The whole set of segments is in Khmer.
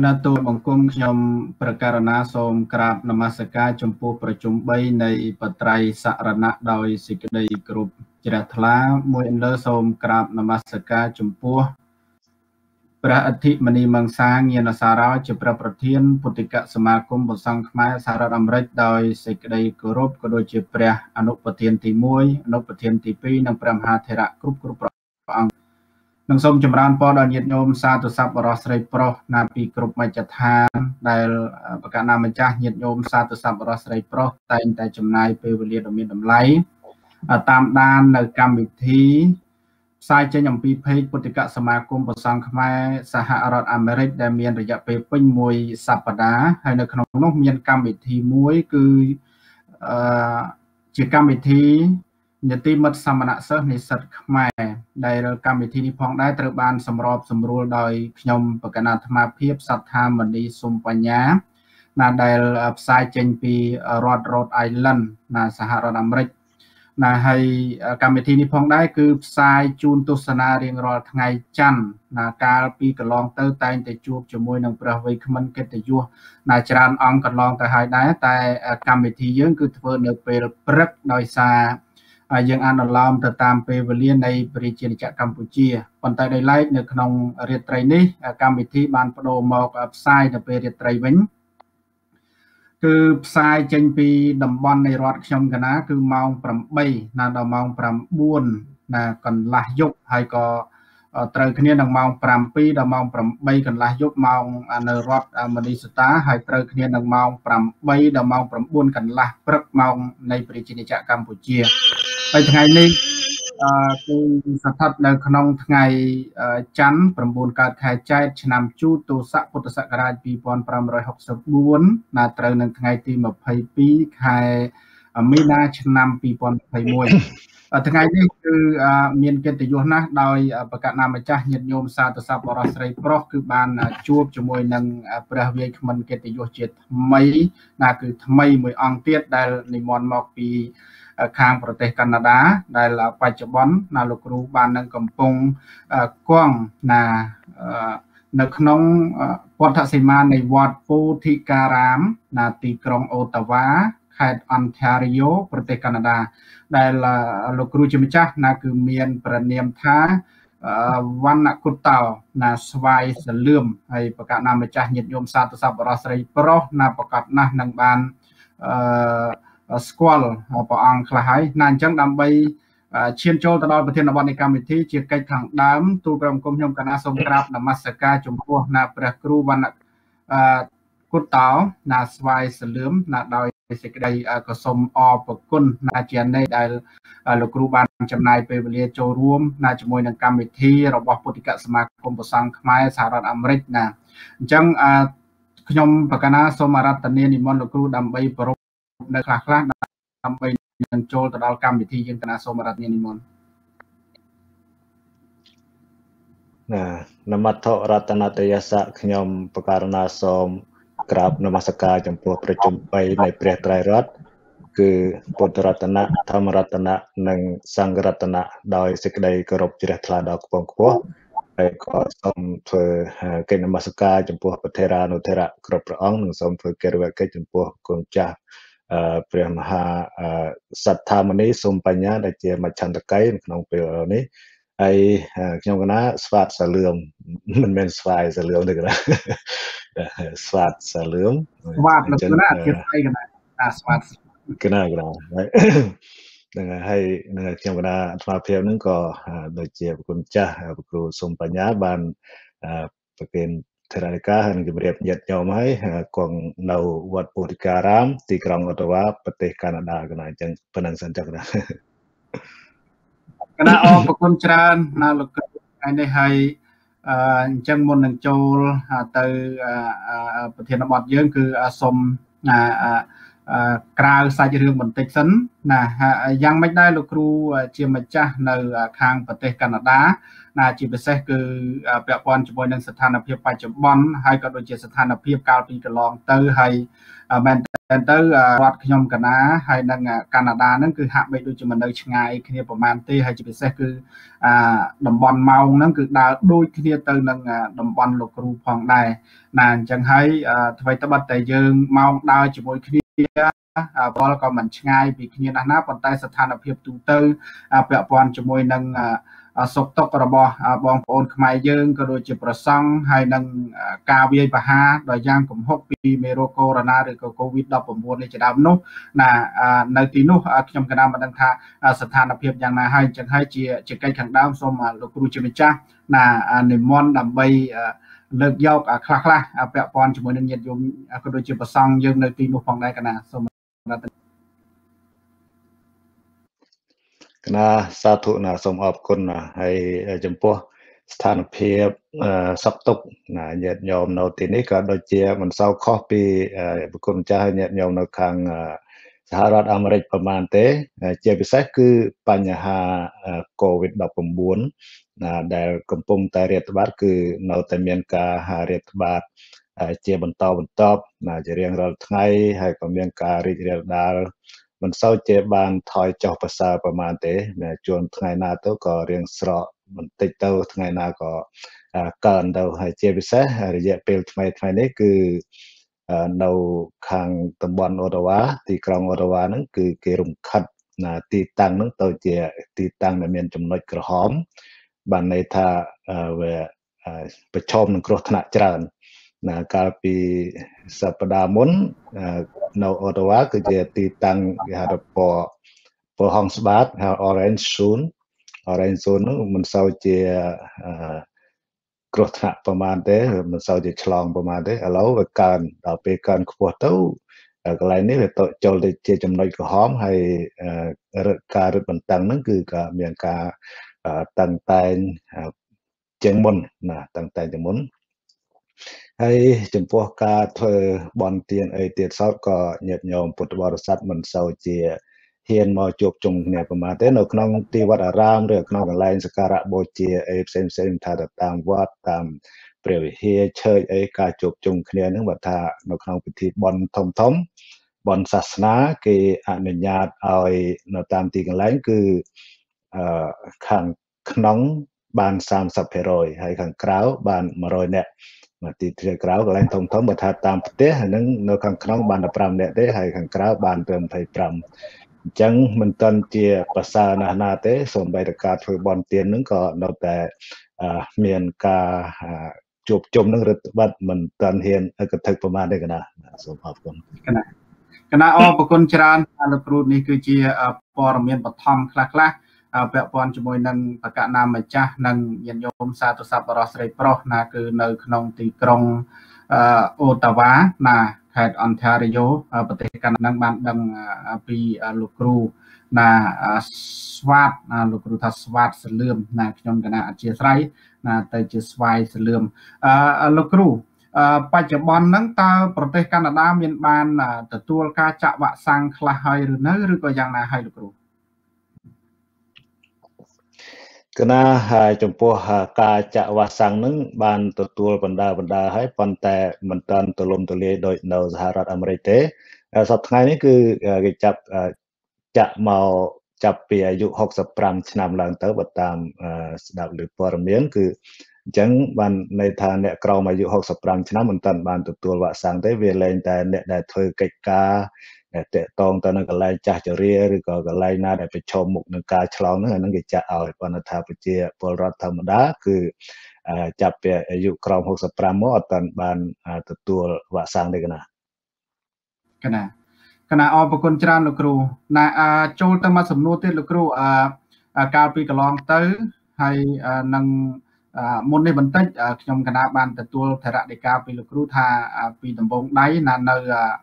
គណៈទូតបង្គំខ្ញុំប្រកាសណាសូមក្រាបនមស្ការចំពោះប្រជុំ3នៃ បត្រៃសរណៈដោយសេចក្តីគោរពជ្រះថ្លាមួយអន្លើសូមក្រាបនមស្ការចំពោះព្រះអធិមនីមង្សាញាណសារោជាព្រះប្រធានពុទ្ធិកសមាគមព្រះសង្ឃខ្មែរសហរដ្ឋអាមេរិកដោយសេចក្តីគោរពក៏ដូចជាព្រះ អនុប្រធានទី1អនុប្រធានទី2និងព្រះមហាថេរៈគ្រប់គ្រប់ព្រះអង្គនឹងសូមចម្រើនពរដល់ញាតិញោមសាធុសពបរោះស្រីប្រុសណាពីគ្រប់មជ្ឈដ្ឋានដែលប្រកាសណាម្ចាស់ញាតិញោមសាធុសពបរោះស្រីប្រុសតែងតែចំណាយពេលវេលាដ៏មានតម្លៃតាមដាននៅកម្មវិធីផ្សាយចេញអំពីเพจពុទ្ធិកសមាគមប្រសង់ខ្មែរ សហរដ្ឋអាមេរិក ដែលមានរយៈពេលពេញមួយសប្តាហ៍ហើយនៅក្នុងនោះ មាន កម្មវិធីមួយគឺអឺជាកម្មវិធីនេតិមិត្តសមណៈសិស្សនិស្សិតខ្មែរដែលកម្មវិធីនេះផងដែរត្រូវបានសម្របសម្រួលដោយខ្ញុំ បកណាអាត្មាភាពសត្ថាមនីសុំបញ្ញាណាដែលផ្សាយចេញពីរដ្ឋ Rhode Island ណាសហរដ្ឋអាមេរិកណាហើយកម្មវិធីនេះផងដែរគឺផ្សាយជូនទស្សនារៀងរាល់ថ្ងៃច័ន្ទណា កាលពីកន្លងទៅ តែងតែជួបជាមួយនឹងព្រះវ័យក្មិនកិត្តិយសណាច្រើនអង្គកន្លងទៅហើយដែរតែកម្មវិធីយើងគឺធ្វើនៅពេលព្រឹកដោយសារហើយយើងអនុលោមទៅតាមពេលវេលានៃ ប្រជាជាតិកម្ពុជាប៉ុន្តែដោយឡែកនៅក្នុងរាត្រីនេះកម្មវិធី បានបដូរមកផ្សាយទៅពេលរាត្រីវិញគឺផ្សាយចេញពីតំបន់នៃរដ្ឋខ្ញុំកណា គឺម៉ោង8ណាដល់ម៉ោង9ណាកន្លះយប់ហើយក៏ត្រូវគ្នានឹងម៉ោង7ដល់ម៉ោង8កន្លះយប់ម៉ោងនៅរដ្ឋមនីសតាហើយត្រូវគ្នានឹងម៉ោង8ដល់ម៉ោង9កន្លះព្រឹកម៉ោងនៃប្រជាជាតិកម្ពុជាហើយថ្ងៃនេះអឺគឺស្ថិតនៅ ក្នុងថ្ងៃច័ន្ទ9កើតខែចែកឆ្នាំជូតោស័កពុទ្ធសករាជ2564ណាត្រូវនឹងថ្ងៃទី22ខែមីនាឆ្នាំ2021ថ្ងៃនេះគឺមានកិត្តិយសណាស់ដោយប្រកាសណាម្ចាស់ញាតិញោមសាទសាបរស្រីប្រុសគឺបានជួបជាមួយនឹងព្រះវាយក្មិនកិត្តិយសជាថ្មី ណា គឺថ្មីមួយអង្គទៀតដែលនិមន្តមកពីខាងប្រទេសកាណាដាដែលបច្ចុប្បន្នណាលោកគ្រូបាននឹងកំពុងគង់ណានៅក្នុងវត្តសីមានៃវត្តពោធិការាមណាទីក្រុងអូតាវ៉ាខេត្តអន់តារីយ៉ូប្រទេសកាណាដាដែលលោកគ្រូជាម្ចាស់ណាគឺមានប្រណាមថាវណ្ណគុតោណាស្វាយសលឿមហើយប្រកាសណាម្ចាស់ញាតិញោមសាទសពបរស្រីប្រុសណាប្រកាសណាស់នឹងបានអឺស្គាល់ព្រះអង្គខ្លះហើយណាអញ្ចឹងដើម្បីឈានចូលទៅដល់ប្រធានបទនៃកម្មវិធីជាកិច្ចខាងដើមទូក្រុមគុំខ្ញុំកណាសូមក្រាបនមស្ការចំពោះណាព្រះគ្រូវណ្ណគុតតោ ណាស្វាយសលឿមណាដោយសេចក្តីក៏សូមអរគុណណាជានេះដែលលោកគ្រូបាន ចំណាយពេលវេលាចូលរួម ណាជាមួយនឹងកម្មវិធីរបស់ពុទ្ធិកសមាគមប្រសង់ខ្មែរសហរដ្ឋអាមេរិកណាអញ្ចឹងខ្ញុំប្រកាសណាសូមអរតនានិមន្តលោកគ្រូដើម្បីប្រនៅខ្លះខ្លះដើម្បីនឹងចូលទៅដល់កម្មវិធីយើងកណាសូមរដ្ឋនានិមន្តណានមត្ថរតនតយសៈខ្ញុំបករណាសូមក្រាបនមស្ការចំពោះប្រជុំ3នៃព្រះត្រៃរតន៍គឺពុទ្ធរតនៈធម្មរតនៈនិងសង្ឃរតនៈដោយសេចក្តីគោរពជ្រះថ្លាដល់ខ្ពងខ្ពស់ហើយក៏សូមធ្វើកិច្ចនមស្ការចំពោះប្រធេរានុធេរៈគ្រប់ព្រះអង្គនិងសូមធ្វើកិរិយាកិច្ចចំពោះគុណចាស់ព្រះមហាសត្ថាមុនីសុមបញ្ញាដែលជាមច្ឆន្តកៃក្នុងពេលនេះហើយខ្ញុំកណាស្វាតសាលឿមមិនមែនស្វាយសាលឿមទេកណាស្វាតសាលឿមស្វាតកណាទៀតអីកណាអាស្វាតកណាកណាហ្នឹងហើយហើយខ្ញុំកណាអាត្មាភាពហ្នឹងក៏ដូចជាប្រគុណចាស់ប្រគ្រូសុមបញ្ញាបានប្រគិនធរណីការនិងជំរាបញាតិញោមហើយគង់នៅវត្តពុទ្ធិការាមទីក្រុងអូតាវ៉ាប្រទេសកាណាដាកន្លែងចឹងប៉ុណ្ណឹងសិនចឹងណាគណៈអរប្រគុណច្រើនណាលោកថ្ងៃនេះហើយអញ្ចឹងមុននឹងចូលទៅប្រធានបទយើងគឺសូមអឺក្រៅសាច់រឿងបន្តិចសិនណាយ៉ាងម៉េចដែរលោកគ្រូជាម្ចាស់នៅខាងប្រទេសកាណាដាណាជាពិសេសគឺពាក់ព័ន្ធជាមួយនឹងស្ថានភាពបច្ចុប្បន្នហើយក៏ដូចជាស្ថានភាពកាលពីកន្លងទៅហើយមែនតើទៅរដ្ឋខ្ញុំកាណាហើយនឹងកាណាដាហ្នឹងគឺហាក់បីដូចជាមិននៅឆ្ងាយគ្នាប្រហែលទេហើយជាពិសេសគឺអាតំបន់ម៉ោងហ្នឹងគឺដើរដូចគ្នាទៅនឹងតំបន់លោកគ្រូផងដែរណាអញ្ចឹងហើយអ្វីត្បិតតែយើងម៉ោងដើរជាមួយគ្នាវល់ក៏មិនឆ្ងាយពីគ្នាណាស់ណាប៉ុន្តែស្ថានភាពទូទៅពាក់ព័ន្ធជាមួយនឹងសុខទុក្ខរបស់បងប្អូនខ្មែរយើងក៏ដូចជាប្រសង់ហើយនឹងការវាយប្រហារដោយយ៉ាងគំហុកពីមេរោគកូវីដ -19 ឬក៏ COVID-19 នេះជាដើមនោះណានៅទីនោះខ្ញុំក៏បានដឹងថាស្ថានភាពយ៉ាងណាហើយអញ្ចឹងហើយជាជាកិច្ចខាងដើមសូមលោកគ្រូជាម្ចាស់ណានិមន្តដើម្បីអឺលើកយកខ្លះខ្លះពាក់ព័ន្ធជាមួយនឹងញាតិញោមក៏ដូចជាប្រសង់យើងនៅទីនោះផងដែរកណាសូមរតនកណាសាធុណាសូមអរគុណណាហើយចំពោះ ស្ថានភាពសុខទុក្ខណាញាតិញោមនៅ ទីនេះក៏ដូចជា មិនសូវខុសពីប្រគុណម្ចាស់ញាតិញោមនៅ ខាង សហរដ្ឋអាមេរិកប្រហែលទេ ជាពិសេសគឺបញ្ហា COVID-19 ណាដែលកំពុងតែរាតត្បាតគឺនៅតែមានការរាតត្បាតជាបន្តបន្ទាប់ណាជារៀងរាល់ថ្ងៃ ហើយក៏មានការរីករាលដាលមិនសូវជាបានថយចុះប្រសើរប្រមាណទេណាជួនថ្ងៃណាទៅក៏រៀងស្រកបន្តិចទៅថ្ងៃណាក៏កើនទៅហើយជាពិសេសរយៈពេលថ្មីថ្មីនេះគឺនៅខាងតំបន់អូតាវ៉ាទីក្រុងអូតាវ៉ាហ្នឹងគឺគេរំខិតណាទីតាំងហ្នឹងទៅជាទីតាំងដែលមានចំណុចក្រហមបានន័យថាវាប្រឈមនឹងគ្រោះថ្នាក់ច្រើនណាកាលពីសប្តាហ៍មុននៅអូតាវ៉ាគឺជាទីតាំងគេហៅថាពណ៌ពណ៌ហងស្បាតហៅ Orange Zone Orange Zone នោះមិនសូវជាគ្រោះថ្នាក់ប្រមាណទេមិនសូវជាឆ្លងប្រមាណទេឥឡូវវាកើនដល់ពេលកើនខ្ពស់ទៅកន្លែងនេះវាចូលទៅជាចំណុចក្រហមហើយការរឹតបន្តឹងហ្នឹងគឺក៏មានការតឹងតែងជាងមុនណាតឹងតែងជាងមុនហើយចំពោះការធ្វើបនទានអីទៀតសោតក៏ញាតញោមពុទ្ធបរិស័ទមិនសូវជាហ៊ានមកជួបជុំគ្នាប្រមាទេនៅក្នុងទីវត្តអារាមឬក្នុងកន្លែងសក្ការៈបូជាអីផ្សេងផ្សេងថាទៅតាមវត្តតាមព្រះវិហារឆើចអីការជួបជុំគ្នានឹងបើថានៅក្នុងពិធីបន់ធំធំបន់សាសនា គេអនុញ្ញាតឲ្យនៅតាមទីកន្លែងគឺខាងក្នុងបាន30%ហើយខាងក្រៅបាន100នាក់មកទីធ្លាក្រៅកន្លែងធំធំបើថាតាមផ្ទះហ្នឹងនៅខាងក្នុង បាន15នាក់ទេហើយខាងក្រៅបានត្រឹម25អញ្ចឹងមិនទាន់ជាប្រសើរណាស់ណាទេសូម្បីតែការធ្វើបនទានហ្នឹងក៏នៅតែមានការជួបជុំនឹងរដ្ឋបတ်មិនទាន់ហ៊ានអកថឹកប្រមាណទេកណាសូមអរគុណកណាកណាអរគុណច្រើនលោកគ្រូនេះគឺជាព័ត៌មានបឋមខ្លះខ្លះពាក់ព័ន្ធជាមួយនឹងបកណាម្ចាស់និងញាតិញោមសាធុសប្បុរសស្រីប្រុសណាគឺនៅ ក្នុងទីក្រុងអូតាវ៉ាណាខេត្តអន្តារីយ៉ូប្រទេសកាណាដាបានដឹងពីលោកគ្រូណាស្វាតណាលោកគ្រូថាស្វាតសលឿមណាខ្ញុំគណៈអធិស្រ័យណាទៅជាស្វាយសលឿមអឺលោកគ្រូបច្ចុប្បន្នហ្នឹងតើប្រទេសកាណាដាមានបានទទួលការចាក់វ៉ាក់សាំងខ្លះហើយឬនៅឬក៏យ៉ាងណាហើយលោកគ្រូគណាហើយចំពោះការចាក់វ៉ាក់សាំងនឹងបានទទួលបណ្ដាបណ្ដាហើយប៉ុន្តែមិនតាន់ទូលំទូលាយដូចនៅសហរដ្ឋអាមេរិកទេសប្ដាហ៍ថ្ងៃនេះគឺគេចាប់ចាក់មកចាប់ពីអាយុ65ឆ្នាំឡើងទៅបើតាមស្ដាប់ឬព័ត៌មានគឺអញ្ចឹងបានន័យថាអ្នកក្រោមអាយុ65ឆ្នាំមិនតាន់បានទទួលវ៉ាក់សាំងទេវាលែងតែអ្នកដែលធ្វើកិច្ចការដែលតកតងទៅនៅកន្លែងចាស់ចរាឬក៏កន្លែងណាដែលប្រឈមមុខនឹងការឆ្លងហ្នឹងអាហ្នឹងគេចាក់ឲ្យប៉ុន្តែថាប្រជាពលរដ្ឋធម្មតាគឺចាប់ពីអាយុក្រោម65មកអត់តាន់បានទទួលវ៉ាក់សាំងទេកណាកណាកណាអរគុណច្រើនលោកគ្រូណាចូលទៅមកសំណួរទៀតលោកគ្រូអកាលពីកន្លងទៅហើយនឹងអមុននេះបន្តិចខ្ញុំកណ្ដាបានទទួលធរដេកាពីលោកគ្រូថាពីដំបងដៃណានៅ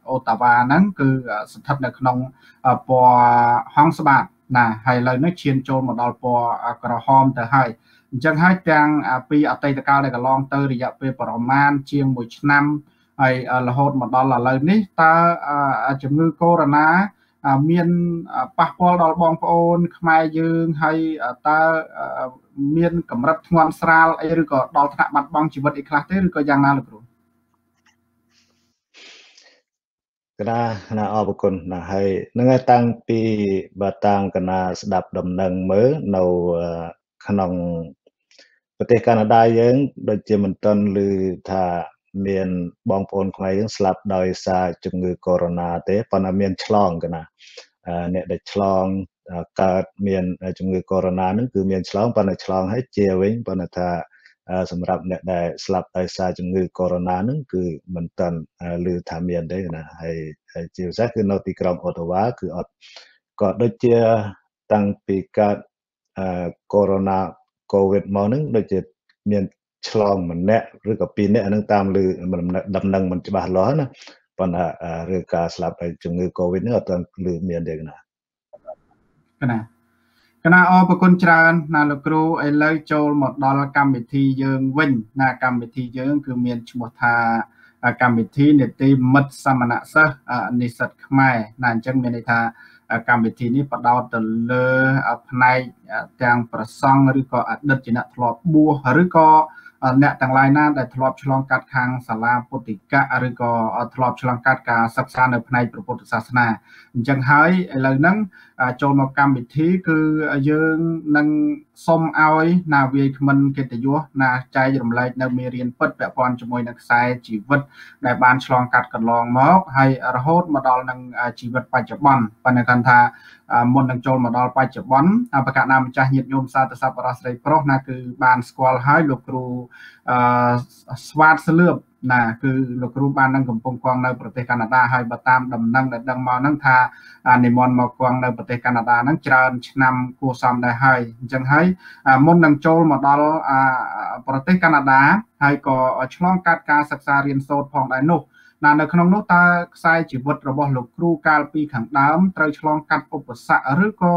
អូតាវ៉ាហ្នឹងគឺស្ថិតនៅក្នុងពណ៌ហងស្បាតណាហើយឥឡូវនេះឈានចូលមកដល់ពណ៌ក្រហមទៅហើយអញ្ចឹងហើយទាំងពីអតីតកាលដែលកន្លងទៅរយៈពេលប្រមាណជាង1ឆ្នាំហើយរហូតមកដល់ឥឡូវនេះតើជំងឺកូវីដ -19 មានប៉ះពាល់ដល់បងប្អូន ខ្មែរយើងហើយតើមានកម្រិតធ្ងន់ស្រាលអីឬក៏ដល់ថ្នាក់បាត់បង់ជីវិតអីខ្លះទេឬក៏យ៉ាងណាលោកគ្រូកណាកណាអរគុណណាហើយនឹងតាំងពីបើតាមកណា ស្ដាប់ដំណឹងមើលនៅក្នុងប្រទេសកាណាដាយើង ដូចជាមិនទាន់ឮថាមានបងប្អូនខ្មែរយើងស្លាប់ដោយសារជំងឺកូវីដ -19 ទេប៉ុន្តែមានឆ្លងកណាអ្នកដែលឆ្លងកើតមានជំងឺកូវីដ -19 ហ្នឹងគឺមានឆ្លងប៉ុន្តែឆ្លងហើយជាវិញប៉ុន្តែថាសម្រាប់អ្នកដែលស្លាប់ដោយសារជំងឺកូវីដ -19 ហ្នឹងគឺមិនតាន់ឮថាមានទេណាហើយជាពិសេសគឺនៅទីក្រុងអូតាវ៉ាគឺអត់ក៏ដូចជាតាំងពីកើតកូវីដ -19 កូវីដមកហ្នឹងដូចជាមានឆ្លងម្នាក់ឬក៏ពីរនាក់ហ្នឹងតាមឮដំណឹងមិនច្បាស់លាស់ណាប៉ុន្តែរឿងការស្លាប់ដោយជំងឺកូវីដហ្នឹងអត់ទាន់ឮមានទេណាកណាកណាអរគុណច្រើនណាលោកគ្រូឥឡូវចូលមកដល់កម្មវិធីយើងវិញណាកម្មវិធីយើង គឺមានឈ្មោះថាកម្មវិធីនេតិមិត្តសមណៈសិស្សនិស្សិតខ្មែរណាអញ្ចឹងមានន័យថាកម្មវិធីនេះបដោតទៅលើផ្នែកទាំងប្រសង់ឬក៏អតីតជាអ្នកធ្លាប់បួសឬក៏អ្នកទាំងឡាយណាដែលធ្លាប់ឆ្លងកាត់ខាងសាលាពុទ្ធិកៈឬក៏ធ្លាប់ឆ្លងកាត់ការសិក្សានៅផ្នែកព្រះពុទ្ធសាសនាអញ្ចឹងហើយឥឡូវហ្នឹងចូលមកកម្មវិធីគឺយើងនឹងសុំឲ្យណាវាយក្មិនកិត្តិយសណាចែករំលែកនៅមេរៀនពិតពាក់ព័ន្ធជាមួយនឹងខ្សែជីវិត ដែលបានឆ្លងកាត់កន្លងមកហើយរហូតមកដល់នឹងជីវិតបច្ចុប្បន្នប៉ុន្តែគាត់ថាមុននឹងចូលមកដល់បច្ចុប្បន្នប្រកាសណាម្ចាស់ញាតិញោមសាទរស័ព្ទរស្រីប្រុសណាគឺបានស្គាល់ហើយលោកគ្រូអឺស្វាតស្លឿបណាគឺលោកគ្រូបាននឹងកំពុងគង់នៅប្រទេសកាណាដាហើយបើតាមដំណឹងដែលដឹងមកហ្នឹងថានិមន្តមកគង់នៅប្រទេសកាណាដាហ្នឹងច្រើនឆ្នាំគួសមដែរហើយអញ្ចឹងហើយមុននឹងចូលមកដល់ប្រទេសកាណាដាហើយក៏ឆ្លងកាត់ការសិក្សារៀនសូត្រផងដែរនោះណានៅក្នុងនោះតើខ្សែជីវិតរបស់លោកគ្រូកាលពីខាងដើមត្រូវឆ្លងកាត់ឧបសគ្គឬក៏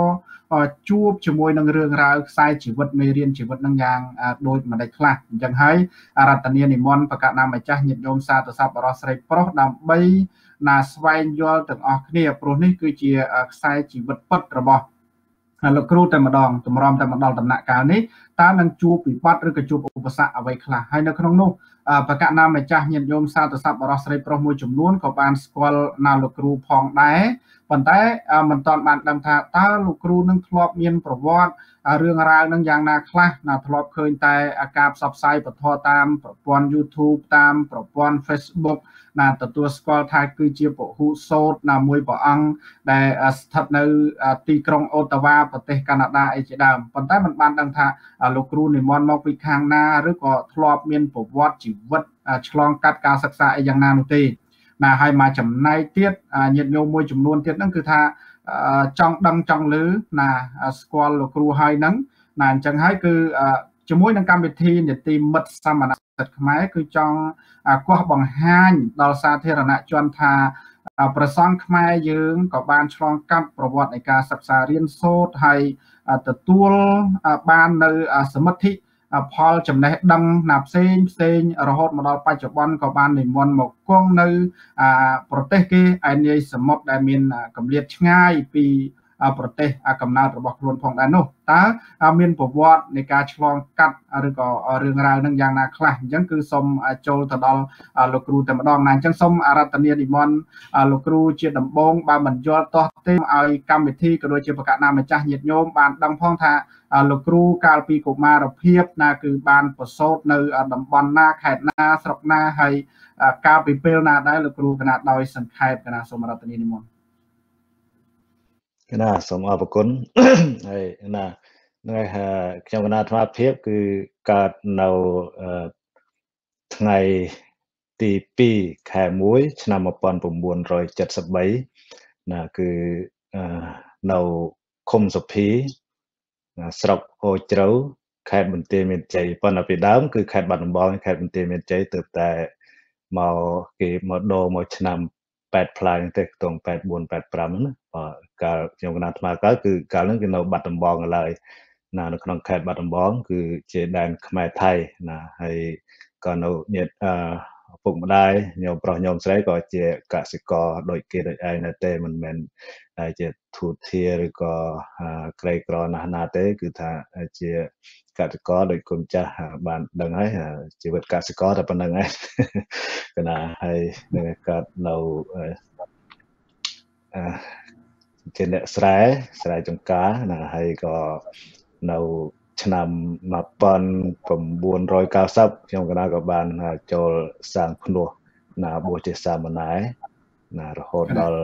ជួបជាមួយនឹងរឿងរ៉ាវខ្សែជីវិតមេរៀនជីវិតនឹងយ៉ាង ដូចម្ដេចខ្លះអញ្ចឹងហើយអរតនីនិមន្តប្រកាសណាម្ចាស់ញាតិញោមសាទសពបរោះស្រីប្រុសដើម្បីណាស្វែងយល់ទាំងអស់គ្នា ព្រោះនេះគឺជាខ្សែជីវិតពិតរបស់លោកគ្រូតែម្ដងតម្រាំតែមកដល់ដំណាក់កាលនេះតើនឹងជួបវិបត្តិឬក៏ជួបឧបសគ្គអ្វីខ្លះហើយនៅក្នុងនោះបកណាម្ចាស់ញាតិញោមសាទរស័ព្ទបរោះស្រីប្រុសមួយចំនួនក៏បានស្គាល់ណាលោកគ្រូផងដែរប៉ុន្តែមិនទាន់បានដឹងថាតើលោកគ្រូនឹងធ្លាប់មានប្រវត្តិរឿងរ៉ាវនឹងយ៉ាងណាខ្លះណាធ្លាប់ឃើញតែការផ្សព្វផ្សាយបន្តតាមប្រព័ន្ធ YouTube តាមប្រព័ន្ធ Facebook ណាទទួលស្គាល់ថាគឺជាពហុសោតណាមួយព្រះអង្គដែលស្ថិតនៅទីក្រុងអូតាវ៉ាប្រទេសកាណាដាអីជាដើមប៉ុន្តែมันបានដឹងថាលោកគ្រូនិមន្តមកពីខាងណាឬក៏ធ្លាប់មានប្រវត្តិជីវិតឆ្លងកាត់ការសិក្សាអីយ៉ាងណានោះទេណាហើយមកចំណែកទៀតញាតិញោមមួយចំនួនទៀតហ្នឹងគឺថាចង់ដឹងចង់លឺណាស្គាល់លោកគ្រូហើយហ្នឹងណាអញ្ចឹងហើយគឺជាមួយនឹងកម្មវិធីនីតិមិត្តសមណសិទ្ធិខ្មែរគឺចង់កោះបង្ហាញដល់សាធារណជនថា ប្រសង់ខ្មែរយើងក៏បានឆ្លងកាត់ប្រវត្តិនៃការសិក្សារៀនសូត្រហើយទទួលបាននៅសមិទ្ធិផល ចំណេះដឹង ណាផ្សេងផ្សេងរហូតមកដល់បច្ចុប្បន្នក៏បាន និមន្តមកគង់នៅប្រទេសគេឯនាយសមុទ្រដែលមាន កម្រិតឆ្ងាយពីប្រទេសកំណើតរបស់ខ្លួនផងដែរនោះតើមានប្រវត្តិនៃការឆ្លងកាត់ឬក៏រឿងរ៉ាវនឹងយ៉ាងណាខ្លះអញ្ចឹងគឺសូមចូលទៅដល់លោកគ្រូតែម្ដងណាអញ្ចឹងសូមអរតនានិមន្តលោកគ្រូជាដំបងបើមិនយល់ទាស់ទេឲ្យកម្មវិធីក៏ដូចជាប្រកាសណាម្ចាស់ញាតិញោមបានដឹងផងថាលោកគ្រូកាលពីកុមារភាពណា គឺបានប្រសូតនៅតំបន់ណាខេត្តណាស្រុកណាហើយកាលពីពេលណាដែរលោកគ្រូគណៈដោយសង្ខេបគណៈសូមរតនានិមន្តណាសូមអរគុណហើយណាថ្ងៃខ្ញុំកណាអាត្មាភាពគឺកើតនៅថ្ងៃទី2ខែ1ឆ្នាំ1973ណាគឺនៅឃុំសុភីស្រុកអូជ្រៅខេត្តបន្ទាយមានជ័យប៉ុន្តែពីដើមគឺខេត្តបាត់ដំបងខេត្តបន្ទាយមានជ័យទើបតែមកគេមកដូរមកឆ្នាំ8ផ្លាយទេខ្ទង់84 85ហ្នឹងណាបាទកាលខ្ញុំកណាថ្មកើគឺកាលហ្នឹងគឺនៅបាត់ដំបងឡើយណានៅក្នុងខេត្តបាត់ដំបង គឺជាដែនខ្មែរថៃណាហើយក៏នៅញាតអឺពុកម្ដាយញោមប្រុសញោមស្រីក៏ជាកសិករដូចគេដូចឯងដែរទេមិនមែនជាធូធាឬក៏ក្រីក្រណាស់ណាទេគឺថាជាកសិករដោយគុណចាស់បានដឹងហើយជីវិតកសិករតែប៉ុណ្្នឹងឯងគណៈហើយនឹងកើតនៅជាអ្នកស្រែស្រែចម្ការណាហើយក៏នៅឆ្នាំ1990ខ្ញុំកណ្ដាលក៏បានចូលសាងភ្នោះណាបួសជាសាមណែណារហូតដល់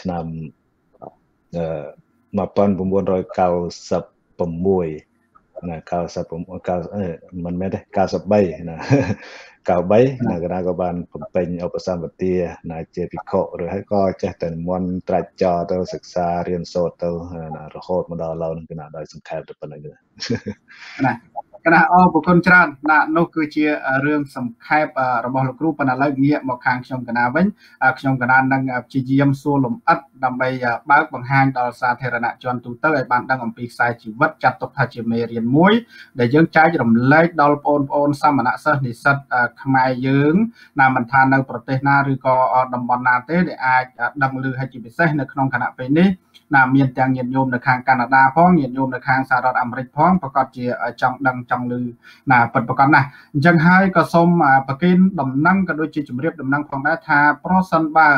ឆ្នាំ1996ណា96 90មិនមែនទេ93ណា93នៅក្រៅក៏បានបំពេញឧបសម្បទាណាជាភិក្ខុឬហើយក៏ចេះតែនិមន្តត្រាច់ចោទៅសិក្សារៀនសូត្រទៅរហូតមកដល់ឥឡូវនេះគឺណាដោយសង្ខេបទៅប៉ុណ្្នឹងណាគណៈអរគុណច្រើនណានោះគឺជារឿងសំខេបរបស់លោកគ្រូប៉ុន្តែឥឡូវងាកមកខាងខ្ញុំកណាវិញខ្ញុំកណានឹងព្យាយាមសួរលំអិតដើម្បីបើកបង្ហាញដល់សាធារណជនទូទៅឲ្យបានដឹងអំពីខ្សែជីវិតចាត់ទុកថាជាមេរៀនមួយដែលយើងចែករំលែកដល់បងប្អូនសាមណសិស្សនិស្សិតខ្មែរយើងណាមិនថានៅប្រទេសណាឬក៏តំបន់ណាទេដែលអាចដឹងឮហើយជាពិសេសនៅក្នុងគណៈពេលនេះណាមានទាំងញាតិញោមនៅខាងកាណាដាផងញាតិញោមនៅខាងសហរដ្ឋអាមេរិកផងប្រកាសជាចង់ដឹងចចង់ឮណាពិតប្រកបណាស់អញ្ចឹងហើយក៏សូមប្រគិនដំណឹងក៏ដូចជាជម្រាបដំណឹងផងដែរថាប្រសិនបើ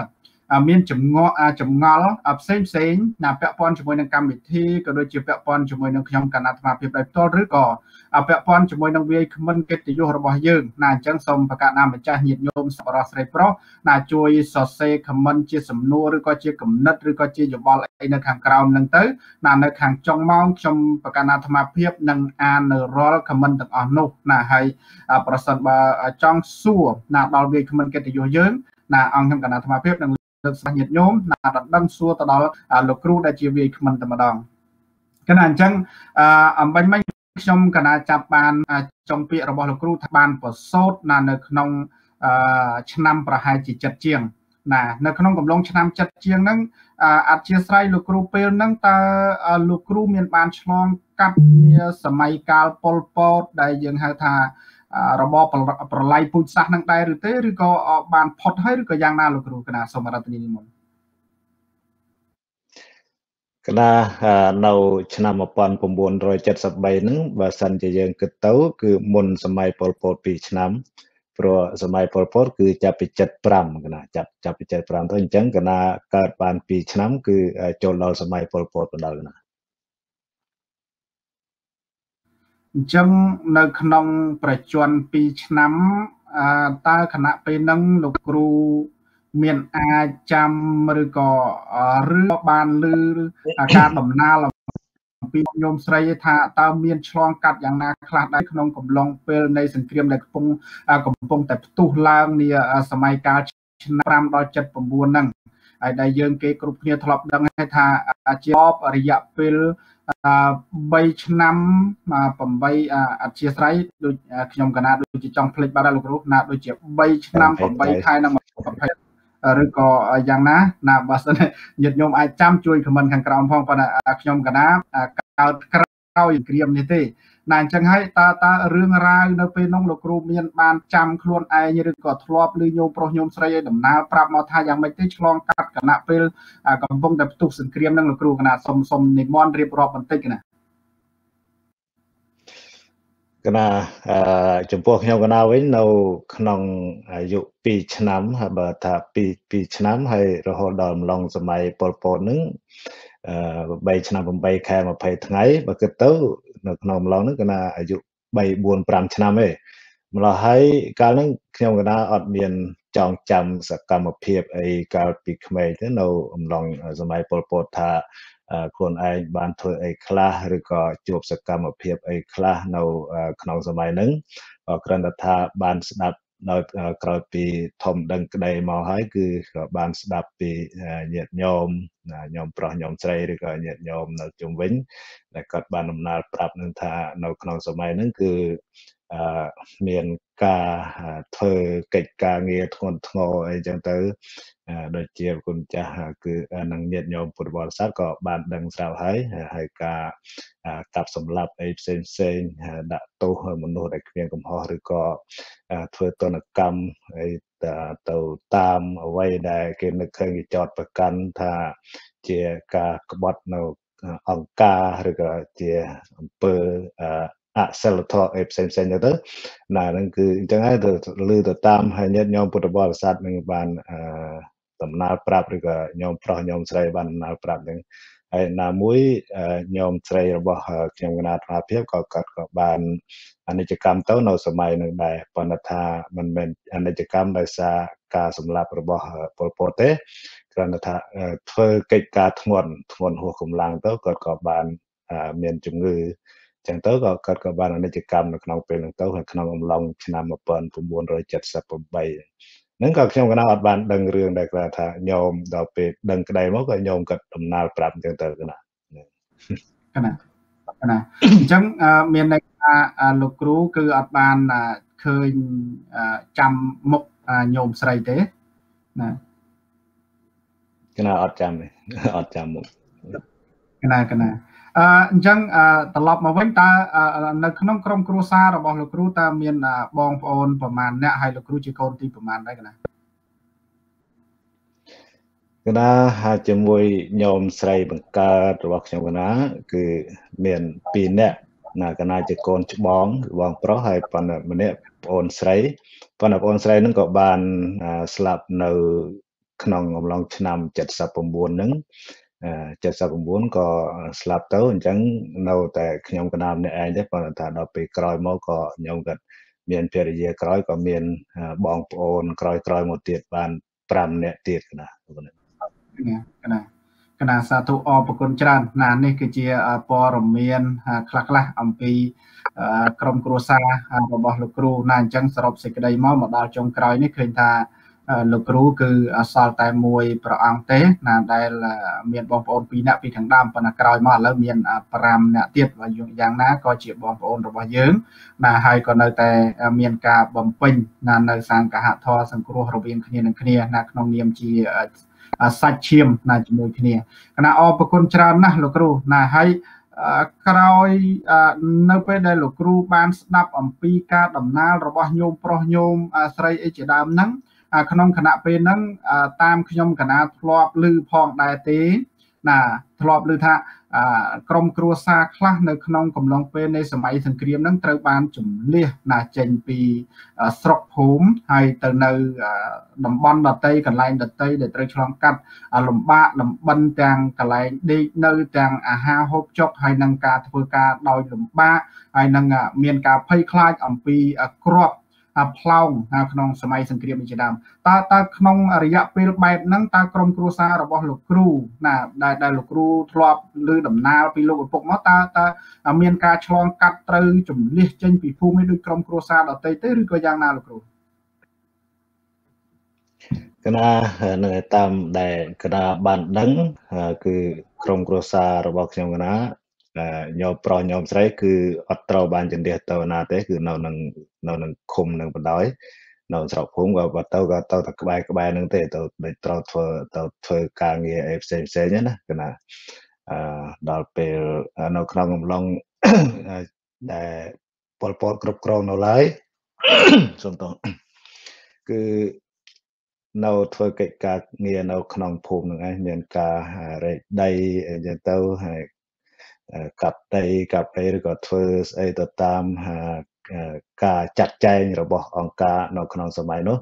មានចម្ងល់ចម្ងល់ផ្សេងផ្សេងណាពាក់ព័ន្ធជាមួយនឹងកម្មវិធីក៏ដូចជាពាក់ព័ន្ធជាមួយនឹងខ្ញុំកណ្ដាអាត្មាភាពដោយផ្ទាល់ឬក៏ពាក់ព័ន្ធជាមួយនឹងវាយគ្មិនកិត្តិយសរបស់យើងណាអញ្ចឹងសូមប្រកាសណាម្ចាស់ញាតិញោមសប្បុរសស្រីប្រុសណាជួយសរសេរខមមិន ជាសំណួរឬក៏ជាគំនិតឬក៏ជាយោបល់អីនៅខាងក្រោមនឹងទៅ ណានៅខាងចុងម៉ោងខ្ញុំប្រកាសណាអាត្មាភាពនឹងអាននៅរាល់ខមមិនទាំងអស់នោះណាហើយប្រសិនបើចង់សួរណាដល់វាយគ្មិនកិត្តិយសយើងណាអង្គខ្ញុំកណ្ដាអាត្មាភាពនឹងទៅសាញាតញោមណាដណ្ដឹងសួរទៅដល់លោកគ្រូដែលជាវាយក្មិនតែម្ដងគណៈអញ្ចឹងអំបញ្ញមិញខ្ញុំកណាចាប់បានចុងពាក្យរបស់លោកគ្រូថាបានប្រសូតណានៅក្នុងឆ្នាំប្រហែលជា7ជាងណានៅក្នុងកំឡុងឆ្នាំ7ជាងហ្នឹងអធិស្ឋ័យលោកគ្រូពេលហ្នឹងតើលោកគ្រូមានបានឆ្លង កាត់សម័យកាលប៉ុលពតដែលយើងហៅថារបបប្រឡាយពូជសាសន៍នឹងដែរឬទេឬក៏បានផុតហើយឬក៏យ៉ាងណាលោកគ្រូកណាសូមរដ្ឋនីនិមន្តកណានៅឆ្នាំ1973ហ្នឹងបើសិនជាយើងគិតទៅគឺមុនសម័យប៉ុលពត2ឆ្នាំព្រោះសម័យប៉ុលពតគឺចាប់ពី75កណាចាប់ចាប់ពី75ទៅអញ្ចឹងកណាកើតបាន2ឆ្នាំគឺចូលដល់សម័យប៉ុលពតបណ្ដាលកណាអញ្ចឹងនៅក្នុងប្រជញ្ញ2ឆ្នាំតើគណៈពេលហ្នឹងលោកគ្រូមានអាចចាំឬក៏ឬបានឮការដំណាលអំពីញោមស្រីថាតើមានឆ្លងកាត់យ៉ាងណាខ្លះដែរក្នុងកំឡុងពេលនៃសង្គ្រាមដែលកំពុងកំពុងតែផ្ទុះឡើងនា សម័យកាលឆ្នាំ5ដល់79ហ្នឹងហើយដែលយើងគេគ្រប់គ្នាធ្លាប់ដឹងថាជាអបរយៈពេល3ឆ្នាំ8អធិស្ឋ័យដូចខ្ញុំកណាដូចជាចង់ផ្លេចបាត់ដែរលោកគ្រូណាដូចជា3ឆ្នាំ8ខែនិង20ឬក៏យ៉ាងណា ណាបើសិនញាតិញោមអាចចាំជួយខមមិនខាងក្រោមផងប៉ុន្តែខ្ញុំកណាកើតក្រោយក្រៀមនេះទេណាអញ្ចឹងហើយតើតើរឿងរ៉ាវនៅពេលនោះលោកគ្រូមាន បានចាំខ្លួនឯងឬក៏ធ្លាប់ឬញោមប្រុសញោមស្រីឲ្យដំណើរប្រាប់មកថាយ៉ាងម៉េចទេឆ្លង កាត់គណៈពេលកំពុងតែផ្ទុះសង្គ្រាមនឹងលោកគ្រូគណៈសុំសុំនិមន្តរៀបរាប់បន្តិចណាគណៈចំពោះខ្ញុំគណៈវិញនៅ ក្នុងអាយុ2ឆ្នាំហើយបើថា2 2ឆ្នាំហើយរហូតដល់ម្លងសម័យប៉ុលពតនឹង3ឆ្នាំ8ខែ20ថ្ងៃបើគិតទៅនៅក្នុងម្លងហ្នឹងគឺណាអាយុ3 4 5ឆ្នាំឯងម្ល៉េះហើយកាលហ្នឹងខ្ញុំកណាអត់មានចង់ចាំសកម្មភាពអីកាលពីក្មេងទៅនៅអំឡុងសម័យប៉ុលពតថាខ្លួនឯងបានធ្វើអីខ្លះឬក៏ជួបសកម្មភាពអីខ្លះនៅក្នុងសម័យហ្នឹងគ្រាន់តែថាបានស្ដាប់នៅក្រោយពីធំដឹងក្តីមកហើយ គឺក៏បានស្ដាប់ពីញាតិញោមញោមប្រុសញោមស្រីឬក៏ញាតិញោមនៅជុំវិញដែលគាត់បានដំណើរប្រាប់នឹងថានៅក្នុងសម័យហ្នឹងគឺមានការធ្វើកិច្ចការងារធ្ងន់ធ្ងរអីចឹងទៅដូចជាគុណចាស់គឺនឹងញាតិញោមពុទ្ធបរិស័ទក៏បានដឹងស្រាប់ហើយហើយការកាប់សម្លាប់អីផ្សេងផ្សេងដាក់ទោសមនុស្សដែលគ្មានកំហុសឬក៏ធ្វើទណ្ឌកម្មអីទៅតាមអ្វីដែលគេនឹកឃើញគេចោតប្រកាន់ថាជាការក្បត់នៅអង្គការឬក៏ជាអង្គើអសិលធម៌អីផ្សេងផ្សេងទៅណាហ្នឹងគឺអញ្ចឹងហើយទៅលឺទៅតាមហើយញាតិញោមពុទ្ធបរិស័ទនឹងបានអឺដំណើរប្រាប់ឬក៏ញោមប្រុសញោមស្រីបានដំណើរប្រាប់ហ្នឹងហើយណាមួយញោមស្រីរបស់ខ្ញុំគណៈអាភិបក៏កាត់ក៏បាន អនិច្ចកម្មទៅ នៅសម័យនឹងដែរប៉ុន្តែថាមិនមែនអនិច្ចកម្មដោយសារការសម្លាប់របស់ពលពតទេគ្រាន់តែថាធ្វើកិច្ចការធ្ងន់ធ្ងន់ហួសកម្លាំងទៅគាត់ក៏បានមានជំងឺចឹងទៅក៏កើតក៏បានអនិច្ចកម្មនៅក្នុងពេលហ្នឹងទៅហើយក្នុងអំឡុងឆ្នាំ1978ហ្នឹងក៏ខ្ញុំកណ្ដាលអត់បានដឹងរឿងដែលគាត់ថាញោមដល់ពេលដឹងក្តីមកក៏ញោមក៏ដំណើរប្រាប់អញ្ចឹងទៅកណ្ដាលកណ្ដាលកណ្ដាលអញ្ចឹងមានន័យថាលោកគ្រូគឺអត់បានឃើញចាំមុខញោមស្រីទេណាកណ្ដាលអត់ចាំទេអត់ចាំមុខកណ្ដាលកណ្ដាលអញ្ចឹងត្រឡប់មកវិញតើនៅក្នុងក្រុមគ្រួសាររបស់លោកគ្រូតើមានបងប្អូនប្រមាណអ្នកហើយលោកគ្រូជាកូនទីប្រមាណដែរកណាកណាជាមួយញោមស្រីបង្កើតរបស់ខ្ញុំកណាគឺមាន2នាក់ណាកណាជាកូនច្បងបងប្រុសហើយប៉ុន្តែម្នាក់ប្អូនស្រីប៉ុន្តែប្អូនស្រីហ្នឹងក៏បានស្លាប់នៅក្នុងអំឡុងឆ្នាំ79ហ្នឹង79ក៏ស្លាប់ទៅអញ្ចឹងនៅតែខ្ញុំកណ្ដាលម្នាក់ឯងទេប៉ុន្តែថាដល់ពេលក្រោយមកក៏ខ្ញុំក៏មានភរិយាក្រោយក៏មានបងប្អូនក្រោយក្រោយមកទៀតបាន5នាក់ទៀតកណ្ដាលកណ្ដាលកណាសាធុអរគុណច្រើនណានេះគឺជាព័ត៌មានខ្លះខ្លះអំពីក្រមគ្រួសាររបស់លោកគ្រូណាអញ្ចឹងសរុបសេចក្តីមកមកដល់ចុងក្រោយនេះឃើញថាលោកគ្រូគឺអសល់តែមួយប្រអង្គទេ ណាដែល មានបងប្អូន2នាក់ពីខាងដើមប៉ុន្តែក្រោយមកឥឡូវមាន5នាក់ទៀតហើយយ៉ាងណាក៏ជាបងប្អូនរបស់យើងណាហើយក៏នៅតែ មានការបំពេញណានៅសង្កហធរសង្គ្រោះរវាងគ្នានឹងគ្នាណាក្នុងនាមជាសាច់ឈាម ណាជាមួយគ្នាគណៈអរប្រគុណច្រើនណាស់លោកគ្រូណាហើយក្រោយនៅពេលដែលលោកគ្រូបាន ស្ដាប់អំពីការដំណើររបស់ញោមប្រុសញោមស្រីអីជាដើមហ្នឹងក្នុងគណៈពេលហ្នឹងតាមខ្ញុំគណៈធ្លាប់ឮផងដែរទេណាធ្លាប់ឮថាក្រមគ្រួសារខ្លះនៅក្នុងកំឡុងពេលនៃសម័យសង្គ្រាមហ្នឹងត្រូវបានជំលះណាចេញពីស្រុកភូមិហើយទៅនៅតំបន់ដតីកន្លែងដតីដែលត្រូវឆ្លងកាត់លំបាកលំបិនទាំងកន្លែងដេកនៅទាំងអាហារហូបចុកហើយនឹងការធ្វើការដោយលំបាកហើយនឹងមានការភ័យខ្លាចអំពីក្របផ្លោងក្នុងសម័យសង្គ្រាមជាដើមតើតើក្នុងរយៈពេលបែបហ្នឹងតើក្រុមគ្រួសាររបស់លោកគ្រូណាដែលដែលលោកគ្រូធ្លាប់ លើដំណើរពីលោកឪពុកមកតើតើមានការឆ្លងកាត់ត្រូវជំនះចេញ ពីភូមិនេះដោយក្រុមគ្រួសារដទៃទេឬក៏យ៉ាងណាលោកគ្រូកណានៅតាមដែលកណាបានដឹងគឺក្រុមគ្រួសាររបស់ខ្ញុំកណាណាញោមប្រុសញោមស្រី គឺ អត់ត្រូវបានជំនះទៅណាទេគឺនៅនឹងនៅនឹងឃុំនឹងបណ្ដោយនៅស្រុកភូមិក៏ទៅក៏ទៅតែក្បែរក្បែរនឹងទេទៅដូចត្រូវធ្វើទៅធ្វើការងារអីផ្សេងផ្សេងណាគណាអឺដល់ពេលនៅក្នុងកំឡុងដែលពលពតគ្រប់គ្រងនៅឡើយសំតគឺនៅធ្វើកិច្ចការងារនៅ ក្នុងភូមិហ្នឹងឯងមាន ការរែកដីអីចឹងទៅហើយកាត់តៃកាហ្វេឬក៏ធ្វើស្អីទៅតាមការចាត់ចែងរបស់អង្គការនៅក្នុងសម័យនោះ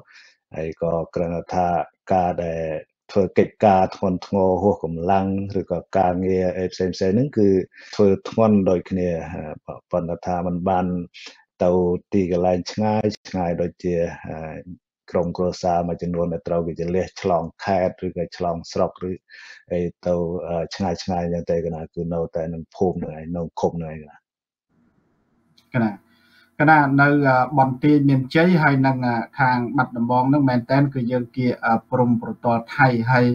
ហើយក៏គ្រាន់តែថាការដែលធ្វើកិច្ចការធ្ងន់ធ្ងរហួសកម្លាំងឬក៏ការងារអីផ្សេងផ្សេងហ្នឹងគឺធ្វើធ្ងន់ដូចគ្នាប៉ុន្តែថាมันបានទៅទីកន្លែងឆ្ងាយឆ្ងាយដូចជាក្រុមគ្រួសារមួយចំនួនដែលត្រូវវិជ្ជាលះឆ្លងខេត្តឬក៏ឆ្លងស្រុកឬអីទៅឆ្ងាយឆ្ងាយអញ្ចឹងតែគណៈគឺនៅតែនឹងភូមិនឹងឯងនៅឃុំនឹងឯងគណៈគណៈនៅបន្ទាយមានជ័យហើយនឹងខាងបាត់ដំបងនឹងមែនតែនគឺយើងគៀព្រំប្រទល់ថៃហើយ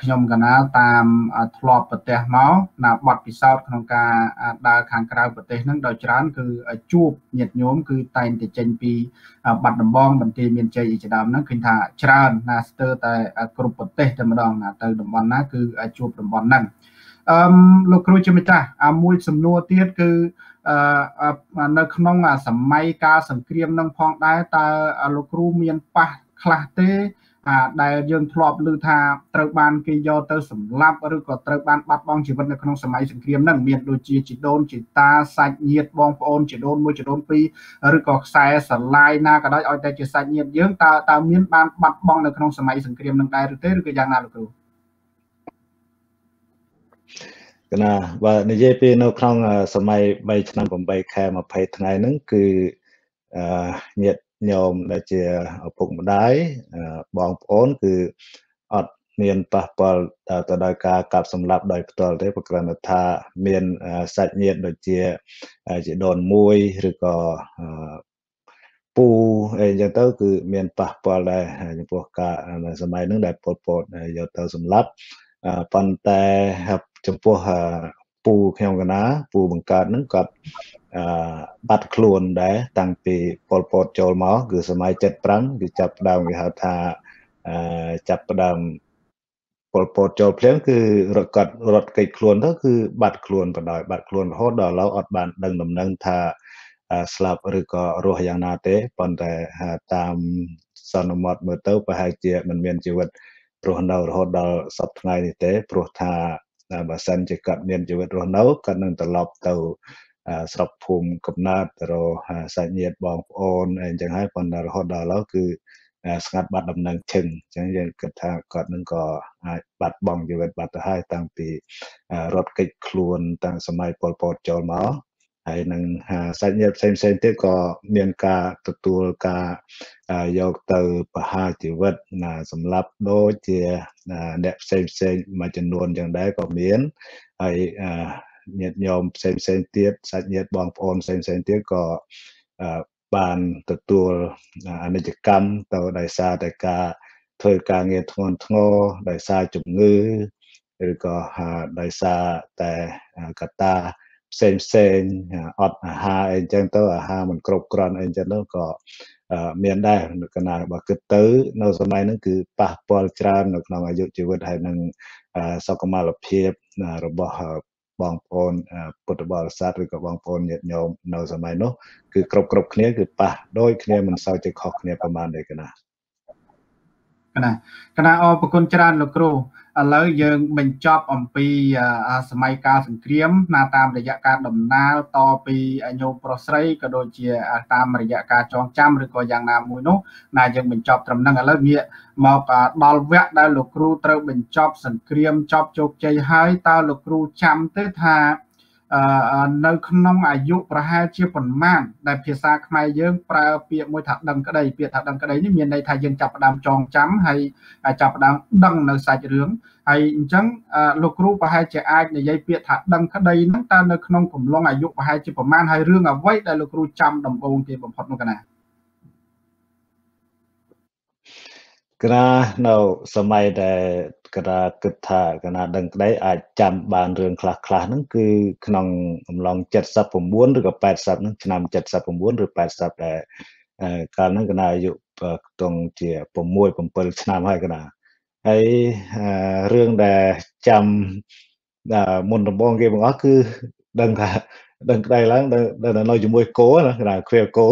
ខ្ញុំកណាលតាមធ្លាប់ប្រទេសមកណាបទពិសោធន៍ក្នុងការដើរខាងក្រៅប្រទេសហ្នឹងដោយច្រើនគឺជួបញាតិញោមគឺតែងតែចេញពី បាត់ដំបងបន្ទាយមានជ័យជាដើមហ្នឹងឃើញថាច្រើន ណាស្ទើរតែគ្រប់ប្រទេសតែម្ដងណាទៅតំបន់ណា គឺជួបតំបន់ហ្នឹងអឺលោកគ្រូជាម្ចាស់មួយសំណួរទៀតគឺអឺនៅក្នុងសម័យកាលសង្គ្រាមនឹងផងដែរតើលោកគ្រូមានប៉ះខ្លះទេអាដែលយើងធ្លាប់ឮថាត្រូវបានគេយកទៅសម្លាប់ឬក៏ត្រូវបានបាត់បង់ជីវិតនៅក្នុងសម័យសង្គ្រាមហ្នឹងមានដូចជាជីដូនជីតាសាច់ញាតិបងប្អូនជីដូនមួយជីដូនពីរឬក៏ខ្សែស្រឡាយណាក៏ដោយឲ្យតែជាសាច់ញាតិយើងតើតើមានបានបាត់បង់នៅក្នុងសម័យសង្គ្រាមហ្នឹងដែរឬទេឬក៏យ៉ាងណាលោកគ្រូកណាបើនិយាយពីនៅក្នុងសម័យ3ឆ្នាំ8ខែ20ថ្ងៃហ្នឹងគឺអឺញាតិញោមដែលជាឪពុកម្ដាយបងប្អូនគឺអត់មានប៉ះពាល់ទៅដល់ការកាប់សម្លាប់ដោយផ្ទាល់ទេប្រក្រណថាមានសាច់ញាតិដូចជាជាដូនមួយឬក៏ពូអីចឹងទៅគឺមានប៉ះពាល់ដែរចំពោះការសម័យហ្នឹងដែលពលពតយកទៅសម្លាប់ប៉ុន្តែចំពោះពូខ្ញុំកណាពូបង្កើតហ្នឹងគាត់អឺបាត់ខ្លួនដែរតាំងពីប៉ុលពតចូលមក គឺសម័យ75គឺចាប់ផ្ដើមគេហៅថាអឺចាប់ផ្ដើមប៉ុលពតចូលភ្លាមគឺរកត់រត់កិច្ចខ្លួនទៅគឺបាត់ខ្លួនបណ្ដោយបាត់ខ្លួនរហូតដល់ឥឡូវអត់បានដឹងដំណឹងថាស្លាប់ឬក៏រស់យ៉ាងណាទេប៉ុន្តែតាមសន្មតមើលទៅប្រហែលជា មិនមានជីវិតរស់នៅរហូតដល់សពថ្ងៃនេះទេព្រោះថាបើសិនជាគាត់មានជីវិតរស់នៅគាត់នឹងត្រឡប់ទៅស្រុកភូមិកំណើតទៅរកសាច់ញាតិបងប្អូនអីចឹងហើយប៉ុន្តែរហូតដល់ឥឡូវគឺស្ងាត់បាត់ដំណឹងឈឹងអញ្ចឹងយើងគិតថាគាត់នឹងក៏អាចបាត់បង់ជីវិតបាត់ទៅហើយតាំងពីរត់គេចខ្លួនតាំងសម័យប៉ុលពតចូលមកហើយនឹងសាច់ញាតិផ្សេងផ្សេងទៀតក៏មានការទទួលការយកទៅបរហាជីវិតណាសម្រាប់ដូចជាអ្នកផ្សេងផ្សេងមួយចំនួនយ៉ាងដែរក៏មានហើយញាតិញោមផ្សេងផ្សេងទៀតសាច់ញាតិបងប្អូនផ្សេងផ្សេងទៀតក៏បានទទួលអនិច្ចកម្មទៅដោយសារតែការធ្វើការងារធ្ងន់ធ្ងរដោយសារជំងឺឬក៏ដោយសារតែកត្តាផ្សេងផ្សេងអត់អាហារអីចឹងទៅអាហារមិនគ្រប់គ្រាន់អីចឹងទៅក៏មានដែរនៅកណ្ដាលរបស់គិតទៅនៅសម័យហ្នឹងគឺប៉ះពាល់ច្រើននៅក្នុងអាយុជីវិតហើយនឹងសុខុមាលភាពរបស់បងប្អូនពុទ្ធបរិស័ទឬក៏បងប្អូនញាតិញោមនៅសម័យនោះគឺគ្រប់គ្រប់គ្នាគឺប៉ះដូចគ្នាមិនសូវជាខុសគ្នាប្រមាណទេកណាគណៈគណៈអរប្រគុណច្រើនលោកគ្រូឥឡូវយើងបញ្ចប់អំពីសម័យកាលសង្គ្រាមណាតាមរយៈការដំណាលតពីញោមប្រុសស្រីក៏ដូចជាតាមរយៈការចងចាំឬក៏យ៉ាងណាមួយនោះណាយើងបញ្ចប់ត្រឹមហ្នឹងឥឡូវងាកមកដល់វគ្គដែលលោកគ្រូត្រូវ បញ្ចប់សង្គ្រាម ចប់ជោគជ័យហើយតើលោកគ្រូចាំទៅថានៅ ក្នុង អាយុប្រហែលជាប្រមាណដែលភាសាខ្មែរយើងប្រើពាក្យមួយថាដឹងក្តីពាក្យថាដឹងក្តីនេះមានន័យថាយើងចាប់ផ្ដើមចងចាំហើយចាប់ផ្ដើមដឹងនៅ សាច់រឿងហើយអញ្ចឹងលោកគ្រូប្រហែលជាអាចនិយាយពាក្យថាដឹងក្តីហ្នឹងតើនៅក្នុងកំឡុងអាយុប្រហែលជាប្រមាណហើយរឿងអ្វីដែលលោកគ្រូចាំដំបូងគេបំផុតនោះកណាក្រានៅសម័យដែលកណាគិតថាកណាដឹងក្តីអាចចាំបានរឿងខ្លះខ្លះហ្នឹងគឺក្នុងអំឡុង79ឬក៏80ហ្នឹងឆ្នាំ79ឬ80ដែលកាលហ្នឹងកណាអាយុទងជា6 7ឆ្នាំហើយកណាហើយរឿងដែលចាំមុនដំបងគេបងអស់គឺដឹងថាដឹងក្តីឡើងនៅនៅជាមួយគោណាគេថាគ្រាគោ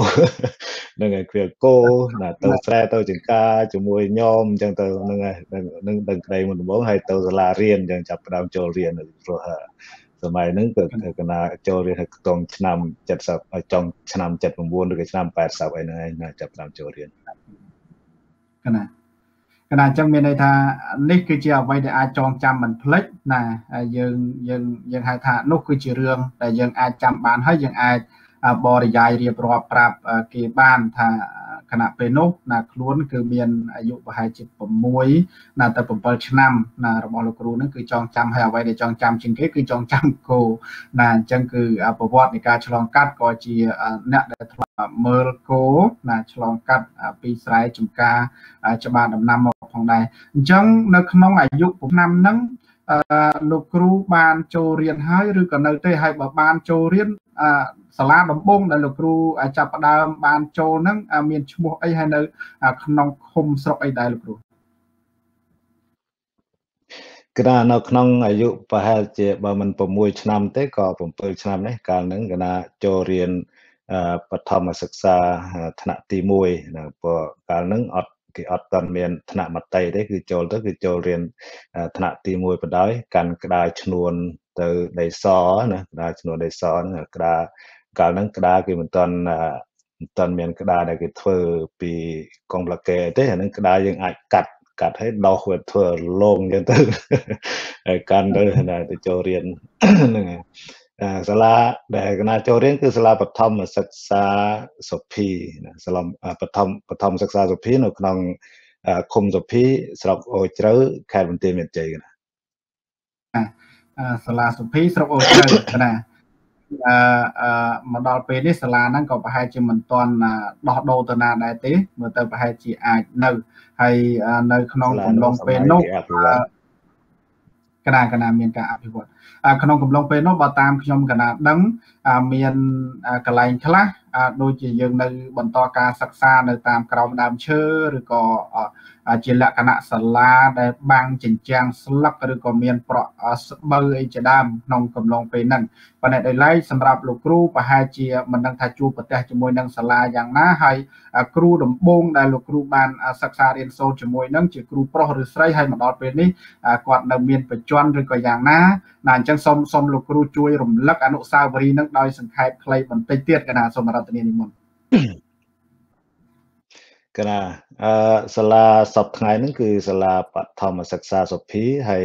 ហ្នឹងហើយគ្រាគោណាទៅស្រែទៅចង្ការជាមួយញោមអញ្ចឹងទៅហ្នឹងហើយនឹងដឹងក្តីមុនដំបូងហើយទៅសាលារៀនអញ្ចឹងចាប់ផ្ដើមចូលរៀនព្រោះសម័យហ្នឹងគឺកណាចូលរៀនតងឆ្នាំ70ចុងឆ្នាំ79ឬក៏ឆ្នាំ80អីហ្នឹងហើយចាប់ផ្ដើមចូលរៀនកណាគណៈអញ្ចឹងមានន័យថានេះគឺជាអ្វីដែលអាចចងចាំមិនភ្លេចណាយើងយើងយើងហៅថានោះគឺជារឿងដែលយើងអាចចាំបានហើយយើងអាចបរិយាយរៀបរាប់ប្រាប់គេបានថាខណៈពេលនោះណាខ្លួនគឺមានអាយុប្រហែលជា6ណាទៅ7ឆ្នាំណារបស់លោកគ្រូនឹងគឺចងចាំហើយអ្វីដែលចងចាំជាងគេគឺចងចាំគោណាអញ្ចឹងគឺប្រវត្តិនៃការឆ្លងកាត់ក៏ជាអ្នកដែលធ្លាប់មើលគោណាឆ្លងកាត់ពីស្រែចំការច្បារដំណាំមកផងដែរអញ្ចឹងនៅក្នុងអាយុ5ឆ្នាំហ្នឹងលោកគ្រូបានចូលរៀនហើយឬក៏នៅទេហើយបើបានចូលរៀនសាលាដំបងដែលលោកគ្រូចាប់ផ្ដើម បាន ចូលហ្នឹងមានឈ្មោះអីហើយនៅ ក្នុងឃុំស្រុកអីដែរលោកគ្រូគណៈនៅ ក្នុងអាយុប្រហែលជាបើមិន6ឆ្នាំ ទេក៏7ឆ្នាំនេះ កាលហ្នឹងគណៈចូលរៀនបឋមសិក្សាថ្នាក់ទី1នៅព្រោះកាលហ្នឹងអត់គេអត់ទាន់មានថ្នាក់មតិទេគឺចូលទៅគឺចូលរៀនថ្នាក់ទី1បណ្ដោយ កាន់ក្តារឈ្នួនទៅដីសណាក្តារឈ្នួនដីសហ្នឹងក្តារកាលហ្នឹងក្តារគេមិនទាន់មិនទាន់មាន ក្តារដែលគេធ្វើពីកុងប្លាកេទេអាហ្នឹងក្តារយើងអាចកាត់កាត់ឲ្យដោះវាធ្វើលងអញ្ចឹងទៅហើយកាន់ទៅណាទៅចូលរៀនហ្នឹងហើយសាលាដែលកណាចូលរៀនគឺសាលាបឋមសិក្សាសុភីណាសាលាបឋមបឋមសិក្សាសុភីនៅក្នុងឃុំសុភីស្រុកអូជ្រៅខេត្តបន្ទាយមានជ័យកណាសាលាសុភីស្រុកអូជ្រៅកណាអឺមកដល់ពេលនេះសាលាហ្នឹងក៏ប្រហែលជាមិនទាន់ ដោះដូរទៅណាដែរទេ មើលទៅប្រហែលជាអាចនៅហើយនៅក្នុងកំឡុងពេលនោះកណាកណាមានការអភិវឌ្ឍក្នុងកំឡុងពេលនោះបើតាមខ្ញុំកណាដឹងមានកលែងខ្លះដូចជាយើងនៅបន្តការសិក្សានៅតាមក្រោមដើមឈើឬក៏ជាលក្ខណៈសាលាដែលបាំងជញ្ជាំងស្លឹកឬក៏មានប្រក់ស្បូវអីជាដើមក្នុងកំឡុងពេលហ្នឹងប៉ុន្តែដោយឡែកសម្រាប់លោកគ្រូប្រហែលជាមិនដឹងថាជួបប្រទះជាមួយនឹងសាលាយ៉ាងណាហើយគ្រូដំបូងដែលលោកគ្រូបានសិក្សារៀនសូត្រជាមួយនឹងជាគ្រូប្រុសឬស្រីហើយមកដល់ពេលនេះគាត់នៅមានបច្ច័នឬក៏យ៉ាងណាណាអញ្ចឹងសូមសូមលោកគ្រូជួយ រំលឹកអនុស្សាវរីយ៍នឹងដោយសង្ខេបខ្លីបន្តិចទៀតកណាសូមរដ្ឋនីនិមន្តកណាអឺសាលាសពថ្ងៃហ្នឹងគឺសាលាបឋមសិក្សាសុភីហើយ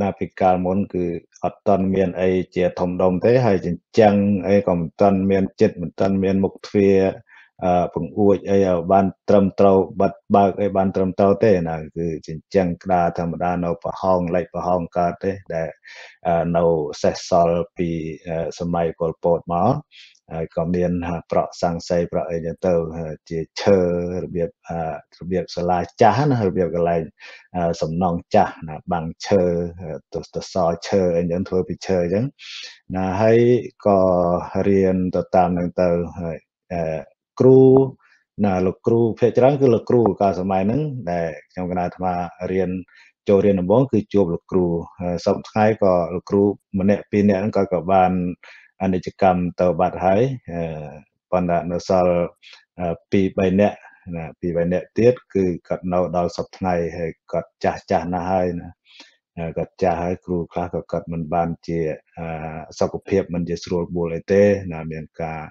ណាពីកាលមុនគឺអត់តន់មានអីជាធំដុំទេហើយចិញ្ចឹងអីក៏មិនតន់មានចិត្តមិនតន់មានមុខទ្វារអឺពង្អួចអីឲ្យបានត្រឹមត្រូវបិទបើកអីបានត្រឹមត្រូវទេណាគឺចិញ្ចឹងក្តារធម្មតានៅប្រហោងលិចប្រហោងកើតទេដែលនៅសេសសល់ពីសម័យប៉ុលពតមកហើយក៏មានប្រក់សាំងសីប្រក់អីចឹងទៅជាឈើរបៀបរបៀបសាលាចាស់ណារបៀបកន្លែងសំណង់ចាស់ណាបាំងឈើទៅទៅសល់ឈើអីចឹងធ្វើពីឈើចឹងណាហើយក៏រៀនទៅតាមនឹងទៅហើយគ្រូណាលោកគ្រូភាគច្រើនគឺលោកគ្រូកាលសម័យហ្នឹងដែលខ្ញុំកណ្ដាលអាត្មារៀនចូលរៀនដំបូងគឺជួបលោកគ្រូសពថ្ងៃក៏លោកគ្រូម្នាក់ពីរនាក់ហ្នឹងក៏ក៏បានអនិច្ចកម្មទៅបាត់ហើយប៉ុន្តែនៅសល់2 3នាក់ណា2 3នាក់ទៀតគឺគាត់នៅដល់សប្ថ្ងៃហើយគាត់ចាស់ចាស់ណាស់ហើយណាគាត់ចាស់ហើយគ្រូខ្លះក៏គាត់មិនបានជាសុខភាពមិនជាស្រួលបួលអីទេណាមានការ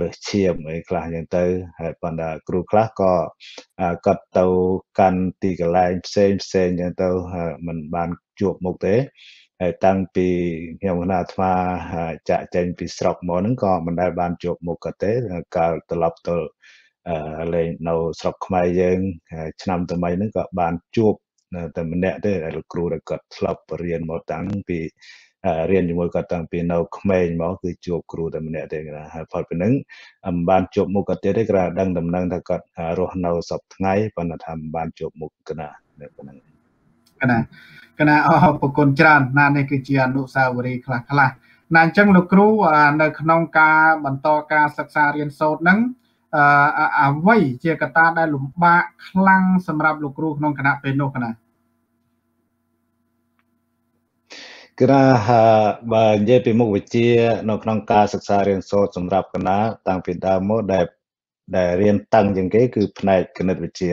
លើសឈាមអីខ្លះយ៉ាងទៅហើយប៉ុន្តែគ្រូខ្លះក៏គាត់ទៅកាន់ទីកន្លែងផ្សេងផ្សេងយ៉ាងទៅមិនបានជួបមុខទេហើយតាំងពីខ្ញុំណាអាត្មាចាក់ចែងពីស្រុកមកហ្នឹងក៏មិនដែលបានជួបមុខក៏ទេកាលត្រឡប់ទៅលេងនៅស្រុកខ្មែរយើង ឆ្នាំថ្មីហ្នឹងក៏បានជួបតែម្នាក់ទេលោកគ្រូដែលគាត់ធ្លាប់រៀនមកតាំងពីរៀនជាមួយគាត់តាំងពីនៅក្មេងមក គឺជួបគ្រូតែម្នាក់ទេគេថាហើយផលពីហ្នឹងមិនបានជួបមុខគាត់ទៀតទេគេថាដឹងដំណឹងថាគាត់រស់នៅសពថ្ងៃប៉ុន្តែថាមិនបានជួបមុខគេណាហ្នឹងប៉ុណ្ណឹងណាគណៈអរគុណច្រើនណានេះគឺជាអនុសាវរីយ៍ខ្លះខ្លះណាអញ្ចឹងលោកគ្រូនៅ ក្នុងការបន្តការសិក្សារៀនសូត្រហ្នឹងអអ្វីជាកត្តាដែលលំបាក ខ្លាំងសម្រាប់លោកគ្រូក្នុងគណៈពេលនោះគណៈគណៈបើនិយាយពីមុខវិជ្ជានៅក្នុងការសិក្សារៀនសូត្រសម្រាប់គណៈតាំងពីដើមមកដែល ដែលរៀនតឹងជាងគេគឺផ្នែកគណិតវិទ្យា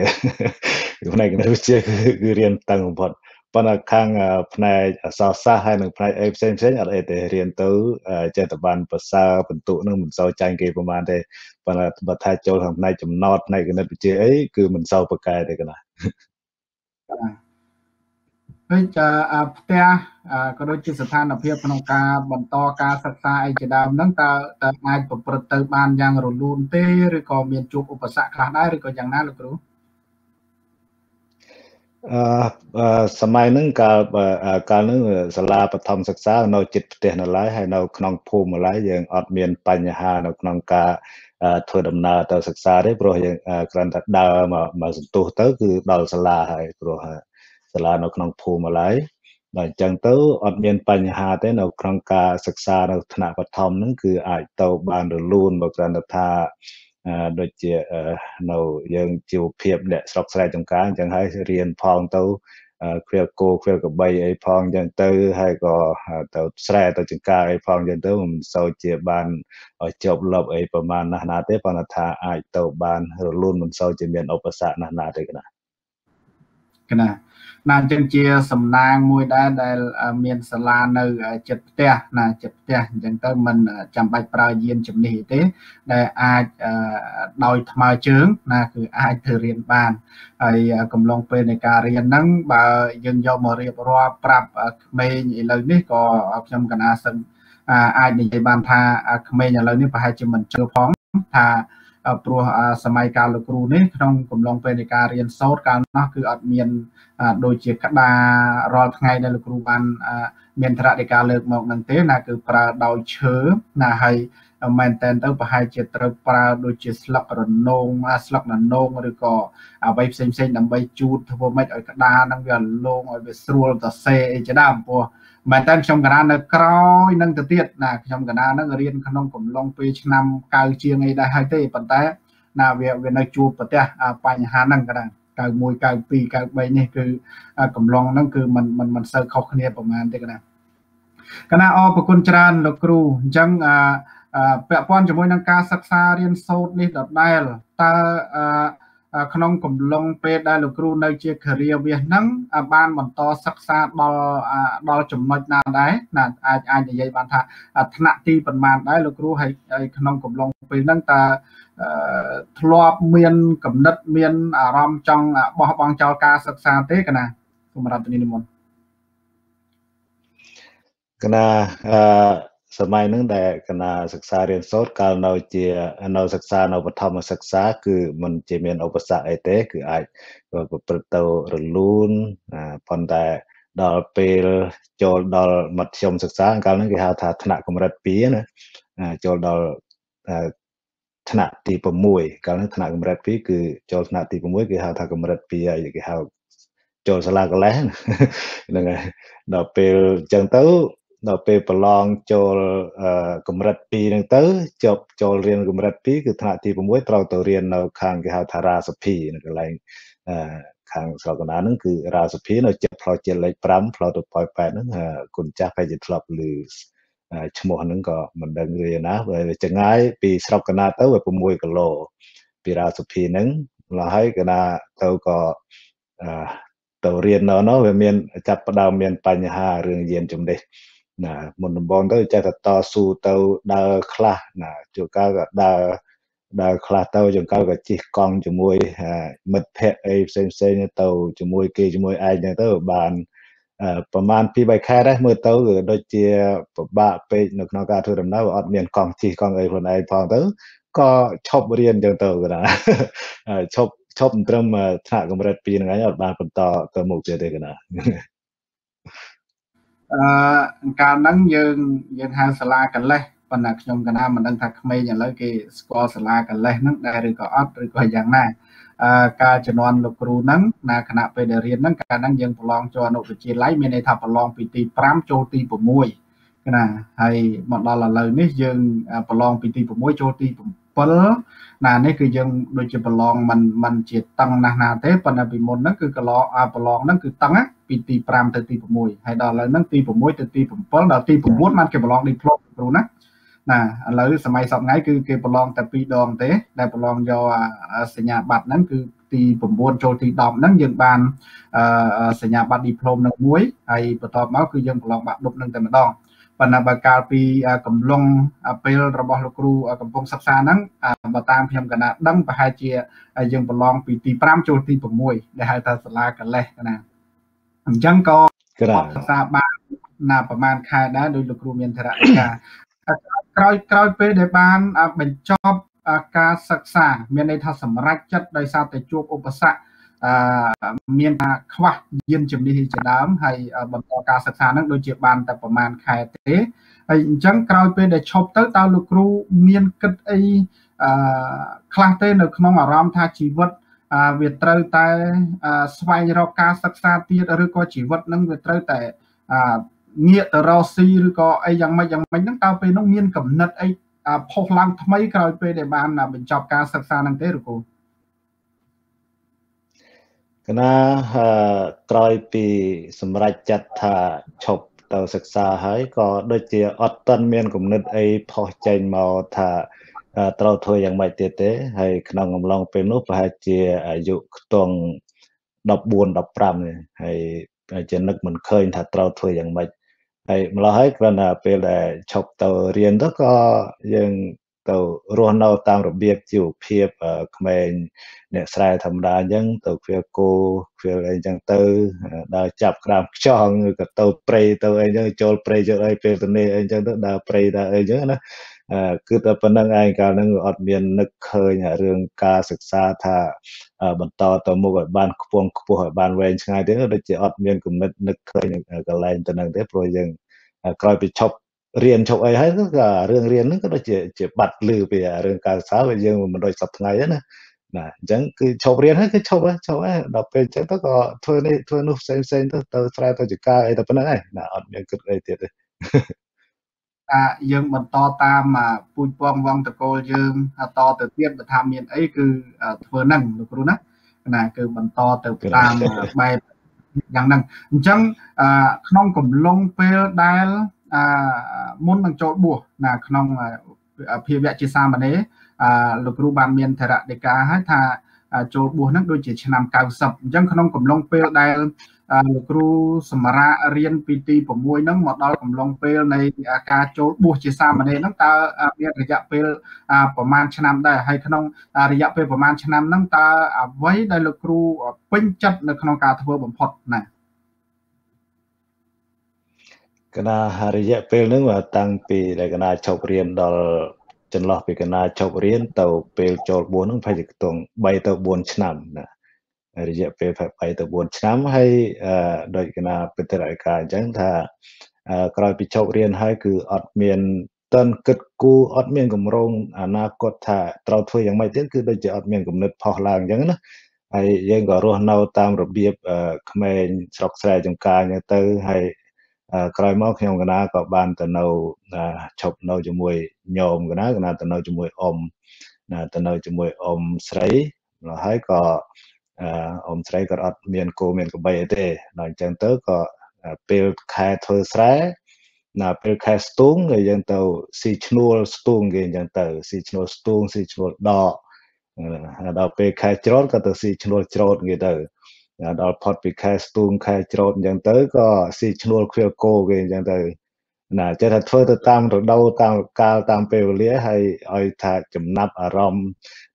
ផ្នែកគណិតវិទ្យាគឺរៀនតឹងបំផុតអឺប៉ុន្តែខាងផ្នែកអសរសាស្ត្រហើយនិងផ្នែកអីផ្សេងផ្សេងអត់អីទេរៀនទៅចេះតែបានប្រសើរបន្ទុកនឹងមិនសូវចាញ់គេប្រហែលទេប៉ុន្តែបើថាចូលខាងផ្នែកចំណត់ផ្នែកគណិតវិទ្យាអីគឺមិនសូវប្រកែទេកណាហើយចាផ្ទះក៏ដូចជាស្ថានភាពក្នុងការបន្តការសិក្សាអីជាដើមហ្នឹងតើតើអាចប្រព្រឹត្តទៅបានយ៉ាងរលូនទេឬក៏មានជួបឧបសគ្គខ្លះដែរឬក៏យ៉ាងណាលោកគ្រូអឺសម័យហ្នឹងកាលកាលហ្នឹង សាលាបឋមសិក្សានៅចិត្តផ្ទះនៅឡើយហើយនៅក្នុងភូមិឡើយយើងអត់មានបញ្ហានៅក្នុងការធ្វើដំណើរទៅសិក្សាទេព្រោះយើងគ្រាន់តែដើរមកមកសន្ទុះទៅគឺដល់សាលាហើយព្រោះសាលានៅ ក្នុងភូមិឡើយដល់អញ្ចឹងទៅអត់មានបញ្ហាទេ នៅក្នុងការសិក្សានៅថ្នាក់បឋមហ្នឹងគឺអាចទៅបានរលូនបើគ្រាន់តែថាដូចជានៅយើងជីវភាពអ្នកស្រុកស្រែចម្ការអញ្ចឹងហើយរៀនផងទៅគ្រាគោគ្រាកបីអីផងអញ្ចឹងទៅហើយក៏ទៅស្រែទៅចង្ការអីផងអញ្ចឹងទៅមិនសូវជាបានជប់លប់អីប្រមាណណាស់ណាទេប៉ុន្តែថាអាចទៅបានរលូនមិនសូវជាមានឧបសគ្គណាស់ណាទេគណៈគណាណាអញ្ចឹងជាសំណាងមួយដែរដែលមានសាលានៅចិត្តផ្ទះណាចិត្តផ្ទះអញ្ចឹងទៅมันចាំបាច់ប្រើយានជំនិះទេដែលអាចដោយថ្មើរជើងណាគឺអាចទៅរៀនបានហើយកំឡុងពេលនៃការរៀនហ្នឹងបើ យើងយកមករៀបរាប់ប្រាប់ក្មេងឥឡូវនេះក៏ខ្ញុំកណាសឹងអាចនិយាយបានថាក្មេងឥឡូវនេះប្រហែលជាមិនជឿផងថាព្រោះសម័យកាលលោកគ្រូនេះក្នុងកំឡុងពេលនៃការរៀនសូត្រកាលនោះគឺអត់មានដូចជាក្តាររាល់ថ្ងៃដែលលោកគ្រូបាន មានត្រតិការលើកមកនឹងទេ ណាគឺប្រើដោយឈើណាហើយមែនតែនទៅប្រហែលជាត្រូវប្រើដូចជាស្លឹករនងស្លឹកណនងឬក៏អ្វីផ្សេងផ្សេងដើម្បីជូតធ្វើម៉េចឲ្យក្តារនឹងវាលងឲ្យវាស្រួលទៅសេអីជាដើមព្រោះមែនតើខ្ញុំកណានៅក្រោយនឹងទៅទៀតណាខ្ញុំកណានឹងរៀនក្នុងកំឡុងពេលឆ្នាំ9ជាងអីដែរហើយទេប៉ុន្តែណាវាវានៅជួបប្រទះបញ្ហាហ្នឹងកណា91 92 93នេះគឺកំឡុងហ្នឹងគឺมันมันមិនសូវខុសគ្នាប្រហែលទេកណាកណាអរប្រគុណច្រើនលោកគ្រូអញ្ចឹងអពាក់ព័ន្ធជាមួយនឹងការសិក្សារៀនសូត្រនេះដដែលតើអឺក្នុងកំឡុងពេលដែលលោកគ្រូនៅជាការិយាវាសហ្នឹងបានបន្តសិក្សាដល់ដល់ចំណុចណាដែរណាអាចអាចនិយាយបានថាថ្នាក់ទីប្រមាណដែរលោកគ្រូហើយក្នុងកំឡុងពេលហ្នឹងតើធ្លាប់មានកំណត់មានអារម្មណ៍ចង់បោះបង់ចោលការសិក្សាទេកណាសម្រាប់ទីនេះមុនកណាអឺសម័យហ្នឹងដែលកណាសិក្សារៀនសូត្រកាលនៅជានៅសិក្សានៅបឋមសិក្សា គឺมันជាមានឧបសគ្គអីទេ គឺអាចប្រព្រឹត្តទៅរលូនប៉ុន្តែដល់ពេលចូលដល់មធ្យមសិក្សាកាលហ្នឹងគេហៅថាថ្នាក់កម្រិត2ណាចូលដល់ថ្នាក់ទី6កាលហ្នឹងថ្នាក់កម្រិត2គឺចូលថ្នាក់ទី6គេហៅថាកម្រិត2ហើយគេហៅចូលសាលាកលេសហ្នឹងហើយដល់ពេលអញ្ចឹងទៅដល់ពេលប្រឡងចូលកម្រិត2ហ្នឹងទៅចប់ចូលរៀនកម្រិត2គឺថ្នាក់ទី6ត្រូវទៅរៀននៅខាងគេហៅថារាសភីនៅកន្លែងខាងស្រុកកណ្ដាលហ្នឹងគឺរាសភីនៅចិត្តផ្លោជាតិលេខ5ផ្លោទៅប៉ោយ8ហ្នឹងគុណចាស់បែរជាធ្លាប់ឮឈ្មោះហ្នឹងក៏មិនដឹងរៀនណាវាចង្ងាយពីស្រុកកណ្ដាលទៅវា6គីឡូពីរាសភីហ្នឹងឡើយហើយកណ្ដាលទៅក៏ទៅរៀននៅនោះវាមានចាប់ផ្ដើមមានបញ្ហារឿងយានជំនិះណាមុនដំបូងទៅចេះតែតស៊ូទៅដើរខ្លះណាជួនកាលក៏ដើរដើរខ្លះទៅជួនកាលក៏ជិះកង់ជាមួយមិត្តភ័ក្តិអីផ្សេងផ្សេងទៅជាមួយគេជាមួយឯងហ្នឹងទៅបានប្រហែល2 3ខែដែរមើលទៅគឺដូចជាពិបាកពេកនៅក្នុងការធ្វើដំណើរអត់មានកង់ជិះកង់អីខ្លួនឯងផងទៅក៏ឈប់រៀនអញ្ចឹងទៅក៏ណាឈប់ឈប់ត្រឹមថ្នាក់កម្រិត2ហ្នឹងឯងអត់បានបន្តទៅមុខទៀតទេក៏ណាអឺកាលហ្នឹងយើងយើងហៅសាលាកលេសប៉ុន្តែខ្ញុំកណាមិនដឹងថាក្មេងឥឡូវគេស្គាល់សាលាកលេសហ្នឹងដែរឬក៏អត់ឬក៏យ៉ាងណាអឺការជំនាន់លោកគ្រូហ្នឹងណាគណៈពេលដែលរៀនហ្នឹងកាលហ្នឹងយើងប្រឡងចូលអនុវិទ្យាល័យមានន័យថាប្រឡងពីទី5ចូលទី6ណាហើយមកដល់ឥឡូវនេះ យើង ប្រឡងពីទី6ចូលទី7ណានេះគឺយើងដូចជាប្រឡងมันมันជាតឹងណាស់ណាទេប៉ុន្តែពីមុនហ្នឹងគឺកន្លងប្រឡងហ្នឹងគឺតឹងពីទី5ទៅទី6ហើយដល់ឥឡូវហ្នឹងទី6ទៅទី7ដល់ទី9បានគេប្រឡងឌីប្លូមគ្រូណាណាឥឡូវសម័យសពថ្ងៃគឺគេប្រឡងតែ2ដងទេ ដែលប្រឡងយកសញ្ញាបត្រហ្នឹងគឺទី9ចូលទី10ហ្នឹងយើងបានសញ្ញាបត្រឌីប្លូមនៅមួយហើយបន្ទាប់មកគឺយើងប្រឡងបាក់ឌុបនឹងតែម្ដងប៉ុន្តែបើកាលពីកំឡុងពេលរបស់លោកគ្រូកំពុងសិក្សាហ្នឹងបើតាមខ្ញុំកណាដឹងប្រហែលជាយើងប្រឡងពីទី5ចូលទី6ដែលហៅថាសាលាកលេសណាអញ្ចឹងក៏សិក្សាបានណាប្រហែលខែដែរដោយលោកគ្រូមានធរៈការក្រោយក្រោយពេលដែលបានបញ្ចប់ការសិក្សា មានន័យថាសម្រេចចិត្តដោយសារតែជួបឧបសគ្គមានថាខ្វះយានជំនិះជាដើមហើយបន្តការសិក្សានឹង ដូចជាបានតែប្រមាណខែទេហើយអញ្ចឹងក្រោយពេលដែលឈប់ទៅតើលោកគ្រូមានគិតអីខ្លះទេនៅ ក្នុងអារម្មណ៍ថាជីវិតវាត្រូវតែស្វែងរកការសិក្សាទៀតឬក៏ជីវិតនឹងវាត្រូវតែងាកទៅរកស៊ីឬក៏អីយ៉ាងម៉េចយ៉ាងម៉េចហ្នឹងតើពេលនោះមានកំណត់អីផុសឡើងថ្មីក្រោយពេលដែលបានបញ្ចប់ការសិក្សាហ្នឹងទេឬគ្រូគណៈក្រោយពីសម្រេចចាត់ថាឈប់ទៅសិក្សាហើយក៏ដូចជាអត់ទាន់មានគំនិតអីផុសចេញមកថាត្រូវធ្វើយ៉ាងម៉េចទៀតទេហើយក្នុងអំឡុងពេលនោះប្រហែលជាអាយុខ្ទង់14 15ហើយជានឹកមិនឃើញ ថាត្រូវធ្វើយ៉ាងម៉េចហើយម្ល៉េះហើយគ្រាន់តែពេលដែលឈប់ទៅរៀនទៅក៏យើងទៅរស់នៅតាមរបៀបជីវភាពក្មេងអ្នកស្រែធម្មតាអញ្ចឹងទៅវាគោវាអីអញ្ចឹងទៅដល់ចាប់ក្តាមខ្យងឬក៏ទៅព្រៃទៅអីអញ្ចឹងចូលព្រៃចូលអីពេលទៅនេះអីអញ្ចឹងទៅដើរព្រៃដើរអីអញ្ចឹងណាគឺតែប៉ុណ្្នឹងឯងកាលហ្នឹងវាអត់មាននឹកឃើញរឿងការសិក្សាថា បន្តទៅមុខឲ្យបានខ្ពង់ខ្ពស់ឲ្យបានវែងឆ្ងាយទេដូចជាអត់មានគំនិតនឹកឃើញកន្លែងទៅហ្នឹងទេព្រោះយើងក្រោយពីឈប់រៀនឈប់អីហើយក៏រឿងរៀនហ្នឹងក៏ដូចជាជាបាត់លឺពីរឿងការសិក្សាវាយើងមិនដូចសប្តាហ៍ថ្ងៃណាបាទអញ្ចឹងគឺឈប់រៀនហើយគឺឈប់ហើយឈប់ហើយដល់ពេលអញ្ចឹងទៅក៏ធ្វើនេះធ្វើនោះផ្សេងផ្សេងទៅទៅស្រែទៅចកាអីទៅប៉ុណ្ណឹងហើយណាអត់មានគិតអីទៀតទេអាយើងបន្តតាមពូជពងវងតកូលយើងតទៅទៀតបើថាមានអីគឺធ្វើហ្នឹងលោកគ្រូណាណាគឺបន្តទៅតាមបែបយ៉ាងហ្នឹងអញ្ចឹងក្នុងកំឡុងពេលដែលមុននឹងចូលបួសណា ក្នុងភាវៈជាសាមណេរលោកគ្រូបានមានធរណីកាឲ្យថា ចូលបួសហ្នឹងដូចជាឆ្នាំ90អញ្ចឹងក្នុងកំឡុងពេលដែលលោកគ្រូសម្រារៀនពីទី6ហ្នឹងមកដល់កំឡុងពេលនៃការចូលបួសជាសាមណេរហ្នឹងតើមានរយៈពេលប្រមាណឆ្នាំដែរហើយក្នុង រយៈពេលប្រមាណឆ្នាំហ្នឹងតើអ្វីដែលលោកគ្រូពេញចិត្តនៅក្នុង ការធ្វើបំផុតណាកណារយៈពេលហ្នឹងតាំងពីដែលកណាជប់រៀនដល់ចន្លោះពីកណ្ដាលចប់រៀនទៅពេលចូល4ហ្នឹងប្រហែលជាខ្ទង់3ទៅ4ឆ្នាំណារយៈពេល3ទៅ4ឆ្នាំហើយដោយកណាបតិរិកាអញ្ចឹងថាក្រោយពីចប់រៀនហើយគឺអត់មានតន់គិតគូអត់មានកម្រងអនាគតថាត្រូវធ្វើយ៉ាងម៉េចទៀតគឺដូចជាអត់មានគំនិតផុសឡើងអញ្ចឹងណាហើយយើងក៏រស់នៅតាមរបៀបក្មេងស្រុកស្រែចំការអញ្ចឹងទៅហើយក្រោយមកខ្ញុំកណាក៏បានទៅនៅឈប់នៅជាមួយញោមកណាកណាទៅនៅជាមួយអ៊ំណាទៅនៅជាមួយអ៊ំស្រីហើយក៏អ៊ំស្រីក៏អត់មានគោមានក្របីអីទេដល់អញ្ចឹងទៅក៏ពេលខែធ្វើស្រែណាពេលខែស្ទូងគេយើងទៅស៊ីឈ្នួលស្ទូងគេអញ្ចឹងទៅស៊ីឈ្នួលស្ទូងស៊ីឈ្នួលដកដល់ពេលខែច្រូតក៏ទៅស៊ីឈ្នួលច្រូតគេទៅដល់ផុតពីខែស្ទូងខែច្រូតអញ្ចឹងទៅក៏ស៊ីឈ្នួលខ្វៀលគោគេអញ្ចឹងទៅ ណាចេះថាធ្វើទៅតាមរដូវតាមកាលតាមពេលវេលាហើយឲ្យថាចំណាប់អារម្មណ៍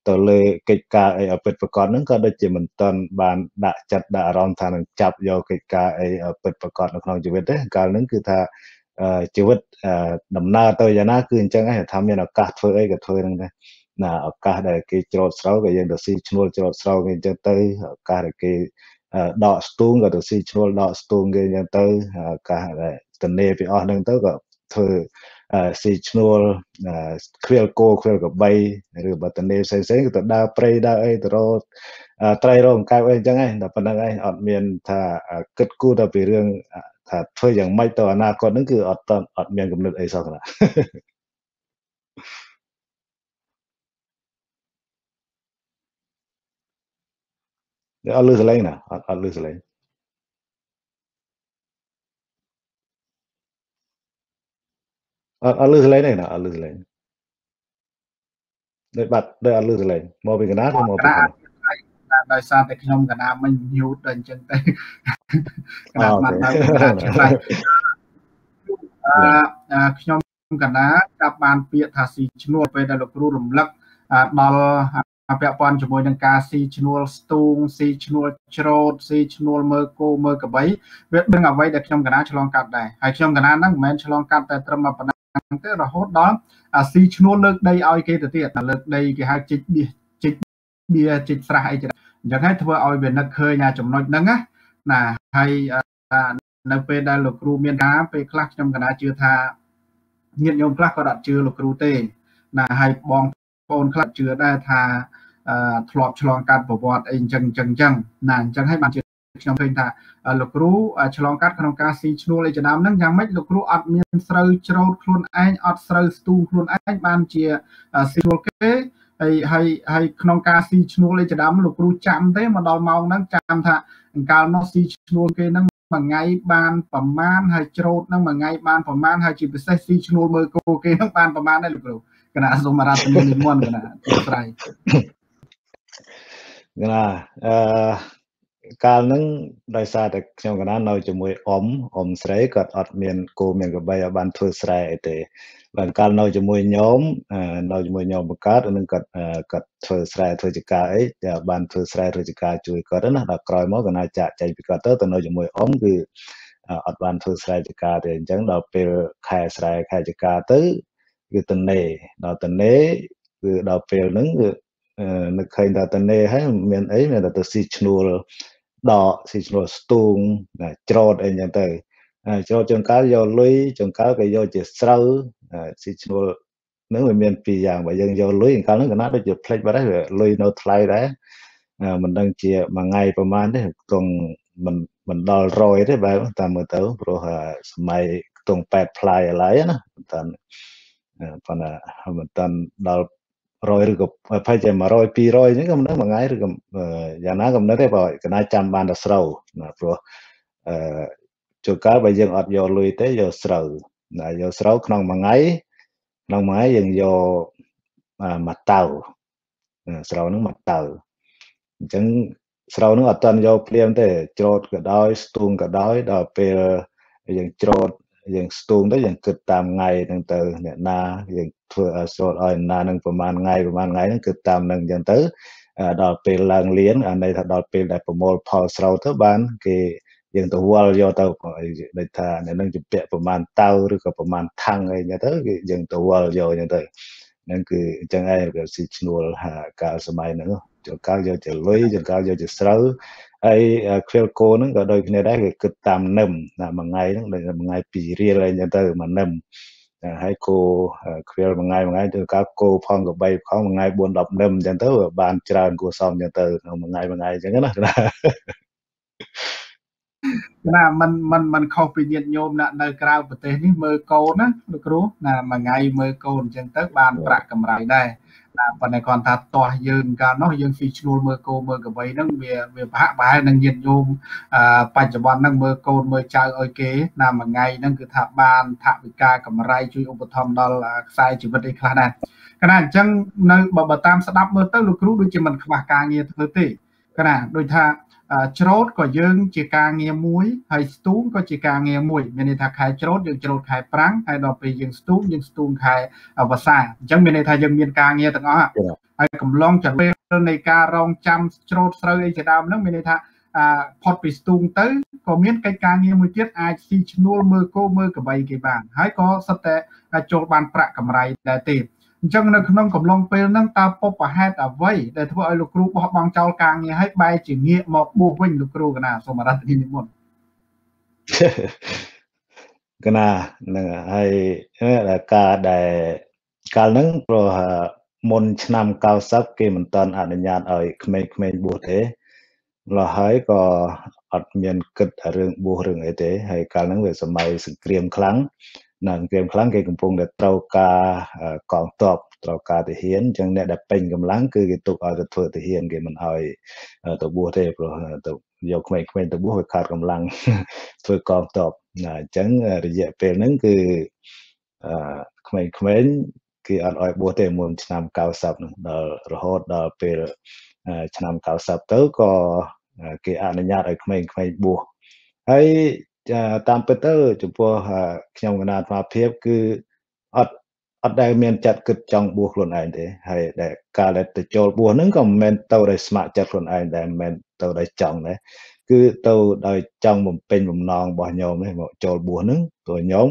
ទៅលើកិច្ចការអីឲ្យពិតប្រកបហ្នឹងក៏ដូចជាមិនទាន់បានដាក់ចិត្តដាក់អារម្មណ៍ថានឹងចាប់យកកិច្ចការអីឲ្យពិតប្រកបនៅក្នុងជីវិតទេកាលហ្នឹងគឺថាជីវិតដំណើរទៅយ៉ាងណាគឺអញ្ចឹងឯងថាមានឱកាសធ្វើអីក៏ធ្វើហ្នឹងដែរណាឱកាសដែលគេច្រត់ស្រោក៏យើងទៅស៊ីឈ្នួលច្រត់ស្រោគេអញ្ចឹងទៅឱកាសដែលគេដកស្ទូងក៏ទៅស៊ីឈ្នួលដកស្ទូងគេអញ្ចឹងទៅឱកាសដែលតនេពីអស់ហ្នឹងទៅក៏ធ្វើស៊ីឈ្នួលខ្វៀលគោខ្វៀលកបីឬបើតនេផ្សេងផ្សេងក៏ទៅដើរព្រៃដើរអីទៅរកត្រីរកអង្កែបអីអញ្ចឹងឯងតែប៉ុណ្្នឹងឯងអត់មាន ថាគិតគូរទៅពីរឿងថាធ្វើយ៉ាងម៉េចទៅអនាគតហ្នឹងគឺអត់តអត់មានគំនិតអីសោះណាអត់លើសលេងណាអត់អត់លើសលេងអត់អត់លើសលេងទេណាអត់លើសលេងដោយបាត់ដោយអត់លើសលេងមកពីកណាមកពីដោយសារតែខ្ញុំកណាមិញ mute ដល់អញ្ចឹងទៅកណាបានដល់ឆ្លៃអឺខ្ញុំកណាចាប់បានពាក្យថាស៊ីឈ្នួលពេលដែលលោកគ្រូរំលឹកដល់ពាក់ព័ន្ធជាមួយនឹងការស៊ីឈ្នួលស្ទូងស៊ីឈ្នួលច្រូតស៊ីឈ្នួលមើលគោមើលកបីវានឹងអ្វីដែលខ្ញុំកណាឆ្លងកាត់ដែរហើយខ្ញុំកណាហ្នឹងមិនមែនឆ្លងកាត់តែត្រឹមប៉ុណ្ណាទេរហូតដល់អាស៊ីឈ្នួលលើកដីឲ្យ គេទៅទៀតលើកដីគេហៅជីកបៀជីកបៀជីកស្រះអីចឹងអញ្ចឹងហើយធ្វើឲ្យវានឹកឃើញអាចំណុចហ្នឹងណាហើយនៅពេលដែលលោកគ្រូមានថាពេលខ្លះខ្ញុំកណាជឿថាញាតិញោមខ្លះក៏អត់ជឿលោកគ្រូទេណាហើយបងប្អូនខ្លះជឿដែរថាធ្លាប់ឆ្លងកាត់ប្រវត្តិអីអញ្ចឹងអញ្ចឹងអញ្ចឹងណាអញ្ចឹងហើយបានជាខ្ញុំឃើញថាលោកគ្រូឆ្លងកាត់ក្នុងការស៊ីឈ្នួលឯកដើមហ្នឹងយ៉ាងម៉េចលោកគ្រូអត់មានស្រូវច្រូតខ្លួនឯងអត់ស្រូវស្ទូខ្លួនឯងបានជាស៊ីឈ្នួលគេហើយហើយហើយក្នុងការស៊ីឈ្នួលឯកដើមលោកគ្រូចាំទេមកដល់ម៉ោងហ្នឹងចាំថាអង្កាលនោះស៊ីឈ្នួលគេហ្នឹងមួយថ្ងៃបានប្រមាណហើយច្រូតហ្នឹងមួយថ្ងៃបានប្រមាណហើយជាពិសេសស៊ីឈ្នួលមើលគោគេហ្នឹងបានប្រមាណដែរលោកគ្រូគណៈសូមរាតនីនិមន្តគណៈអធិស្រ័យគណៈអឺកាលហ្នឹងដោយសារតែខ្ញុំកណានៅជាមួយអ៊ំអ៊ំស្រីគាត់អត់មានគោមានកបីឲ្យបានធ្វើស្រែអីទេបាទកាលនៅជាមួយញោមនៅជាមួយញោមបង្កើតនឹងគាត់គាត់ធ្វើស្រែធ្វើចកាអីបានធ្វើស្រែធ្វើចកាជួយគាត់ណាដល់ក្រោយមកកណាចាក់ចែកពីគាត់ទៅទៅនៅជាមួយអ៊ំគឺអត់បានធ្វើស្រែចកាទេអញ្ចឹងដល់ពេលខែស្រែខែចកាទៅគឺតនេដល់តនេគឺដល់ពេលហ្នឹងគឺនឹកឃើញដល់តនេហើយមានអីមានតែទៅស៊ីឈ្នួលដកស៊ីឈ្នួលស្ទូងច្រតអីចឹងទៅច្រតចង្កាលយកលុយចង្កាលក៏យកជាស្រូវស៊ីឈ្នួលនឹងវាមានពីរយ៉ាងបើយើងយកលុយអង្កលនឹងកណាដូចជាផ្លេចបាត់ហើយលុយនៅថ្លៃដែរមិនដឹងជាមួយថ្ងៃប្រហែលទេគង់មិនមិនដល់100ទេបែបតាមមើលទៅព្រោះសម័យខ្ទង់8ផ្លាយឡើយណាប៉ុន្តែប៉ុន្តែមិនតាន់ដល់100ឬក៏ប្រហែលជា100 200ហ្នឹងក៏មិនដឹងមួយថ្ងៃឬក៏យ៉ាងណាក៏មិនដឹងទេបើកណាចាំបានតែស្រូវណាព្រោះអឺជួនកាលបើយើងអត់យកលុយទេយកស្រូវណាយកស្រូវក្នុងមួយថ្ងៃក្នុងមួយថ្ងៃយើងយកមួយតៅស្រូវហ្នឹងមួយតៅអញ្ចឹងស្រូវហ្នឹងអត់ទាន់យកភ្លាមទេច្រូតក៏ដោយស្ទូងក៏ដោយដល់ពេលយើងច្រូតយើងស្ទូងទៅយើងគិតតាមថ្ងៃហ្នឹងទៅអ្នកណាយើងធ្វើឲ្យសូលឲ្យណានឹងប្រហែលថ្ងៃប្រហែលថ្ងៃហ្នឹងគិតតាមហ្នឹងអញ្ចឹងទៅដល់ពេលឡើងលៀនអានេះថាដល់ពេលដែលប្រមូលផលស្រូវទៅបានគេយើងទៅវល់យកទៅដូចថាអ្នកនឹងជំពាក់ប្រមាណតៅឬក៏ប្រមាណថងអីហ្នឹងទៅគេយើងទៅវល់យកហ្នឹងទៅហ្នឹងគឺអញ្ចឹងឯងវាស៊ីឈ្នួលកាលសម័យហ្នឹងចូលកាលយកទៅលុយចូលកាលយកទៅស្រូវហើយខ្វៀលគោហ្នឹងក៏ដូចគ្នាដែរគេគិតតាមនឹមណាមួយថ្ងៃហ្នឹងដូចមួយថ្ងៃ2រៀលអីចឹងទៅមួយនឹមហើយគោខ្វៀលមួយថ្ងៃមួយថ្ងៃទៅកាគោផងក៏3ផងមួយថ្ងៃ4 10នឹមចឹងទៅបានច្រើនគួសមចឹងទៅក្នុងមួយថ្ងៃមួយថ្ងៃចឹងណាណាมันมันมันខុសពីញាតិញោមណានៅក្រៅប្រទេសនេះមើលកូនណាលោកគ្រូណាមួយថ្ងៃមើលកូនអញ្ចឹងទៅបានប្រាក់កម្រៃដែរណាប៉ុន្តែគាត់ថាតោះយើងកាលនោះយើងស៊ីឈ្នួលមើលកូនមើលកបីហ្នឹងវាវាប្រហាក់ប្រហែលនឹងញាតញោមអឺបច្ចុប្បន្នហ្នឹងមើលកូនមើលចៅឲ្យគេណាមួយថ្ងៃហ្នឹងគឺថាបានថវិកាកម្រៃជួយឧបត្ថម្ភដល់ខ្សែជីវិតអីខ្លះដែរគណៈអញ្ចឹងនៅបើតាមស្ដាប់មើលទៅលោកគ្រូដូចជាមិនខ្វះការងារធ្វើទេគណៈដូចថាច្រូតក៏យើងជាការងារមួយហើយស្ទូងក៏ជាការងារមួយមានន័យថាខែច្រូតយើងច្រូតខែប្រាំងហើយដល់ពេលយើងស្ទូងយើងស្ទូងខែវស្សាអញ្ចឹងមានន័យថាយើងមានការងារទាំងអស់ហើយកំឡុងចង្វេលនៃការរងចាំច្រូតស្រូវអីជាដើមហ្នឹងមានន័យថាអផុតពីស្ទូងទៅក៏មានកិច្ចការងារមួយទៀតអាចស៊ីឈ្នួលមើលគោមើលកបីគេបានហើយក៏សិតតែចូលបាន ប្រាក់កម្រៃដែរទេអញ្ចឹងនៅក្នុងកំឡុងពេលហ្នឹងតើពុបហេតុអ្វីដែលធ្វើឲ្យលោកគ្រូបោះបង់ចោលការងារហើយបែរជាងាកមកបួសវិញលោកគ្រូកណាសូមអរគុណនិមន្តកណាហ្នឹងហើយការដែលកាលហ្នឹងព្រោះមុនឆ្នាំ90គេមិនទាន់អនុញ្ញាតឲ្យក្មេងៗបួសទេម្ល៉េះហើយក៏អត់មានគិតរឿងបួសរឿងអីទេហើយកាលហ្នឹងវាសម័យសង្គ្រាមខ្លាំងនិងត្រៀមខ្លាំងគេកំពុងតែត្រូវការកងទ័ពត្រូវការទាហានអញ្ចឹងអ្នកដែលពេញកម្លាំងគឺគេទុកឲ្យទៅធ្វើទាហានគេមិនឲ្យទៅបួសទេព្រោះទៅយកក្មេងៗទៅបួសវាខាតកម្លាំងធ្វើកងទ័ពណាអញ្ចឹងរយៈពេលហ្នឹងគឺអឺក្មេងៗគេអត់ឲ្យបួសទេមុនឆ្នាំ90ហ្នឹងដល់រហូតដល់ពេលឆ្នាំ90ទៅក៏គេអនុញ្ញាតឲ្យក្មេងៗបួសហើយចាតាមពិតទៅចំពោះខ្ញុំកណាអាភាពគឺអត់អត់ដែលមានចិត្តគិតចង់បួសខ្លួនឯងទេហើយដែលការដែលទៅចូលបួសហ្នឹងក៏មិនមែនទៅដោយស្ម័គ្រចិត្តខ្លួនឯងដែរមិនមែនទៅដោយចង់ដែរគឺទៅដោយចង់បំពេញបំណងរបស់ញោមនេះមកចូលបួសហ្នឹងព្រោះញោម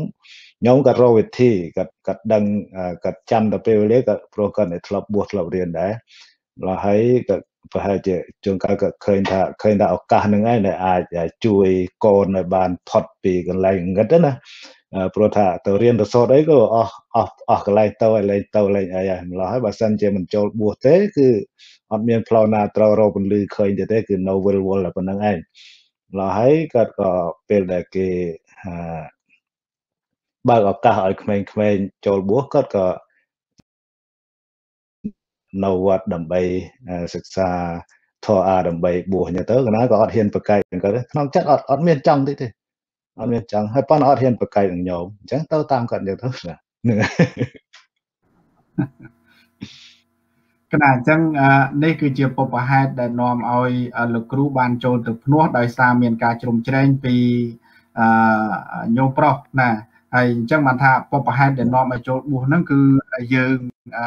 ញោមក៏រកវិធីក៏ក៏ដឹងក៏ចាំតែពេលវេលាក៏ព្រោះក៏ធ្លាប់បួសធ្លាប់រៀនដែរឡើយហើយក៏ប្រហែលជាជួនកាលក៏ឃើញថាឃើញថាឱកាសហ្នឹងឯងដែលអាចជួយកូនឲ្យបានផុតពីកន្លែងងឹតណាព្រោះថាទៅរៀនទៅសូត្រអីក៏អស់អស់អស់កន្លែងទៅឲ្យលេងទៅលេងអីហើយម្លោះហើយបើសិនជាមិនចូលបួសទេគឺអត់មាន ផ្លូវណាត្រូវរកពន្លឺឃើញទេទេគឺ no will will តែប៉ុណ្្នឹងឯងម្លោះហើយគាត់ក៏ពេលដែលគេបើកឱកាសឲ្យក្មេងៗចូលបួសគាត់ក៏នៅវត្តដើម្បីសិក្សាធរអាដើម្បីបួសអញ្ចឹងទៅកណ្ដាលក៏អត់ហ៊ានប្រកែកអញ្ចឹងទៅក្នុងចិត្តអត់អត់មានចង់តិចទេអត់មានចង់ហើយប៉ុន្តែអត់ហ៊ានប្រកែកនឹងញោមអញ្ចឹងទៅតាមគាត់អញ្ចឹងទៅហ្នឹងកណ្ដាលអញ្ចឹងនេះគឺជាពុបហេតុដែលនាំឲ្យលោកគ្រូបានចូលទៅភ្នោះដោយសារមានការជ្រុំជ្រែងពីអឺញោមប្រុសណាហើយអញ្ចឹងបានថាពុបហេតុដែលនាំឲ្យចូលបួសហ្នឹងគឺយើង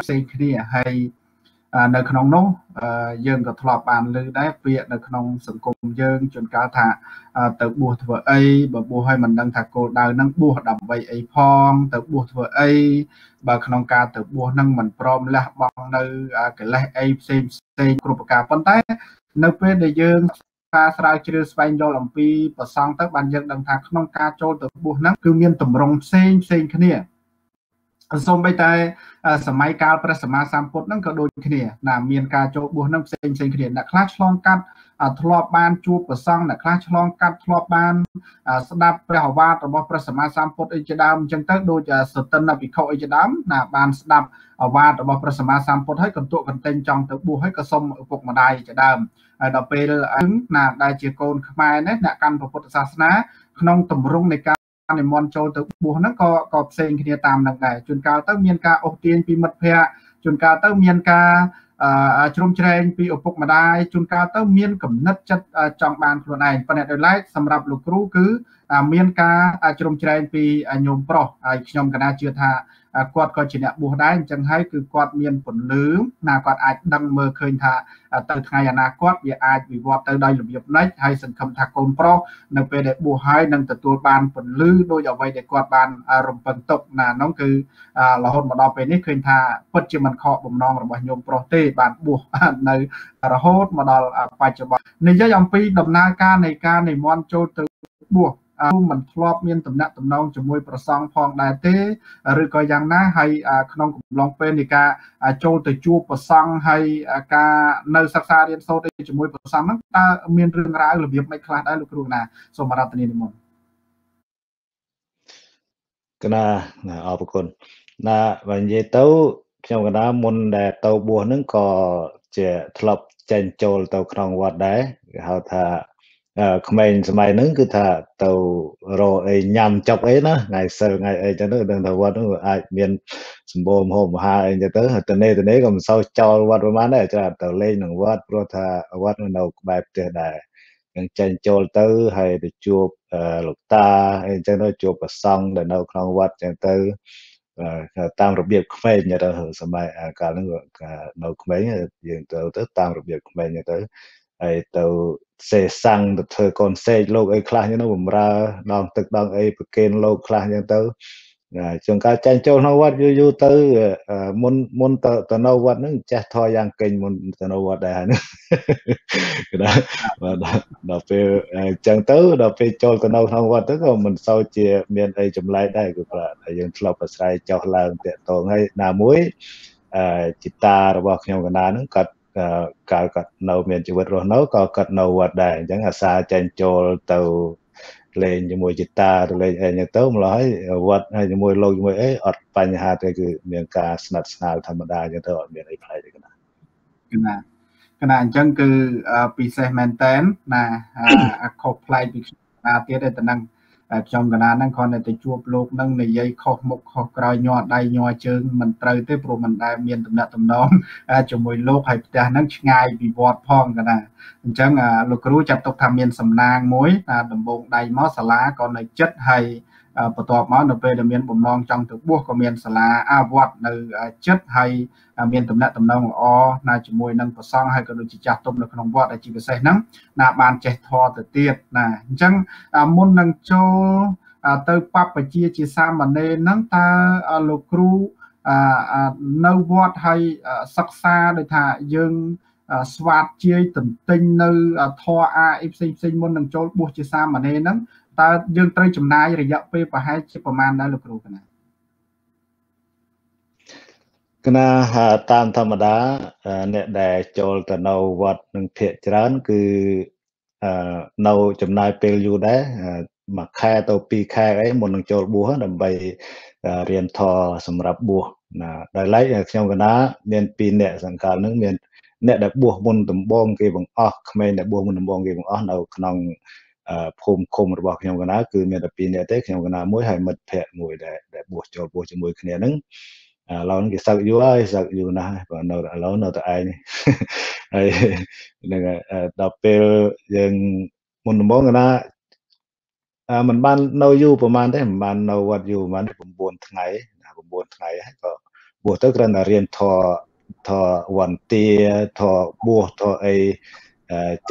ផ្សេងគ្នាហើយនៅក្នុងនោះយើងក៏ធ្លាប់បានលើដែរពាក្យនៅក្នុង សង្គមយើងជួនកាលថាទៅបួសធ្វើអីបើបួសហើយមិនដឹងថាគោលដៅនឹងបួសដើម្បីអីផងទៅបួសធ្វើអីបើក្នុងការទៅបួសនឹងមិនព្រមលះបង់នៅកិលេសអីផ្សេងផ្សេងគ្រប់ប្រការប៉ុន្តែនៅពេលដែលយើងការស្រាវជ្រាវស្វែងយល់អំពីប្រសងទៅបានយើងដឹងថាក្នុងការចូលទៅបួសហ្នឹងគឺមានតម្រងផ្សេងផ្សេងគ្នាសូម្បីតែសម័យកាលព្រះសម្មាសម្ពុទ្ធហ្នឹងក៏ដូចគ្នាណាមានការចូលបួសហ្នឹងផ្សេងផ្សេងគ្នាអ្នកខ្លះឆ្លង កាត់ធ្លាប់បានជួបប្រសង់អ្នកខ្លះឆ្លងកាត់ធ្លាប់បាន ស្ដាប់ព្រះអវាទរបស់ព្រះសម្មាសម្ពុទ្ធអីជាដើមអញ្ចឹងទៅដូចសតិនភិក្ខុអីជាដើមណា បានស្ដាប់អវាទរបស់ព្រះសម្មាសម្ពុទ្ធហើយកន្ទក់កន្ទែងចង់ទៅបួសហើយក៏សុំឪពុកម្ដាយជាដើមហើយដល់ពេលណាដែលជាកូនខ្មែរណាអ្នកកាន់ពុទ្ធសាសនាក្នុងទម្រង់នៃការនិមន្តចូលទៅបួសហ្នឹងក៏ក៏ផ្សេងគ្នាតាមនឹងដែរជួនកាលទៅមានការអូសទាញពីមិត្តភ័ក្តិជួនកាលទៅមានការជ្រុំជ្រែងពីឪពុកម្ដាយជួនកាលទៅមានកំណត់ចិត្តចង់បានខ្លួនឯងប៉ុន្តែដោយឡែកសម្រាប់លោកគ្រូគឺមានការជ្រុំជ្រែងពីញោមប្រុសហើយខ្ញុំកណាជឿថាគាត់ក៏ជាអ្នកបួសដែរអញ្ចឹងហើយគឺគាត់មានពន្លឺណាគាត់អាចដឹងមើលឃើញថា ទៅថ្ងៃអនាគតវាអាចវិវត្តទៅដោយរបៀបណាច់ហើយសង្ឃឹមថាកូនប្រុសនៅពេលដែលបួសហើយនឹងទទួលបានពន្លឺដោយអ្វីដែលគាត់បានរំពឹងទុកណានោះគឺរហូតមកដល់ពេលនេះឃើញថាពិតជាមិនខកបំណងរបស់ញោមប្រុសទេបានបួសនៅរហូតមកដល់បច្ចុប្បន្ននិយាយអំពីដំណើរការនៃការនិមន្តចូលទៅបួសមិនធ្លាប់មានតំណែងតំណងជាមួយ ប្រសង់ផងដែរទេឬក៏យ៉ាងណាហើយក្នុងកំឡុងពេលនៃការចូលទៅជួបប្រសង់ហើយការនៅសិក្សារៀនសូត្រជាមួយប្រសង់ហ្នឹងតើមានរឿងរ៉ាវរបៀបមិនខ្លះដែរលោកគ្រូណាសូមអរតនីនិមន្តកណាណាអរគុណណាបើនិយាយទៅខ្ញុំកណាមុនដែលទៅបួសហ្នឹងក៏ជាធ្លាប់ចេញចូល ទៅក្នុងវត្តដែរគេហៅថាក្មេងសម័យហ្នឹងគឺថាទៅរកអីញ៉ាំចប់អីណាថ្ងៃសិលថ្ងៃអីចឹងទៅដឹងថាវត្តហ្នឹងអាចមានសម្បូរម្ហូបអាហារអីចឹងទៅតនេតនេក៏មិនសូវចោលវត្តប្រហែលដែរច្រើនទៅលេងនឹងវត្តព្រោះថាវត្តនៅក្បែរផ្ទះដែរចឹងចេញចូលទៅហើយទៅជួបលោកតាអីចឹងទៅជួបព្រះសង្ឃដែលនៅក្នុងវត្តចឹងទៅតាមរបៀបក្មេងទៅសម័យកាលហ្នឹងនៅក្មេងយើងទៅទៅតាមរបៀបក្មេងទៅហើយទៅសេសាំងទៅធ្វើកូនសេកលោកអីខ្លះហ្នឹងបំរើដងទឹកដងអីប្រគេនលោកខ្លះហ្នឹងទៅជាងការចាញ់ចូលក្នុងវត្តយូរយូរទៅមុនមុនទៅទៅនៅវត្តហ្នឹងចេះថយយ៉ាងកេងមុនទៅនៅវត្តដែរហ្នឹងគឺដល់ដល់ពេលអញ្ចឹងទៅដល់ពេលចូលទៅនៅក្នុងវត្តទៅក៏មិនសូវជាមានអីចម្លែកដែរគឺប្រាយើងធ្លាប់អាស្រ័យចោះឡើងតាក់ទងហើយណាមួយអឺចិត្តារបស់ខ្ញុំកណ្ដាលហ្នឹងគាត់កាលគាត់នៅមានជីវិតរស់នៅក៏គាត់នៅវត្តដែរអញ្ចឹងអាសាចេញចូលទៅលេងជាមួយជីតាទៅលេងអីហ្នឹងទៅម្ល៉េះហើយវត្តហើយជាមួយលោកជាមួយអីអត់បញ្ហាទេគឺមានការស្និទ្ធស្នាលធម្មតាអញ្ចឹងទៅអត់មានអីផ្លែទេកណាកណាកណាអញ្ចឹងគឺពិសេសមែនតែនណាខុសផ្លែពីណាទៀតទេតំណខ្ញុំកណានហ្នឹងគ្រាន់តែទៅជួបលោកនឹងនិយាយខុសមុខខុសក្រោយញ័រដៃញ័រជើងមិនត្រូវទេព្រោះមិនដែលមានតំណែងតំណងជាមួយលោកហើយផ្ទះហ្នឹងឆ្ងាយពីវត្តផងកណាអញ្ចឹងលោកគ្រូចាត់ទុកថាមានសំណាង មួយដំបងដៃមកសាលាក៏នៅចិត្តហើយបន្ទាប់មកនៅពេលដែលមានបំណងចង់ទៅបួសក៏មានសាលាអាវត្តនៅចិត្តហើយមានតំណែងតំណងល្អណាជាមួយនឹងប្រសង់ហើយក៏ដូចជាចាស់ទុំនៅក្នុងវត្តដែលជាពិសេសហ្នឹងណាបានចេះធម៌ទៅទៀតណាអញ្ចឹងមុននឹងចូលទៅបពជាជាសាមណេរហ្នឹងតើលោកគ្រូនៅវត្តហើយសិក្សាដោយថាយើងស្វាតជាយទន្ទិញនៅធរអាអីផ្សេងផ្សេងមុននឹងចូលបួសជាសាមណេរហ្នឹងតើយើងត្រូវចំណាយរយៈពេលប្រហែលជាប្រមាណដែរលោកគ្រូកណាកណាតាមធម្មតាអ្នកដែលចូលទៅនៅវត្តនឹងភាកច្រើន គឺនៅចំណាយពេលយូរដែរមួយខែទៅពីរខែអីមុននឹងចូលបួសដើម្បីរៀនធម៌សម្រាប់បួសណាដោយឡែកខ្ញុំកណា មានពីរអ្នកសង្កលនឹងមានអ្នកដែលបួសមុនដំបងគេបង្អស់ក្មេងដែលបួសមុនដំបងគេបង្អស់នៅក្នុងភូមិឃុំរបស់ខ្ញុំកណ្ដាលគឺមានតែ2នាក់ទេខ្ញុំកណ្ដាលមួយហើយមិត្តភ័ក្ដិមួយដែលដែលបួសចូលបួសជាមួយគ្នាហ្នឹងឥឡូវគេសឹកយូរហើយសឹកយូរណាស់បើនៅឥឡូវនៅតែឯងហើយនឹងដល់ពេលយើងមុនដំបូងណាអាมันបាននៅយូរប្រហែលទេមិនបាននៅវត្តយូរប្រហែល9ថ្ងៃណា9ថ្ងៃហើយក៏បួសទៅគ្រាន់តែរៀនធរធរវន្ទាធរបួសធរអី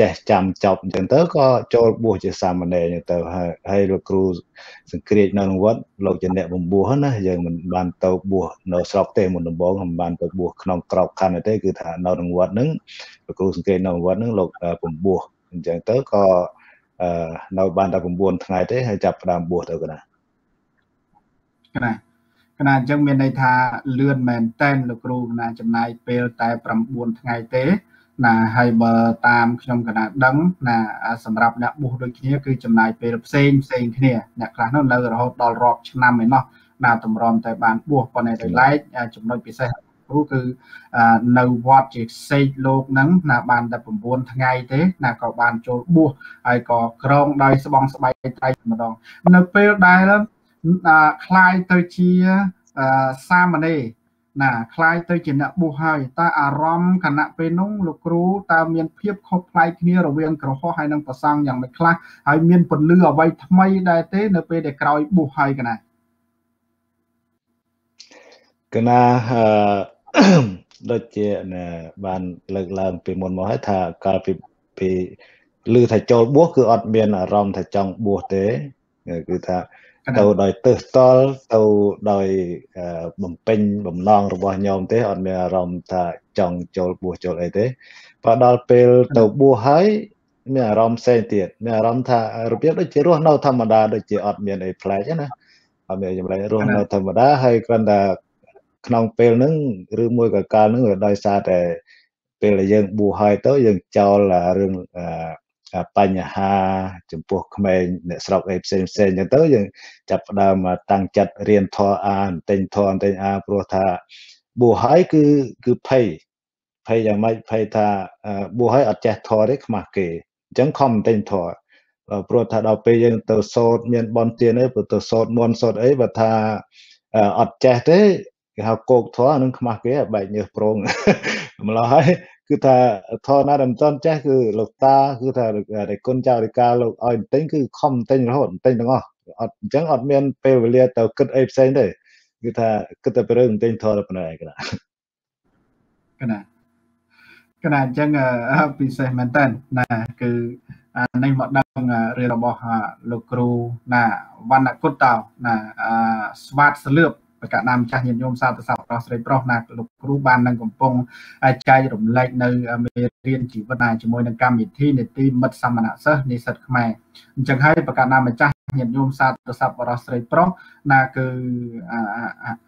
ចេះចាំចប់អញ្ចឹងទៅក៏ចូលបួសជាសាមណេរអញ្ចឹងទៅហើយហើយលោកគ្រូសង្គ្រាចនៅក្នុងវត្តលោកជាអ្នកបំបួសណាយើងមិនបានទៅបួសនៅស្រុកទេមុនដំបូងមិនបានទៅបួសក្នុងក្របខ័ណ្ឌទេគឺថានៅក្នុងវត្តហ្នឹងលោកគ្រូសង្គ្រាចនៅក្នុងវត្តហ្នឹងលោកបំបួសអញ្ចឹងទៅក៏នៅបានតែ9ថ្ងៃទេហើយចាប់ផ្ដើមបួសទៅកណាកណាកណាអញ្ចឹងមានន័យថាលឿនមែនតែនលោកគ្រូកណា ចំណាយ ពេលតែ9ថ្ងៃទេណាហើយបើតាមខ្ញុំកណាដឹងណាសម្រាប់អ្នកបុះដូចគ្នាគឺចំណាយពេលផ្សេងផ្សេងគ្នា អ្នកខ្លះនោះនៅរហូតដល់រាប់ឆ្នាំឯណោះណាតម្រាំតែ បានបុះប៉ុន្តែដោយឡែកចំណុចពិសេសព្រោះគឺនៅវត្តជាសេកលោកហ្នឹង ណាបាន19ថ្ងៃទេ ណាក៏បានចូលបួសហើយក៏ក្រងដោយស្បងស្បែកត្រៃម្ដងនៅពេលដែលคลายទៅជាសាមណេរណាคล้ายទៅជាអ្នកបុះហើយតើអារម្មណ៍ខណៈពេលនោះលោកគ្រូតើមានភាពខុសប្លែកគ្នារវាងក្រហមហើយនិងប្រសង់យ៉ាងមិនខ្លះហើយមានពលឺអ្វីថ្មីដែរទេ នៅពេលដែលក្រោយបុះហើយកណាកណាអឺដូចជាបានលើកឡើងពីមុនមកហើយថាកាលពីពីឮថាចូលបួសគឺអត់មានអារម្មណ៍ថាចង់បួសទេគឺថាទៅដោយទើសតល់ទៅដោយបំពេញបំណងរបស់ញោមទេអត់មានអារម្មណ៍ថាចង់ចូលបួសចូលអីទេបើដល់ពេលទៅបួសហើយមានអារម្មណ៍ផ្សេងទៀតមានអារម្មណ៍ថារបៀបដូចជារស់នៅធម្មតាដូចជាអត់មានអីប្លែកណាអត់មានចម្លែករស់នៅធម្មតាហើយគ្រាន់តែក្នុងពេលហ្នឹងឬមួយក៏កាលហ្នឹងដោយសារតែពេលដែលយើងបួសហើយទៅយើងចោលរឿងអឺបញ្ហា ចំពោះក្មេងអ្នកស្រុកអីផ្សេងផ្សេងអញ្ចឹងទៅយើងចាប់ផ្ដើមតាំងចិត្តរៀនធរអានតែងធរតែងអាព្រោះថាបួសហើយគឺគឺភ័យភ័យយ៉ាងម៉េចភ័យថាបួសហើយអត់ចេះធរទេខ្មាស់គេអញ្ចឹងខំតែងធរព្រោះថាដល់ពេលយើងទៅសោតមានបនទានអីព្រោះទៅសោតមន់សោតអីបើថាអត់ចេះទេគេហៅគោកធွားនឹងខ្មាស់គេបែកញើសប្រងម្ល៉េះហើយគឺថាធរណាដែលមិនតន់ចេះ គឺលោកតាគឺថាតែគុណចៅរិកាលោកឲ្យតែងគឺខំតែងរហូតតែងទាំងអស់អត់អញ្ចឹងអត់មានពេលវេលា ទៅគិតអីផ្សេងទេគឺថាគិតតែពីរឿងតែងធរប៉ុណ្ណេះឯងណាកណាកណាអញ្ចឹងពិសេសមែនតើណាគឺអានេះមកដឹងរឿងរបស់លោកគ្រូណាវណ្ណគុតតោណាស្វាតសលឿបប្រកាសណាម្ចាស់ញាតិញោមសាទសាប្រុសស្រីប្រុសណាលោកគ្រូបាននឹងកំពុងចែករំលែកនៅមេរៀនជីវិតណាជាមួយនឹងកម្មវិធីនេតិមិត្តសមណៈសិស្សនិស្សិតខ្មែរអញ្ចឹងហើយប្រកាសណាម្ចាស់ញាតិញោមសាទសាប្រុសស្រីប្រុសណាគឺ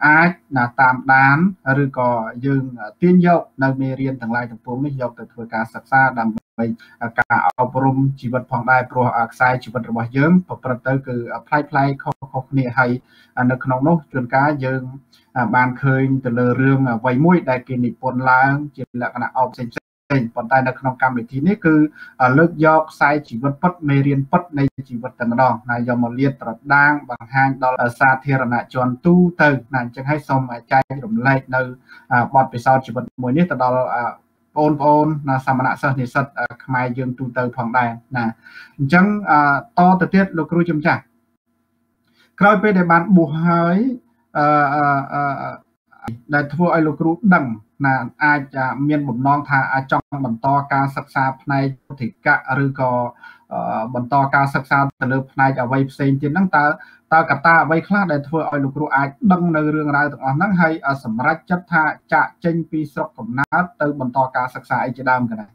អាចណាតាមដានឬក៏យើងទាញយកនៅមេរៀនទាំងឡាយទាំងពួងនេះយកទៅធ្វើការសិក្សាដើម្បីការអប់រំជីវិតផងដែរព្រោះខ្សែជីវិតរបស់យើង ប្រព្រឹត្តទៅគឺផ្លាយផ្លាយខុសខុសគ្នាហើយនៅក្នុងនោះជួនកាលយើងបានឃើញទៅលើរឿងអ្វីមួយដែលគេនិពន្ធឡើង ជាលក្ខណៈអបផ្សេងផ្សេងេងប៉ុន្តែនៅក្នុងកម្មវិធីនេះគឺលើកយកខ្សែជីវិតពិតមេរៀនពិតនៃជីវិតតែម្ដងណាយកមកលាតត្រដាងបង្ហាញដល់សាធារណជនទូទៅណាអញ្ចឹងហើយសូមចែករំលែកនៅបទពិសោធន៍ជីវិតមួយនេះទៅដល់បងប្អូនណាសាមណសិស្សនិស្សិតខ្មែរយើងទូទៅផងដែរណាអញ្ចឹងតទៅទៀតលោកគ្រូជំចាស់ក្រោយពេលដែលបានបួសហើយអឺដែលធ្វើឲ្យលោកគ្រូដឹង ណាអាចមានបំណងថាអាចចង់បន្តការសិក្សាផ្នែកពុទ្ធិកៈឬក៏បន្តការសិក្សាទៅលើផ្នែកអ្វីផ្សេងទៀតហ្នឹងតើតើកត្តាអ្វីខ្លះដែលធ្វើឲ្យលោកគ្រូអាចដឹងនៅរឿងរ៉ាវទាំងអស់ហ្នឹងហើយសម្រេចចិត្តថាចាក់ចេញពីស្រុកកំណើតទៅបន្តការសិក្សាអីជាដើមកណា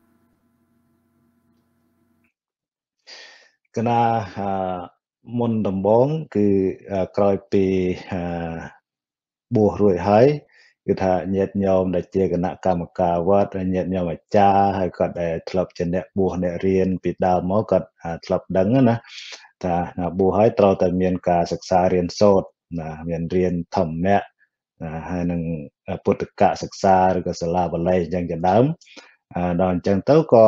កណាមុនដំបងគឺក្រោយពីបួសរួចហើយគឺថាញាតិញោមដែលជាគណៈកម្មការវត្តញាតិញោមអាចារ្យហើយគាត់ដែលធ្លាប់ជាអ្នកបួសអ្នករៀនពីដើមមកគាត់ធ្លាប់ដឹងណាថាបួសហើយត្រូវតែមានការសិក្សារៀនសូត្រណាមានរៀនធម្មៈណាហើយនឹងពុទ្ធកសិក្សាឬក៏សាលាបាលីអញ្ចឹងជាដើមដល់អញ្ចឹងទៅក៏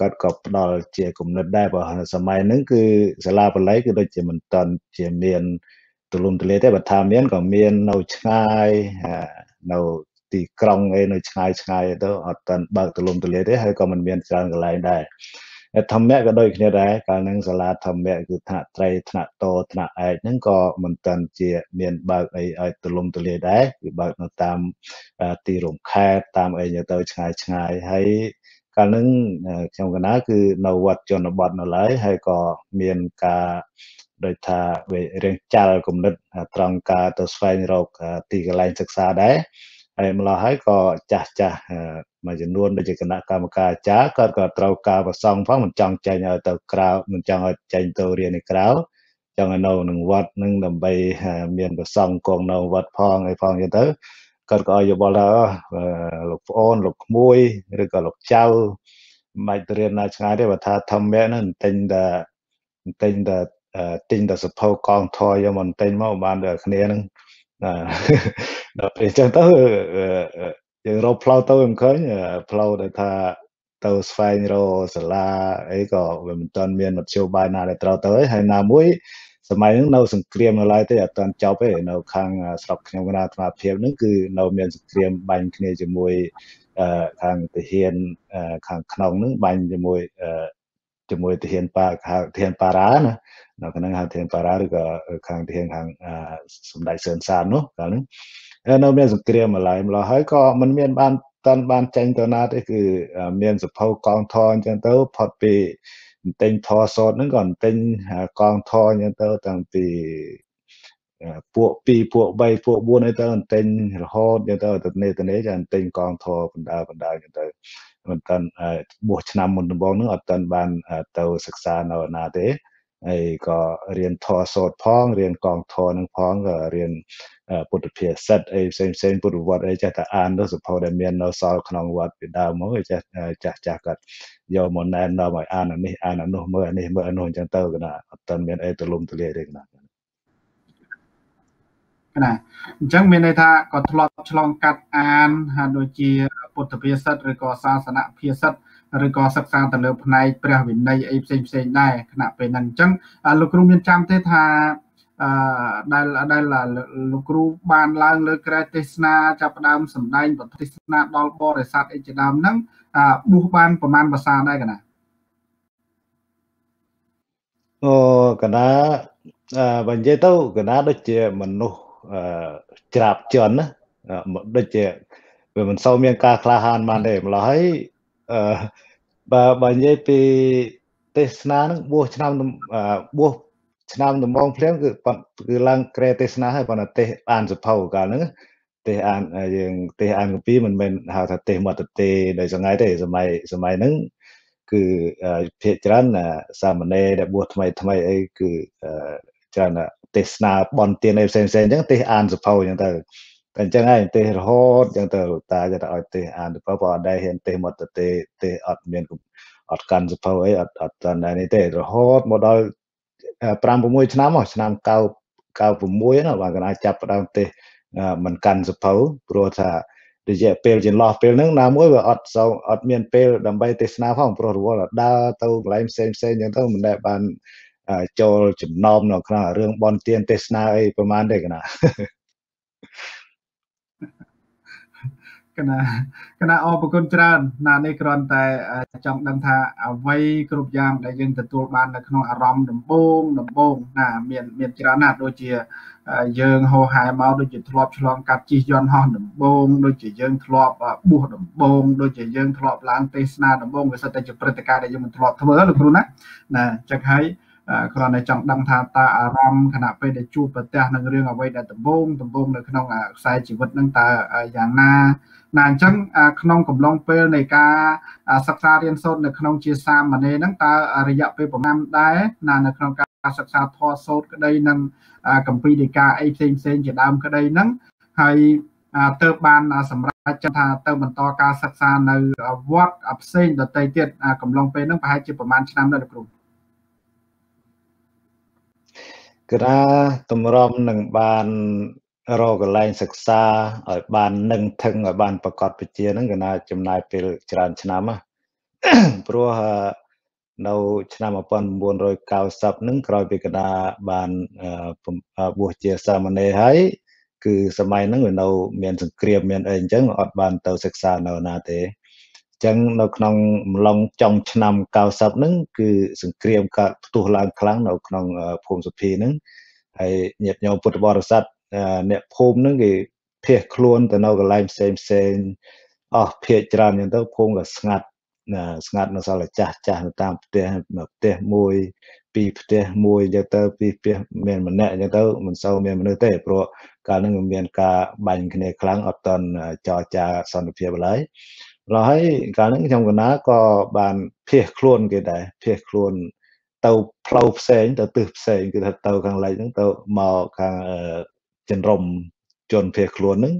គាត់ក៏ផ្ដល់ជាគំនិតដែរបើសម័យហ្នឹងគឺសាលាបាលីគឺដូចជាមិនតាន់ជាមានទូលំទូលាយទេបើថាមានក៏មាននៅឆ្ងាយនៅទីក្រុងអីនៅឆ្ងាយឆ្ងាយទៅអត់តាន់បើកទូលំទូលាយទេហើយក៏មិនមានច្រើនកន្លែងដែរធម្មក៏ដូចគ្នាដែរកាលហ្នឹងសាលាធម្មគឺថ្នាក់ត្រីថ្នាក់តថ្នាក់ឯកហ្នឹងក៏មិនតាន់ជាមានបើកអីឲ្យទូលំទូលាយដែរគឺបើកនៅតាមទីរំខេត្តតាមអីទៅឆ្ងាយឆ្ងាយហើយកាលហ្នឹងខ្ញុំកណាគឺនៅវត្តជនបទនៅឡើយហើយក៏មានការដោយថាវារៀងចាល់គំនិតត្រង់ការទៅស្វែងរកទីកន្លែងសិក្សាដែរហើយម្ល៉េះហើយក៏ចាស់ចាស់មួយចំនួនដូចជាគណៈកម្មការអាចារ្យគាត់ក៏ត្រូវការប្រសងផងមិនចង់ចេញឲ្យទៅក្រៅមិនចង់ឲ្យចេញទៅរៀននៅក្រៅចង់ឲ្យនៅក្នុងវត្តនឹងដើម្បី មានប្រសងគង់នៅវត្តផងអីផងយទៅគាត់ក៏ឲ្យយោបល់ថាលោកប្អូនលោកក្មួយឬក៏លោកចៅមិនទៅរៀនណាឆ្ងាយទេបើថាធម្មៈហ្នឹងទិញតែទិញតែទិញតែសភៅកងធយយកមកទិញមកបានតែគ្នាហ្នឹងដល់ពេលអញ្ចឹងទៅយើងរកផ្លូវទៅមិនឃើញផ្លូវដែលថាទៅស្វែងរកសាលាអីក៏វាមិនទាន់មានមធ្យោបាយណាដែលត្រូវទៅហើយណាមួយសម័យហ្នឹងនៅសង្គ្រាមនៅឡើយទេអត់ទាន់ចប់ទេនៅខាងស្រុកខ្ញុំគណៈអាត្មាភាពហ្នឹងគឺនៅមានសង្គ្រាម បាញ់គ្នាជាមួយខាងទាហានខាងក្នុងហ្នឹងបាញ់ជាមួយជាមួយទាហានប៉ាទាហានប៉ារ៉ាណានៅក្នុងហៅធានប៉ារ៉ាឬក៏ខាងធានខាងសម្ដេចសឿនសាននោះកាលហ្នឹងនៅមានសង្គ្រាមម្ល៉េះម្ល៉េះហើយក៏មិនមាន បានតាន់បានចេញទៅណាទេគឺមានសភៅកងធរអញ្ចឹងទៅផុតពីតែងធរសតហ្នឹងក៏តែងកងធរអញ្ចឹងទៅតាំងពីពួក2ពួក3ពួក4អីទៅអន្ទិញរហូតយើងទៅទៅនេះទៅនេះចាអន្ទិញកងធបណ្ដាបណ្ដាយើងទៅមិនតាន់បួសឆ្នាំមុនដំបូងហ្នឹងអត់តាន់បានទៅសិក្សានៅណាទេហើយក៏រៀនធម៌សូត្រផងរៀនកងធម៌នឹងផងក៏រៀនពុទ្ធភាសិតអីផ្សេងផ្សេងពុទ្ធវត្តអីចេះតែអានទៅសភៅដែលមាននៅសល់ក្នុងវត្តពីដើមមកចេះចាស់ចាស់គាត់យកមកណែនាំឲ្យអានអានេះអានអានោះមើលអានេះមើលអានោះអញ្ចឹងទៅគណៈអត់ទាន់មានអីទលំទលាយទេគណៈគណៈអញ្ចឹងមានន័យថាគាត់ធ្លាប់ឆ្លងកាត់អានហាក់ដូចជាពុទ្ធភាសិតឬក៏សាសនភាសិតអឺឬក៏សិក្សាទៅលើផ្នែកព្រះវិន័យអីផ្សេងផ្សេងដែរគណៈពេលហ្នឹងអញ្ចឹងលោកគ្រូមានចាំទេថាអឺដែលដែលលោកគ្រូបានឡើង លើក្រែទេសនា ចាប់ផ្ដើមសម្ដែងបទទេសនាដល់បរិស័ទអីជាដើមហ្នឹងបួសបាន ប្រមាណភាសាដែរកណាអូកណាបើនិយាយទៅកណាដូចជាមនុស្សច្រាបចន់ណាដូចជាវាមិនសូវមានការក្លាហានបានទេម្ល៉េះហើយអឺបើបើនិយាយពីទេសនានឹងបួសឆ្នាំបួសឆ្នាំដំបូងភ្លាមគឺគឺឡើងក្រែទេសនាហើយប៉ុន្តែទេសអានសភៅកាលហ្នឹងទេសអានយើងទេសអានកពីមិនមែនហៅថាទេសមត្តទេដោយសងាយទេសម័យសម័យហ្នឹងគឺភាគច្រើនសាមណេរដែលបួសថ្មីថ្មីអីគឺច្រើនទេសនាបនទានអីផ្សេងផ្សេងអញ្ចឹងទេសអានសភៅអញ្ចឹងទៅអញ្ចឹងហើយទេសរហូតអញ្ចឹងទៅលោកតាចិត្តឲ្យទេសអានសភៅក៏អត់ដែរហ៊ានទេសមកទៅទេទេសអត់មានអត់កាន់សភៅអីអត់អត់តាន់ដែរនេះទេរហូតមកដល់5 6ឆ្នាំមកឆ្នាំ9 96ណាបាទកណ្ដាលចាប់ផ្ដើមទេសមិនកាន់សភៅព្រោះថារយៈពេលចន្លោះពេលហ្នឹងណាមួយវាអត់សូវអត់មានពេលដើម្បីទេសនាផងព្រោះរវល់ដើរទៅកន្លែងផ្សេងផ្សេងអញ្ចឹងទៅមិនដែលបានចូលចំណោមនៅក្នុងរឿងបនទានទេសនាអីប្រហែលទេកណាគណៈគណៈអរគុណច្រើនណានេះគ្រាន់តែចង់ដឹងថាអ្វីគ្រប់យ៉ាងដែលយើងទទួលបាន នៅក្នុងអារម្មណ៍ដំបូងដំបូងណាមានមានច្រើនណាស់ដូចជា យើងហោហែមកដូចជាធ្លាប់ឆ្លងកាត់ជិះយន្តហោះដំបូងដូចជាយើងធ្លាប់បួសដំបូងដូចជាយើងធ្លាប់ឡើងទេសនាដំបូងវាសិតតែជាព្រឹត្តិការណ៍ដែលយើងមិនធ្លាប់ធ្វើលោកគ្រូណាណាចឹងហើយគ្រាន់តែចង់ដឹងថាតើអារម្មណ៍ខណៈពេលដែលជួបប្រទះនឹងរឿងអ្វីដែលដំបងដំបងនៅក្នុងខ្សែជីវិតនឹងតើយ៉ាងណាណាអញ្ចឹងក្នុង កំឡុងពេលនៃការសិក្សារៀនសូត្រនៅក្នុងជាសាមណេរហ្នឹងតើរយៈពេលប្រមាណដែរណានៅក្នុងការសិក្សាធម៌សូត្រក្តីនិងកម្ពីដីកាអីផ្សេងផ្សេងជាដើមក្តីហ្នឹងហើយទៅបានសម្រាប់ចិត្តថាទៅ បន្តការសិក្សានៅវត្តផ្សេងដតៃទៀតកំឡុងពេលហ្នឹងប្រហែលជាប្រមាណឆ្នាំដែរលោកគ្រូគឺថាតម្រុំនឹងបានរកកន្លែងសិក្សាឲ្យបាននឹងថឹងឲ្យបានប្រកបវិជ្ជាហ្នឹងគឺណាចំណាយពេលច្រើនឆ្នាំណាព្រោះនៅឆ្នាំ1990ហ្នឹងក្រោយពីកដាបានបួសជាសាមណេរហើយគឺ សម័យហ្នឹងវានៅមានសង្គ្រាមមានអីអញ្ចឹងអត់បានទៅសិក្សានៅណាទេចឹងនៅក្នុងអំឡុងចុងឆ្នាំ90ហ្នឹងគឺសង្គ្រាមកើតផ្ទុះឡើងខ្លាំងនៅក្នុងភូមិសុភីហ្នឹងហើយញាតិញោមពុទ្ធបរិស័ទអ្នកភូមិហ្នឹងគេភៀសខ្លួនទៅនៅកន្លែងផ្សេងផ្សេងអស់ភៀសច្រើនចឹងទៅភូមិក៏ស្ងាត់ស្ងាត់នៅសល់តែចាស់ចាស់នៅតាមផ្ទះផ្ទះមួយពីរផ្ទះមួយចឹងទៅពីរផ្ទះមានម្នាក់ចឹងទៅមិនសូវមានមនុស្សទេព្រោះកាលហ្នឹងមានការបាញ់គ្នាខ្លាំងអត់តន់ចរចាសន្តិភាពឡើយដល់ហើយកាលហ្នឹងខ្ញុំកណាក៏បានភៀសខ្លួនគេដែរភៀសខ្លួនទៅផ្លូវផ្សេងទៅទិសផ្សេងគឺថាទៅខាងលិចហ្នឹងទៅមកខាងជំរំជនភៀសខ្លួនហ្នឹង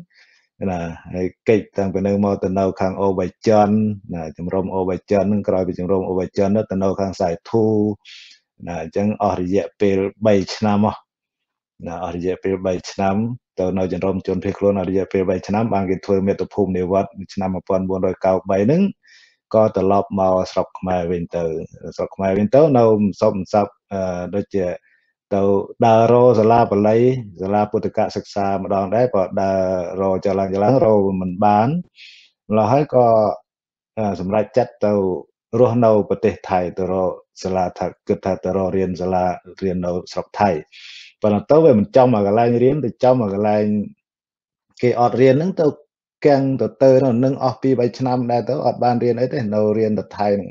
ណាហើយកិច្ចតាំងពីនៅមកទៅនៅខាងអូបៃចិនណាជំរំអូបៃចិនហ្នឹងក្រោយពីជំរំអូបៃចិនទៅនៅខាងសៃធូណាអញ្ចឹងអស់រយៈពេល3ឆ្នាំហ៎ណាអស់រយៈពេល3ឆ្នាំទៅនៅជំរំជនភៀសខ្លួនរយៈពេល3ឆ្នាំបានគេធ្វើមេត្តាភូមិនិវត្តឆ្នាំ1993ហ្នឹងក៏ត្រឡប់មកស្រុកខ្មែរវិញទៅស្រុកខ្មែរវិញទៅនៅមិនសពមិនសាប់ដូចជាទៅដើររសាលាបល័យសាលាពុទ្ធកសិក្សាម្ដងដែរក៏ដើររចលងចលងរមិនបានម្ល៉េះហើយក៏សម្រេចចិត្តទៅរស់នៅប្រទេសថៃទៅរសាលាថាគិតថាទៅររៀនសាលារៀននៅស្រុកថៃប៉ុន្តែទៅវាមិនចំមកកន្លែងរៀនទៅចំមកកន្លែងគេអត់រៀនហ្នឹង ទៅកាំងទៅទៅនឹងអស់2 3ឆ្នាំដែរទៅអត់បានរៀនអីទេ នៅរៀនទៅថៃហ្នឹង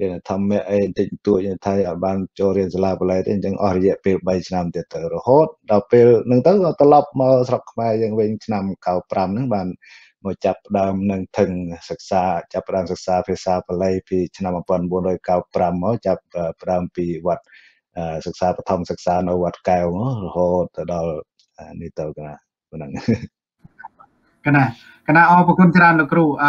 រៀនធម្មអីបន្តិចបន្តួចថៃអត់បានចូលរៀនសាលាបលែទេអញ្ចឹងអស់រយៈពេល3ឆ្នាំទៀតទៅរហូតដល់ពេលហ្នឹងទៅក៏ត្រឡប់មកស្រុកខ្មែរយើងវិញឆ្នាំ95ហ្នឹងបានមកចាប់ផ្ដើមនឹងថឹងសិក្សាចាប់ផ្ដើមសិក្សាភាសាបាលីពីឆ្នាំ1995មកចាប់ផ្ដើមពីវត្តសិក្សាបឋមសិក្សានៅវត្តកែវមករហូតទៅដល់នេះទៅកណាប៉ុណ្ណឹងកណាកណាអរគុណច្រើនលោកគ្រូអ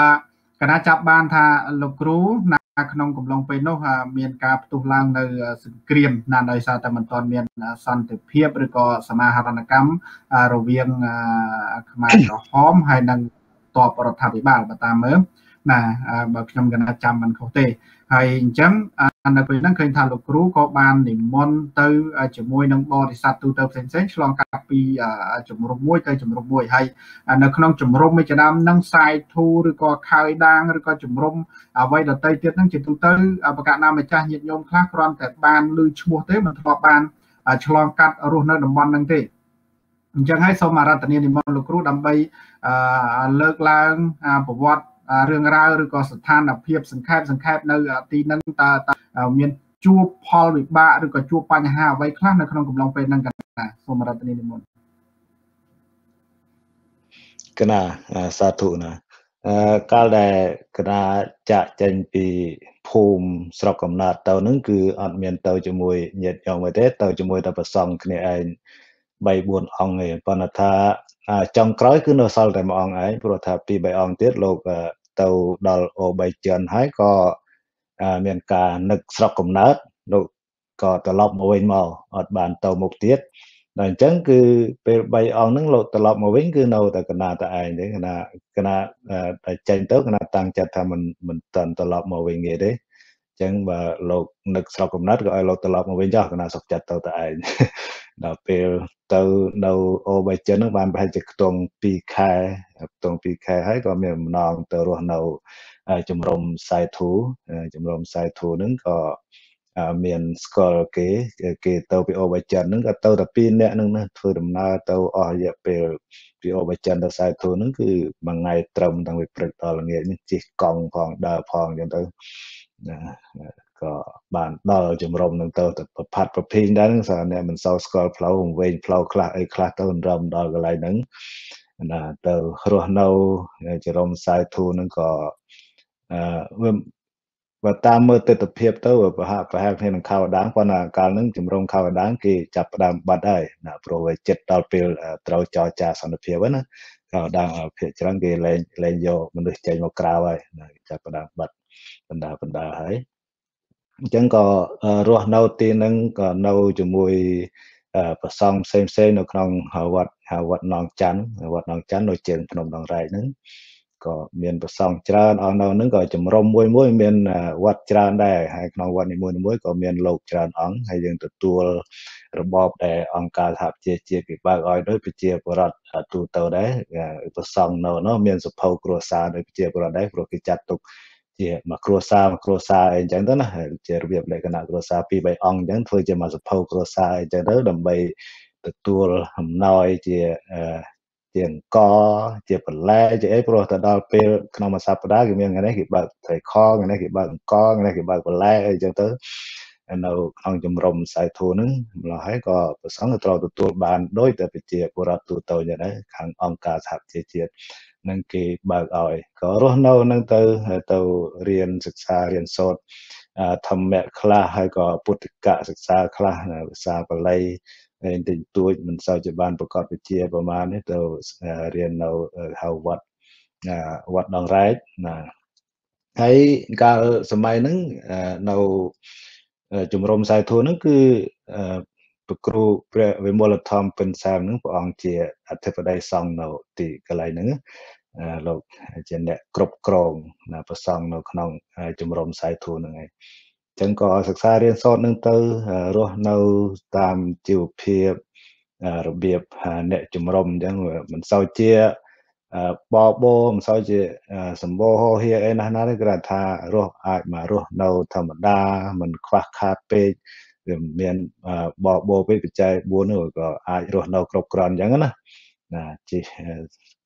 កណាចាប់បាន ថាលោកគ្រូណាក្នុងកំឡុងពេលនោះមានការផ្ទុះឡើងនៅសង្គ្រាម ណាដោយសារតែមិនទាន់មាន សន្តិភាពឬក៏សមាហរណកម្មរវាងខ្មែរក្រហមហើយនិងតបរដ្ឋាភិបាលបើតាមមើលណាបើខ្ញុំកណាចាំមិនខុសទេហើយអញ្ចឹងហើយនៅពេលហ្នឹងឃើញថាលោកគ្រូក៏បាននិមន្តទៅជាមួយនឹងបរិស័ទទូទៅផ្សេងៗឆ្លងកាត់ពីជំរំមួយទៅជំរំមួយហើយនៅក្នុងជំរំមួយចំនួនហ្នឹងសាយធូឬក៏ខើយដាងឬក៏ជំរំអ្វីដតីទៀតហ្នឹងជាទូទៅប្រកាសណាម្ចាស់ញាតិញោមខ្លះគ្រាន់តែបានឮឈ្មោះទេមិនធ្លាប់បានឆ្លងកាត់រស់នៅតំបន់ហ្នឹងទេអញ្ចឹងហើយសូមអរតនានិមន្តលោកគ្រូដើម្បីលើកឡើងប្រវត្តិរឿងរ៉ាវឬក៏ស្ថានភាពសង្ខេបសង្ខេបនៅ ទីហ្នឹងតើមានជួបផលវិបាកឬក៏ជួបបញ្ហាអ្វីខ្លះនៅក្នុងកំឡុងពេលហ្នឹងកណាសូមរដ្ឋនីនិមន្តកណាសាធុណា កាលដែលកណាចាក់ចេញពីភូមិស្រុកកំណើតទៅហ្នឹងគឺអត់មានទៅជាមួយញាតិញោមទេទៅជាមួយតែប្រសងគ្នាឯង3 4អង្គទេប៉ុន្តែថាចុងក្រោយគឺនៅសល់តែមួយអង្គឯងព្រោះថា2 3អង្គទៀតលោកទៅដល់អូបៃចិនហើយក៏មានការនឹកស្រុកកំណើតលោកក៏ត្រឡប់មកវិញមកអត់បានទៅមុខទៀតដល់អញ្ចឹងគឺពេល3អង្គហ្នឹងលោកត្រឡប់មកវិញគឺនៅតែកណាតឯងទេកណាកណាតែចេញទៅកណាតាំងចិត្តថាមិនមិនតាន់ត្រឡប់មកវិញទេទេចឹងបើលោកនឹកស្រុកកំណត់ក៏ឲ្យលោកត្រឡប់មកវិញចុះគណៈសុខចិត្តទៅតែឯងដល់ពេលទៅនៅអូបៃចិនហ្នឹងបានប្រហែលជាខ្ទង់2ខែខ្ទង់2ខែហើយក៏មានម្ដងទៅរស់នៅជំរំសៃធូជំរំសៃធូហ្នឹងក៏មានស្គាល់គេគេទៅពីអូបៃចិនហ្នឹងក៏ទៅតែ2នាក់ហ្នឹងណាធ្វើដំណើរទៅអស់រយៈពេលពីអូបៃចិនទៅសៅធូហ្នឹងគឺមួយថ្ងៃត្រឹមតាំងពីព្រឹកដល់ល្ងាចនេះជិះកង់ផងដើរផងអញ្ចឹងទៅណាក៏បានដល់ជំរំនឹងទៅទៅប្រផាត់ប្រភេទដែរហ្នឹងសារអ្នកមិនសូវស្គាល់ផ្លូវវែងផ្លូវខ្លះអីខ្លះទៅរំដល់កន្លែងហ្នឹងណាទៅរស់នៅជំរំសាយធូហ្នឹងក៏អឺបើតាមមើលទស្សនភាពទៅប្រហែលប្រហែលគ្នានឹងខោដាងប៉ុន្តែកាលហ្នឹងជំរំខោដាងគេចាប់ផ្ដើមបាត់ហើយណាព្រោះវាចិត្តដល់ពេលត្រូវចរចាសន្តិភាពហ្នឹងខោដាងភាគច្រើនគេលែងលែងយកមនុស្សចេញមកក្រៅហើយចាប់ផ្ដើមបាត់បណ្ដាបណ្ដាហើយអញ្ចឹងក៏រស់នៅទីហ្នឹងក៏នៅ ជាមួយប្រសងផ្សេងផ្សេងនៅក្នុងវត្តវត្តនងច័ន្ទវត្តនងច័ន្ទនៅជើងភ្នំដងរែកហ្នឹងក៏មាន ប្រសងច្រើនអស់នៅហ្នឹងក៏ជំរុំមួយមួយមានវត្តច្រើនដែរហើយក្នុងវត្តនីមួយមួយក៏មានលោកច្រើនអង្គហើយយើងទទួលរបបដែលអង្គការសហប្រជាជាតិគេបើកឲ្យដោយប្រជាពលរដ្ឋទូទៅដែរប្រសងនៅនោះមានសភៅគ្រួសារដោយប្រជាពលរដ្ឋដែរព្រោះគេចាត់ទុកជាមួយគ្រួសារមួយគ្រួសារអីចឹងទៅណាជារបៀបលក្ខណៈគ្រួសារ2 3អង្គចឹងធ្វើជាមួយសភៅគ្រួសារអីចឹងទៅដើម្បីទទួលអំណោយជាជាអង្គជាបន្លែជាអីព្រោះទៅដល់ពេលក្នុងមួយសប្តាហ៍គេមានថ្ងៃនេះគេបើកត្រីខថ្ងៃនេះគេបើកអង្គថ្ងៃនេះគេបើកបន្លែអីចឹងទៅនៅក្នុងជំរំសៅធូនឹងម្ល៉េះហើយក៏ប្រសងទៅត្រូវទទួលបានដោយតែប្រជាពលរដ្ឋទូទៅយ៉ាងដែរខាងអង្គការសហប្រជាជាតិនឹងគេបើកឲ្យក៏រស់នៅនឹងទៅទៅរៀនសិក្សារៀនសូត្រធម្មៈខ្លះហើយក៏ពុទ្ធកសិក្សាខ្លះភាសាបាលីឯងតិចតួចមិនសូវជាបានប្រកបវិជ្ជាប្រមាណនេះទៅរៀននៅហៅវត្តវត្តដងរែកណាហើយកាលសម័យហ្នឹងនៅជំរំសាយធូហ្នឹងគឺព្រះគ្រូព្រះវិមលធម្មពិនសាមហ្នឹងព្រះអង្គជាអធិបតីសង្ឃនៅទីកន្លែងហ្នឹងលោកជាអ្នកគ្រប់គ្រងណា ប្រសង់នៅក្នុងជំរំសាយធូនឹងឯងចឹងក៏សិក្សារៀនសូត្រនឹងទៅរស់នៅតាមជីវភាពរបៀបអ្នកជំរំអញ្ចឹងមិនសូវជាបបោមិនសូវជាសម្បោហោហៀអីណាស់ណាទេគ្រាន់ថារស់អាចមករស់នៅ ធម្មតា មិនខ្វះខាតពេកវាមានបបោពេកបច្ច័យ4នោះក៏អាចរស់នៅគ្រប់គ្រាន់អញ្ចឹងណាណាជិះ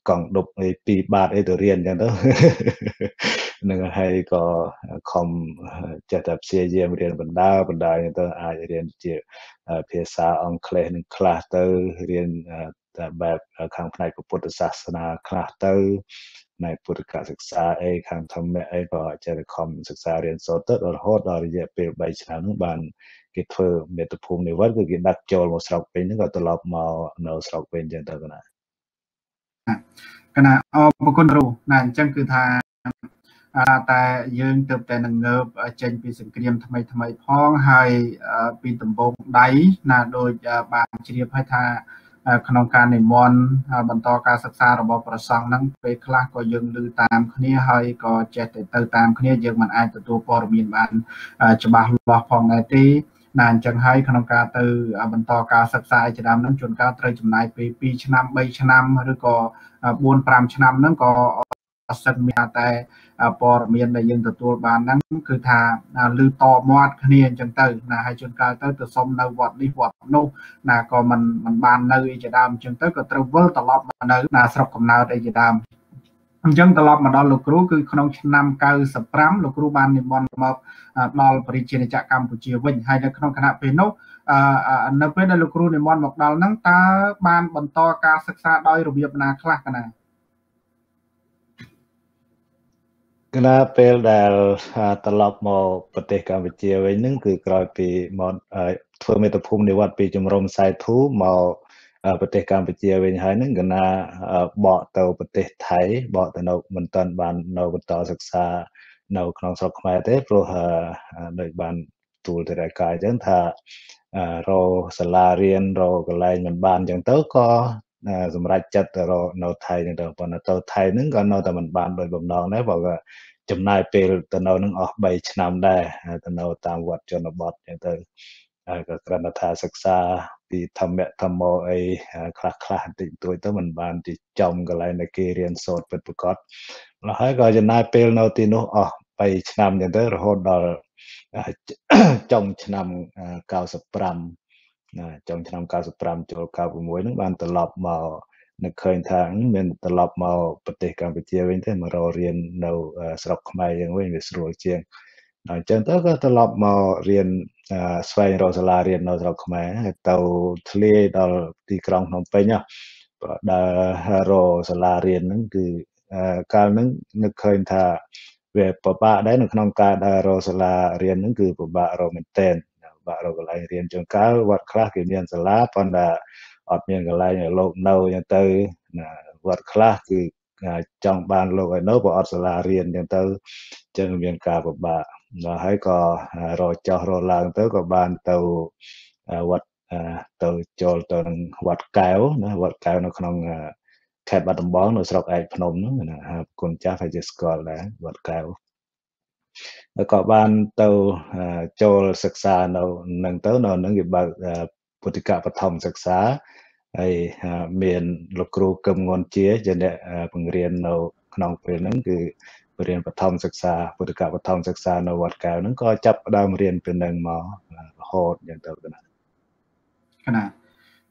កង់ដុកអី2បាតអីទៅរៀនអញ្ចឹងទៅនឹងហើយក៏ខំចេះតែព្យាយាមរៀនបណ្ដាបណ្ដាអញ្ចឹងទៅអាចរៀនជាភាសាអង់គ្លេសនឹងខ្លះទៅរៀនតែបែបខាងផ្នែកពុទ្ធសាសនាខ្លះទៅផ្នែកពុទ្ធកសិក្សាអីខាងធម្មអីក៏ចេះតែខំសិក្សារៀនសូត្រទៅរហូតដល់រយៈពេល3ឆ្នាំនោះបានគេធ្វើមេត្តភូមិនិវត្តគឺគេដាក់ចូលមកស្រុកពេញហ្នឹងក៏ត្រឡប់មកនៅស្រុកពេញចឹងទៅណាកណាអរគុណគ្រូណាអញ្ចឹងគឺថាតែយើងទៅតែនឹងងើបចេញពីសង្គ្រាម ថ្មីថ្មីផងហើយពីដំបូងដៃណាដូចបានជ្រាបហើយថាក្នុងការនិមន្តបន្តការសិក្សារបស់ប្រសង់ហ្នឹងពេលខ្លះក៏យើងឮតាមគ្នាហើយក៏ចេះតែទៅតាមគ្នាយើងមិនអាចទទួលព័ត៌មានបាន ច្បាស់លាស់ផងដែរទេណាអញ្ចឹងហើយក្នុងការទៅ បន្តការសិក្សាជាដើមហ្នឹងជួនកាលត្រូវចំណាយពេល2ឆ្នាំ3ឆ្នាំឬក៏4 5ឆ្នាំហ្នឹងក៏អសិនមានតែព័ត៌មានដែលយើងទទួលបានហ្នឹងគឺថាឮតមាត់គ្នាអញ្ចឹងទៅណាហើយជួនកាលទៅទៅសុំនៅវត្តនេះវត្តនោះណាក៏មិនមិនបាននៅឯជាដើមអញ្ចឹងទៅក៏ត្រូវវិលត្រឡប់មកនៅណាស្រុកកំណើតឯជាដើមអញ្ចឹងត្រឡប់មកដល់លោកគ្រូគឺក្នុងឆ្នាំ95លោកគ្រូបាននិមន្តមកដល់ប្រជាជាតិកម្ពុជាវិញហើយនៅក្នុងគណៈពេលនោះនៅពេលដែលលោកគ្រូនិមន្តមកដល់ហ្នឹងតើបានបន្តការសិក្សាដោយរបៀបណាខ្លះកណាកណាពេលដែលត្រឡប់មកប្រទេសកម្ពុជាវិញហ្នឹងគឺក្រោយពីមកធ្វើមេត្តភូមិនិវត្តពីជំរំខ្សែធូមកប្រទេសកម្ពុជាវិញហើយនឹងកណាបកទៅប្រទេសថៃបកទៅនៅមិនតាន់បាននៅបន្តសិក្សានៅក្នុងស្រុកខ្មែរទេព្រោះដូចបានទូលទៅរាយការណ៍អញ្ចឹងថារោសាលារៀនរោកន្លែងមិនបានអញ្ចឹងទៅក៏សម្រាប់ចិត្តទៅរកនៅថៃហ្នឹងទៅប៉ុន្តែទៅថៃហ្នឹងក៏នៅតែមិនបានដោយបំណងដែរព្រោះក៏ចំណាយពេលទៅនៅនឹងអស់3ឆ្នាំដែរទៅនៅតាមវត្តជនបទអញ្ចឹងទៅក៏គ្រាន់តែថាសិក្សាពីធម្មធម្មអីខ្លះខ្លះបន្តិចបន្តួចទៅមិនបានទីចំកន្លែងដែលគេរៀនសូត្រពិតប្រាកដម្ល៉េះហើយក៏ចំណាយពេលនៅទីនោះអស់3ឆ្នាំទៀតទៅរហូតដល់ចុងឆ្នាំ95ណាចុងឆ្នាំ95ចូល96ហ្នឹងបានត្រឡប់មកនៅឃើញថាមានត្រឡប់មកប្រទេសកម្ពុជាវិញទេមករករៀននៅស្រុកខ្មែរយើងវិញវាស្រួលជាងអញ្ចឹងទៅក៏ត្រឡប់មករៀនស្វែងរកសាលារៀននៅស្រុកខ្មែរទៅធ្លាយដល់ទីក្រុងភ្នំពេញដើររកសាលារៀនហ្នឹងគឺកាលហ្នឹងនឹកឃើញថាវាពិបាកដែរនៅក្នុងការដើររកសាលារៀនហ្នឹងគឺពិបាករកមែនទែនពិបាករកកន្លែងរៀនជួនកាលវត្តខ្លះគេមានសាលាប៉ុន្តែអត់មានកន្លែងឲ្យលោកនៅអញ្ចឹងទៅវត្តខ្លះគឺចង់បានលោកឲ្យនៅបើអត់សាលារៀនអញ្ចឹងទៅអញ្ចឹងមានការពិបាកបាទហើយក៏រកចោះរកឡើងទៅក៏បានទៅវត្តទៅចូលទៅនឹងវត្តកែវណាវត្តកែវនៅក្នុងខេត្តបាត់ដំបងនៅស្រុកឯកភ្នំហ្នឹងណាគុណចាស់ហើយជាស្គាល់ដែរវត្តកែវហើយក៏បានទៅចូលសិក្សានៅ នឹងទៅ នៅនឹងគេបើកពុទ្ធិកបឋមសិក្សាហើយមាន លោកគ្រូកឹមងន់ជាជាអ្នកបង្រៀននៅ ក្នុងពេលហ្នឹងគឺរៀនបឋមសិក្សាពុទ្ធកបឋមសិក្សានៅវត្តកែវហ្នឹងក៏ចាប់ផ្ដើមរៀនពីនឹងមករហូតយ៉ាងទៅគណៈគណៈ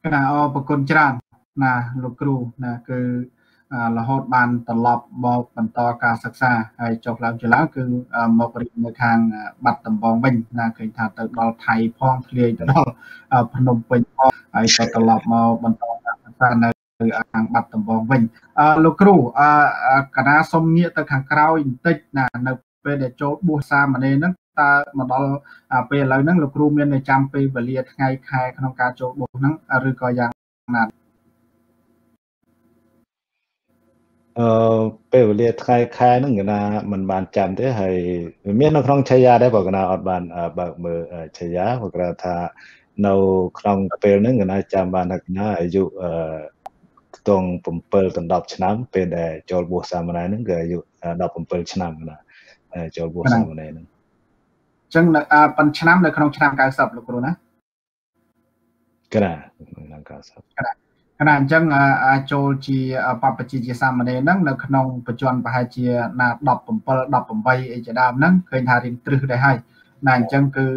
គណៈអរប្រគុណច្រើនណាលោកគ្រូណាគឺរហូតបានត្រឡប់មកបន្តការសិក្សាហើយចុះឡើងចុះឡើងគឺមករៀននៅខាង បាត់ដំបងវិញណាឃើញថាទៅដល់ថៃផងធ្លាយទៅដល់ភ្នំពេញផងហើយក៏ត្រឡប់មកបន្តការសិក្សានៅទៅខាងបាត់ដំបងវិញអឺលោកគ្រូអឺកណាសុំងាកទៅខាងក្រោយបន្តិចណា នៅពេលដែលចូលបួសសាមណេរហ្នឹងតើមកដល់ពេលឥឡូវហ្នឹងលោកគ្រូមាននៅចាំពេលវេលាថ្ងៃខែក្នុងការចូលបួសហ្នឹងឬក៏យ៉ាងណាអឺពេលវេលាថ្ងៃខែហ្នឹងកណាមិនបានចាំទេហើយមាននៅក្នុងឆាយាដែរបើកណាអត់បានបើកមើលឆាយាបើកណាថានៅក្នុងពេលហ្នឹងកណាចាំបានថាកណាអាយុអឺទង់7ដល់10ឆ្នាំពេលដែលចូលបួសសាមណេរហ្នឹងគឺអាយុ17ឆ្នាំណាចូលបួសសាមណេរហ្នឹងអញ្ចឹងនៅប៉ុនឆ្នាំនៅក្នុងឆ្នាំ90លោកគ្រូណាក្រាឆ្នាំ90ក្រាខណៈអញ្ចឹងអាចចូលជាបពជាជាសាមណេរហ្នឹងនៅក្នុងបច្ចុប្បន្នប្រហែលជាណា17 18អីជាដើមហ្នឹងឃើញ ថារៀងត្រឹសដែរហើយណាអញ្ចឹងគឺ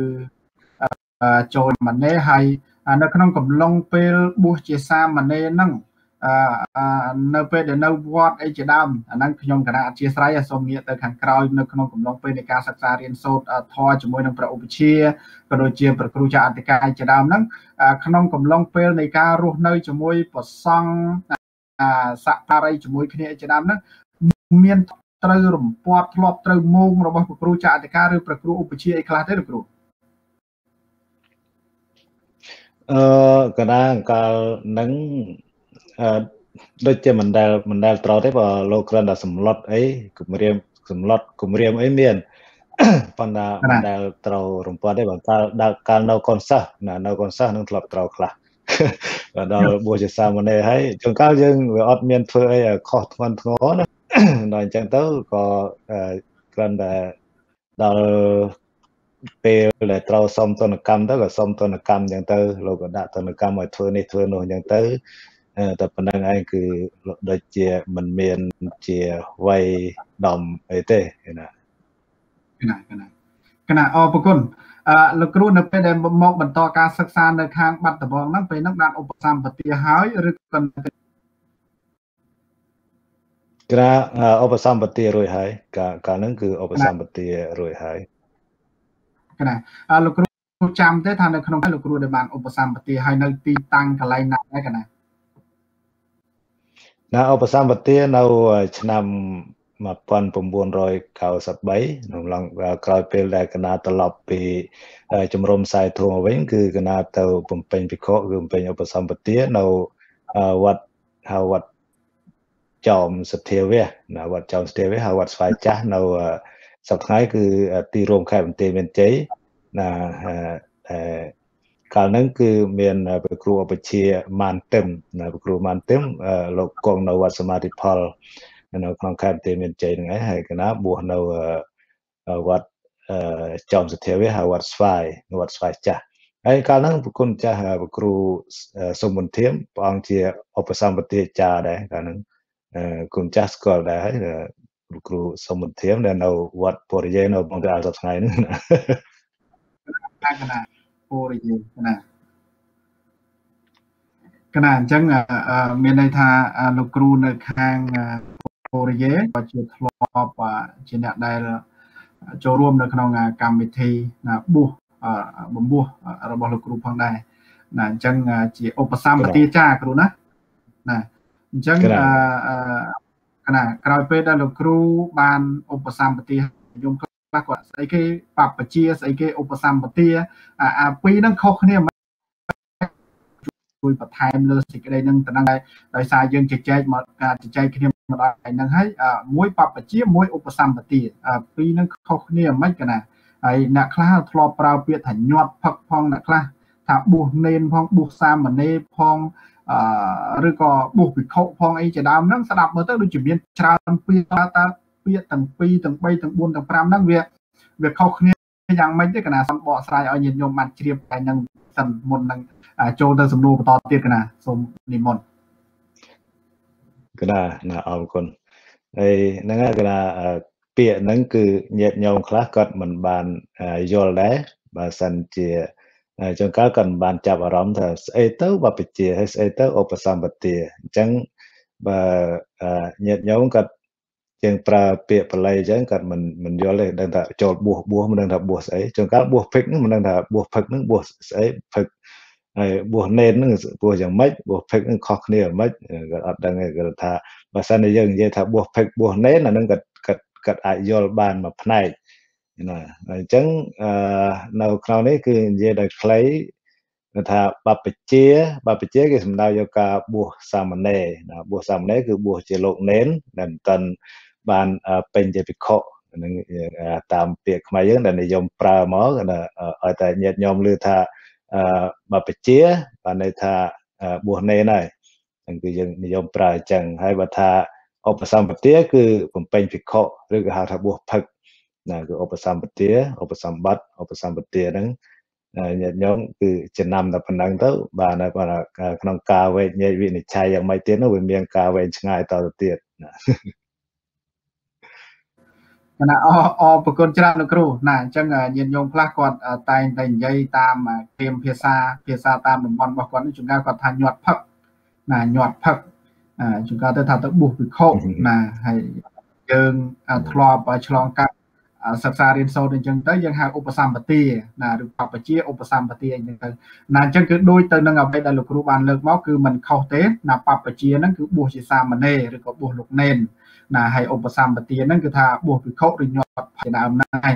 ចូលមណេរហើយនៅក្នុងកំឡុងពេលបួសជាសាមណេរហ្នឹងនៅពេលដែលនៅវត្តអីជាដើមអាហ្នឹងខ្ញុំគណៈអធិស្ស្រ័យសូមងាកទៅខាងក្រោយនៅក្នុងកំឡុងពេលនៃការសិក្សារៀនសូត្រធម៌ជាមួយនឹងព្រះឧបជាក៏ដូចជាព្រះគ្រូចាអធិការជាដើមហ្នឹងក្នុងកំឡុងពេលនៃការរស់នៅជាមួយប្រសង់សក្តារីជាមួយគ្នាជាដើមហ្នឹងមាន ត្រូវរំពាត់ធ្លាប់ត្រូវមងរបស់ព្រះគ្រូចាអធិការឬព្រះគ្រូឧបជាអីខ្លះទេលោកគ្រូអឺកណ្ដាលអង្កលនឹងអឺដូចជាមិនដែលមិនដែលត្រូវទេបើលោកគ្រាន់តែសម្លុតអីគម្រាមសម្លុតគម្រាមអីមានប៉ុន្តែមិនដែលត្រូវរំពាត់ទេបើកាលដល់កាលនៅកុនសិស្សនៅកុនសិស្សនឹងធ្លាប់ត្រូវខ្លះបើដល់បួសជាសាមណេរហើយជួនកាលយើងវាអត់មានធ្វើអីខុសធ្ងន់ធ្ងរណាដល់អញ្ចឹងទៅក៏គ្រាន់តែដល់ពេលដែលត្រូវសុំទនកម្មទៅក៏សុំទនកម្មអញ្ចឹងទៅលោកក៏ដាក់ទនកម្មឲ្យធ្វើនេះធ្វើនោះអញ្ចឹងទៅតែប៉ុណ្្នឹងឯងគឺដូចជាមិនមានជាវ័យដំអីទេណាគណៈគណៈគណៈអរគុណអឺលោកគ្រូនៅពេលដែលមកបន្តការសិក្សានៅខាងបាត់ដំបងហ្នឹងពេលហ្នឹងបានឧបសម្បទាហើយឬក៏ក្រាឧបសម្បទារួចហើយកាលកាលហ្នឹងគឺឧបសម្បទារួចហើយគណៈអឺលោកគ្រូចាំទេថានៅក្នុងលោកគ្រូដែលបានឧបសម្បទាហើយនៅទីតាំងកន្លែងណាដែរគណៈនៅឧបសម្បទានៅ ឆ្នាំ1993ក្នុងឡងក្រោយពេលដែលគណៈត្រឡប់ពីជំរំខ្សែធួងវិញគឺគណៈទៅបំពេញភិក្ខុគឺបំពេញឧបសម្បទានៅវត្តហៅវត្តចោមសទ្ធាវៈនៅវត្តចោមសទ្ធាវៈហៅវត្តស្វាយចាស់នៅសប្តាហ៍គឺទីរួមខេត្តបន្ទាយមានជ័យណាកាលហ្នឹងគឺមានព្រះគ្រូឧបជាម៉ានទឹមណាព្រះគ្រូម៉ានទឹមលោកកងនៅវត្តសមាធិផលនៅក្នុងខេត្តទីមានជ័យហ្នឹងឯងហើយកណាបួសនៅវត្តចំសធាវៈហើយវត្តស្វាយវត្តស្វាយចាស់ហើយកាលហ្នឹងប្រគុណចាស់ព្រះគ្រូសុមុនធៀមព្រះអង្គជាឧបសម្បទាចារ្យដែរកាលហ្នឹងគុណចាស់ស្គាល់ដែរហើយលោកគ្រូសុមុនធៀមដែលនៅវត្តពរិយនៅបងតាសប្តាហ៍ថ្ងៃហ្នឹងណាពរយើងណាកណាអញ្ចឹងមានន័យថាលោកគ្រូនៅខាងពរយេក៏ជាធ្លាប់ជាអ្នកដែលចូលរួមនៅក្នុងកម្មវិធីណាបួសបំពោះរបស់លោកគ្រូផងដែរណាអញ្ចឹងជាឧបសម្បទាចាគ្រូណាណាអញ្ចឹងអឺណាក្រោយពេលដែលលោកគ្រូបានឧបសម្បទាខ្ញុំខ្លះគាត់ស្អីគេបពជាស្អីគេឧបសម្បទាអាពីរហ្នឹងខុសគ្នាមិនជួយបន្ថែមលើសេចក្តីហ្នឹងទៅនឹងដែរដោយសារយើងជជែកមកការជជែកគ្នាមកដល់ឯហ្នឹងហើយមួយបពជាមួយឧបសម្បទាពីរហ្នឹងខុសគ្នាមិនកណាហើយអ្នកខ្លះធ្លាប់ប្រើពាក្យថាញាត់ផឹកផងអ្នកខ្លះថាបួសនេនផងបួសសាមណេរផងអឺឬក៏បុស្សភិក្ខុផងអីជាដើមហ្នឹងស្ដាប់មើលទៅដូចជាមានច្រើនពីតើតើពាក្យទាំង2ទាំង3ទាំង4ទាំង5ហ្នឹងវាវាខុសគ្នាយ៉ាងម៉េចទេកណាសំបកស្រាយឲ្យញាតិញោមបានជ្រាបតែនឹងសិនមុននឹងចូលទៅសំណួរបន្តទៀតកណាសូមនិមន្តកណាណាអរគុណហើយហ្នឹងហើយកណាពាក្យហ្នឹង គឺញាតិញោមខ្លះគាត់មិនបានយល់ដែរបើសិនជា ចង្កាលគាត់មិនបាន ចាប់អារម្មណ៍ថាស្អីទៅបព្វជិះហើយស្អីទៅឧបសម្បទាអញ្ចឹងបើញាតិញោមគាត់យើងប្រើពាក្យបល័យអញ្ចឹងគាត់មិនមិនយល់ទេដឹងថាចូលបួសបួសមិនដឹងថាបួសស្អីជួនកាលបួសភិកមិនដឹងថាបួសភិកហ្នឹងបួសស្អីភិកហើយបួសណេនហ្នឹងបួសយ៉ាងម៉េចបួសភិកហ្នឹងខុសគ្នាយ៉ាងម៉េចគាត់អត់ដឹងទេគាត់ថាបើសិនតែយើងនិយាយថាបួសភិកបួសណេនអាហ្នឹងគាត់គាត់គាត់អាចយល់បានមួយផ្នែកណាអញ្ចឹងអឺនៅក្នុងនេះគឺនិយាយដោយខ្លីគឺថាបបជាបបជាគេសំដៅយកការបួសសាមណេរណាបួសសាមណេរគឺបួសជាលោកណេនដែលមិនតាន់បានពេញជាភិក្ខុនឹងតាមពាក្យខ្មែរយើងដែលនិយមប្រើមកឲ្យតែញាតញោមឮថាបបជាបានន័យថាបួសនេនហើយហ្នឹងគឺយើងនិយមប្រើអញ្ចឹងហើយបើថាឧបសម្បទាគឺបំពេញភិក្ខុឬក៏ហៅថាបួសភឹកណាគឺឧបសម្បទាឧបសម្បត្តិឧបសម្បទាហ្នឹងញាតិញោមគឺចំណាំតែប៉ុណ្ណឹងទៅបាទនៅក្នុងការវេញវិនិច្ឆ័យយ៉ាងម៉េចទៀតនោះវាមានការវែងឆ្ងាយតទៅទៀតណាគណៈអអប្រគុណច្រើនលោកគ្រូណាអញ្ចឹងញាតិញោមខ្លះគាត់តែងតែនិយាយតាមគ្រាមភាសាភាសាតាមតំបន់របស់គាត់នេះជួនកាលគាត់ថាញាត់ផឹកណាញាត់ផឹកជួនកាលទៅថាទៅបុះពិខុណាហើយយើងធ្លាប់ឆ្លងកាត់សិក្សារៀនសូត្រអញ្ចឹងទៅយើងហៅឧបសម្បទាណាឬបព្វជិឧបសម្បទាអញ្ចឹងទៅណាអញ្ចឹងគឺដូចទៅនឹងអ្វីដែលលោកគ្រូបានលើកមកគឺมันខុសទេណាបព្វជិហ្នឹងគឺបុះជាសាមណេរឬក៏បុះលោកនេនណាហើយឧបសម្បទាហ្នឹងគឺថាបុស្សភិក្ខុឬញាត់ពីដើមហ្នឹងឯង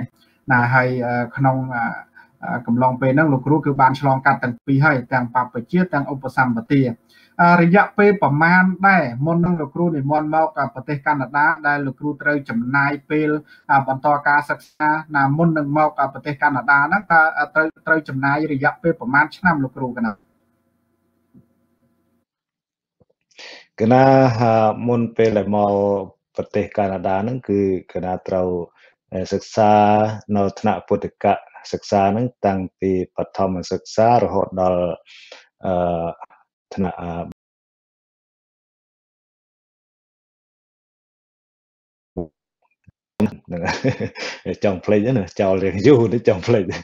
ណាហើយក្នុងកំឡុងពេលហ្នឹងលោកគ្រូគឺបានឆ្លងកាត់ទាំងពីរហើយទាំងបព្វជិទាំងឧបសម្បទា រយៈពេលប្រមាណដែរមុននឹងលោកគ្រូនិមន្តមកប្រទេសកាណាដាដែលលោកគ្រូត្រូវចំណាយពេល បន្តការសិក្សាណាមុននឹងមកប្រទេសកាណាដាហ្នឹងតើត្រូវត្រូវចំណាយរយៈពេលប្រមាណឆ្នាំលោកគ្រូកណាកណាមុនពេលដែលមកប្រទេសកាណាដាហ្នឹងគឺគេណាត្រូវសិក្សានៅថ្នាក់ពុទ្ធិកសិក្សាហ្នឹងតាំងពីបឋមសិក្សារហូតដល់អឺថ្នាក់នឹងចង់ផ្លេចណាចោលរឿងយូរទៅចង់ផ្លេចណា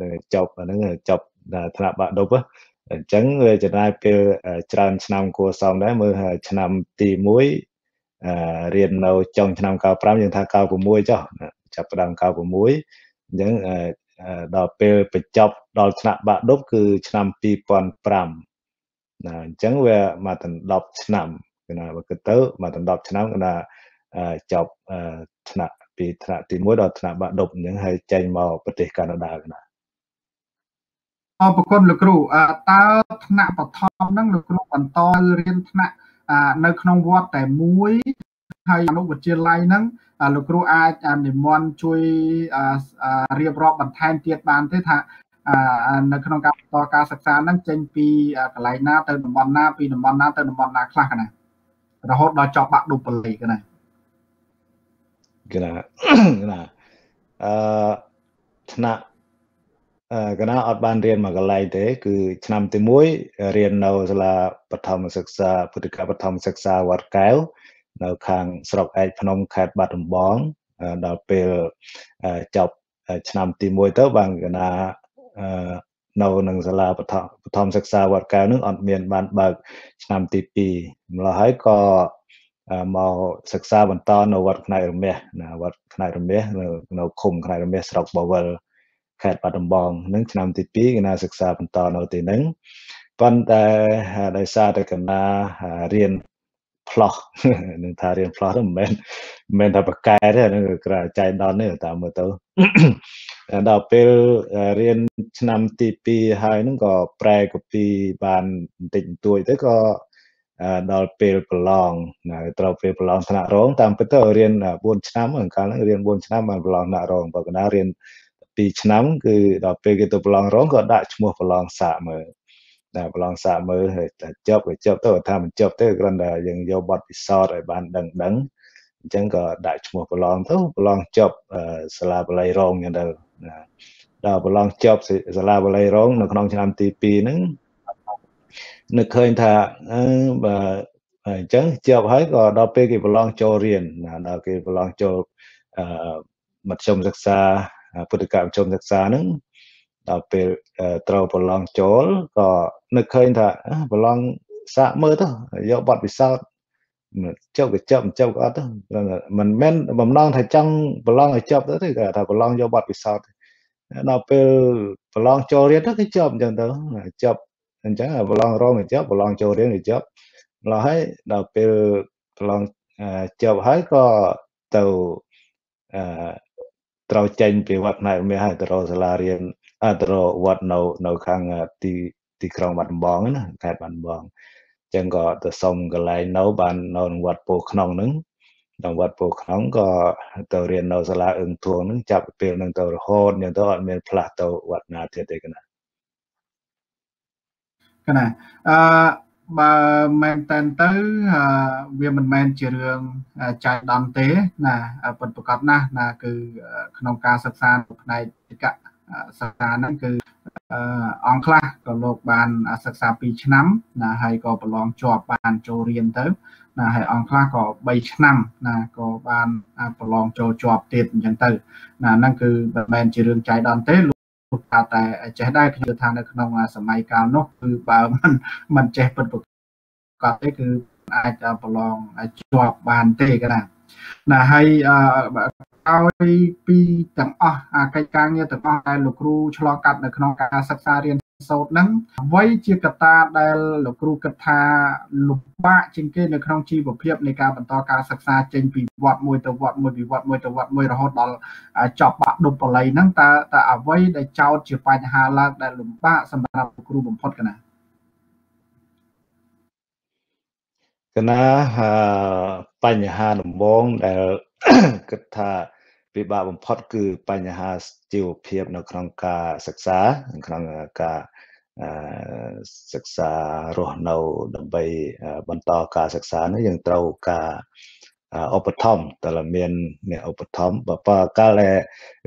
នឹងចប់អាហ្នឹងចប់ថ្នាក់បាក់ដប់អញ្ចឹងវាចំណាយពេលច្រើន ឆ្នាំគួរសមដែរមើលឆ្នាំទី1រៀននៅចុងឆ្នាំ95យើងថា96ចុះចាប់ផ្ដើម96អញ្ចឹងដល់ពេលបញ្ចប់ដល់ឆ្នាំបាក់ឌុបគឺឆ្នាំ2005ណាអញ្ចឹងវាមកដល់10ឆ្នាំគណៈបើគិតទៅមកដល់10ឆ្នាំគណៈចប់ថ្នាក់ពីថ្នាក់ទី1ដល់ថ្នាក់បាក់ឌុបអញ្ចឹងហើយចេញមកប្រទេសកាណាដាគណៈអរគុណលោកគ្រូតើថ្នាក់បឋមហ្នឹងលោកគ្រូបន្តរៀនថ្នាក់នៅក្នុងវត្តតែមួយហើយអនុវិទ្យាល័យហ្នឹងលោកគ្រូអាចនិមន្តជួយរៀបរាប់បន្ថែមទៀតបានទេថានៅក្នុងការបន្តការសិក្សាហ្នឹងចេញពីកន្លែងណា ទៅតំបន់ណាពីតំបន់ណាទៅតំបន់ណាខ្លះកណារហូតដល់ចប់បាក់ឌុបលីកណាកណាកណាអឺថ្នាក់កណាអត់បានរៀនមកកន្លែងទេគឺឆ្នាំទី1រៀននៅសាលាបឋមសិក្សាពុទ្ធិកបឋមសិក្សាវត្តកែវនៅខាងស្រុកឯកភ្នំខេត្តបាត់ដំបងដល់ពេលចប់ឆ្នាំទី1ទៅបានកណានៅនឹងសាលាបឋមបឋមសិក្សាវត្តកែវនឹងអត់មាន បានបើកឆ្នាំទី2ម្ល៉េះហើយក៏មកសិក្សាបន្តនៅវត្តផ្នែករមះណាវត្តផ្នែករមះនៅនៅឃុំផ្នែករមះស្រុកបវលខេត្តបាត់ដំបងនឹងឆ្នាំទី2កណាសិក្សាបន្តនៅទីនឹងប៉ុន្តែដោយសារតែកណារៀនផ្លោះនឹងថារៀនផ្លោះទៅមិនមែនមិនមែនថាបកកែទេហ្នឹងក្រៅចៃដន្យនេះតាមមើលទៅដល់ពេលរៀនឆ្នាំទី2ហើយហ្នឹងក៏ប្រែកពីបានបន្តិចបន្តួចទៅក៏ដល់ពេលប្រឡងនៅត្រូវពេលប្រឡងថ្នាក់រងតាមពិតទៅរៀន4ឆ្នាំកាលហ្នឹងរៀន4ឆ្នាំបានប្រឡងថ្នាក់រងបើកណ្ដាលរៀន2ឆ្នាំគឺដល់ពេលគេទៅប្រឡងរងក៏ដាក់ឈ្មោះប្រឡងសាកមើលដាក់ប្រឡងសាកមើលហើយតែចប់ក៏ចប់ទៅថាមិនចប់ទេគ្រាន់តែយើងយកបទពិសោធន៍ឲ្យបានដឹងដឹងអញ្ចឹងក៏ដាក់ឈ្មោះប្រឡងទៅប្រឡងចប់សាលាបល័យរងយ៉ាងដែរដល់ប្រឡងចប់សាលាបល័យរងនៅក្នុងឆ្នាំទី2ហ្នឹងនឹកឃើញថាអឺបើអញ្ចឹងជាប់ហើយក៏ដល់ពេលគេប្រឡងចូលរៀនដល់គេប្រឡងចូលអឺមធ្យមសិក្សាពុទ្ធិកមជនសិក្សាហ្នឹងដល់ពេលត្រូវប្រឡងចូលក៏នឹកឃើញថាប្រឡងសាកមើលទៅយកប័ណ្ណពិសោធន៍ចប់ក៏ចប់ចប់ក៏អត់ទៅមិនមែនបំណងថាចង់ប្រឡងឲ្យចប់ទៅទេគេថាប្រឡងយកប័ណ្ណពិសោធន៍ដល់ពេលប្រឡងចូលរៀនទៅគេចប់អញ្ចឹងទៅចប់អញ្ចឹងប្រឡងរងគេចប់ប្រឡងចូលរៀនគេចប់ឡោះហើយដល់ពេលប្រឡងចប់ហើយក៏ទៅអឺត្រូវចេញពីវត្តណែមាសហើយទៅរកសាលារៀនអត់ទៅរកវត្តនៅនៅខាងទីទីក្រុងបាត់ដំបងណាខេត្តបាត់ដំបងអញ្ចឹងក៏ទៅសុំកន្លែងនៅបាននៅក្នុងវត្តពោក្នុងហ្នឹងក្នុងវត្តពោក្នុងក៏ទៅរៀននៅសាលាអឹងធួងហ្នឹងចាប់ពីពេលហ្នឹងទៅរហូតយើងទៅអត់មានផ្លាស់ទៅវត្តណាទៀតទេកណាកណាអឺបើមែនតែនទៅវាមិនមែនជារឿងចៃដន្យទេណាពិតប្រាកដណាស់ណាគឺក្នុងការសិក្សាផ្នែកវិកសិក្សាហ្នឹងគឺអង្គខ្លះក៏លោកបានសិក្សា2ឆ្នាំណាហើយក៏ប្រឡងជាប់បានចូលរៀនទៅណាហើយអង្គខ្លះក៏3ឆ្នាំណាក៏បានប្រឡងចូលជាប់ទៀតអញ្ចឹងទៅណាហ្នឹងគឺមិនមែនជារឿងចៃដន្យទេពុទ្ធថាតែចេះដែរខ្ញុំថានៅក្នុង សម័យកាលនោះគឺបើមិនមិនចេះពិតប្រកបទេគឺអាចប្រឡងជាប់បានទេកណាណាហើយឲ្យពីទាំងអស់កិច្ចការងារទាំងអស់ដែលលោកគ្រូឆ្លងកាត់នៅក្នុងការសិក្សារៀនសូត្រហ្នឹងអ្វីជាកត្តាដែលលោកគ្រូគិតថាលំបាកជាងគេនៅក្នុងជីវភាពនៃការបន្តការសិក្សាចេញពីវត្តមួយទៅវត្តមួយពីវត្តមួយទៅវត្តមួយរហូតដល់ចប់បាក់ដុបបល័យហ្នឹងតើតើអ្វីដែលចោតជាបញ្ហាឡើងដែលលំបាកសម្រាប់លោកគ្រូបំផុតកណាកណាបញ្ហាដំបងដែលគិតថាពិបាកបំផុត គឺបញ្ហាជីវភាពនៅក្នុងការសិក្សាក្នុងការសិក្សារស់នៅដើម្បី បន្តការសិក្សានេះយើងត្រូវការឧបត្ថម្ភតើមានអ្នកឧបត្ថម្ភបើបើកាលដែល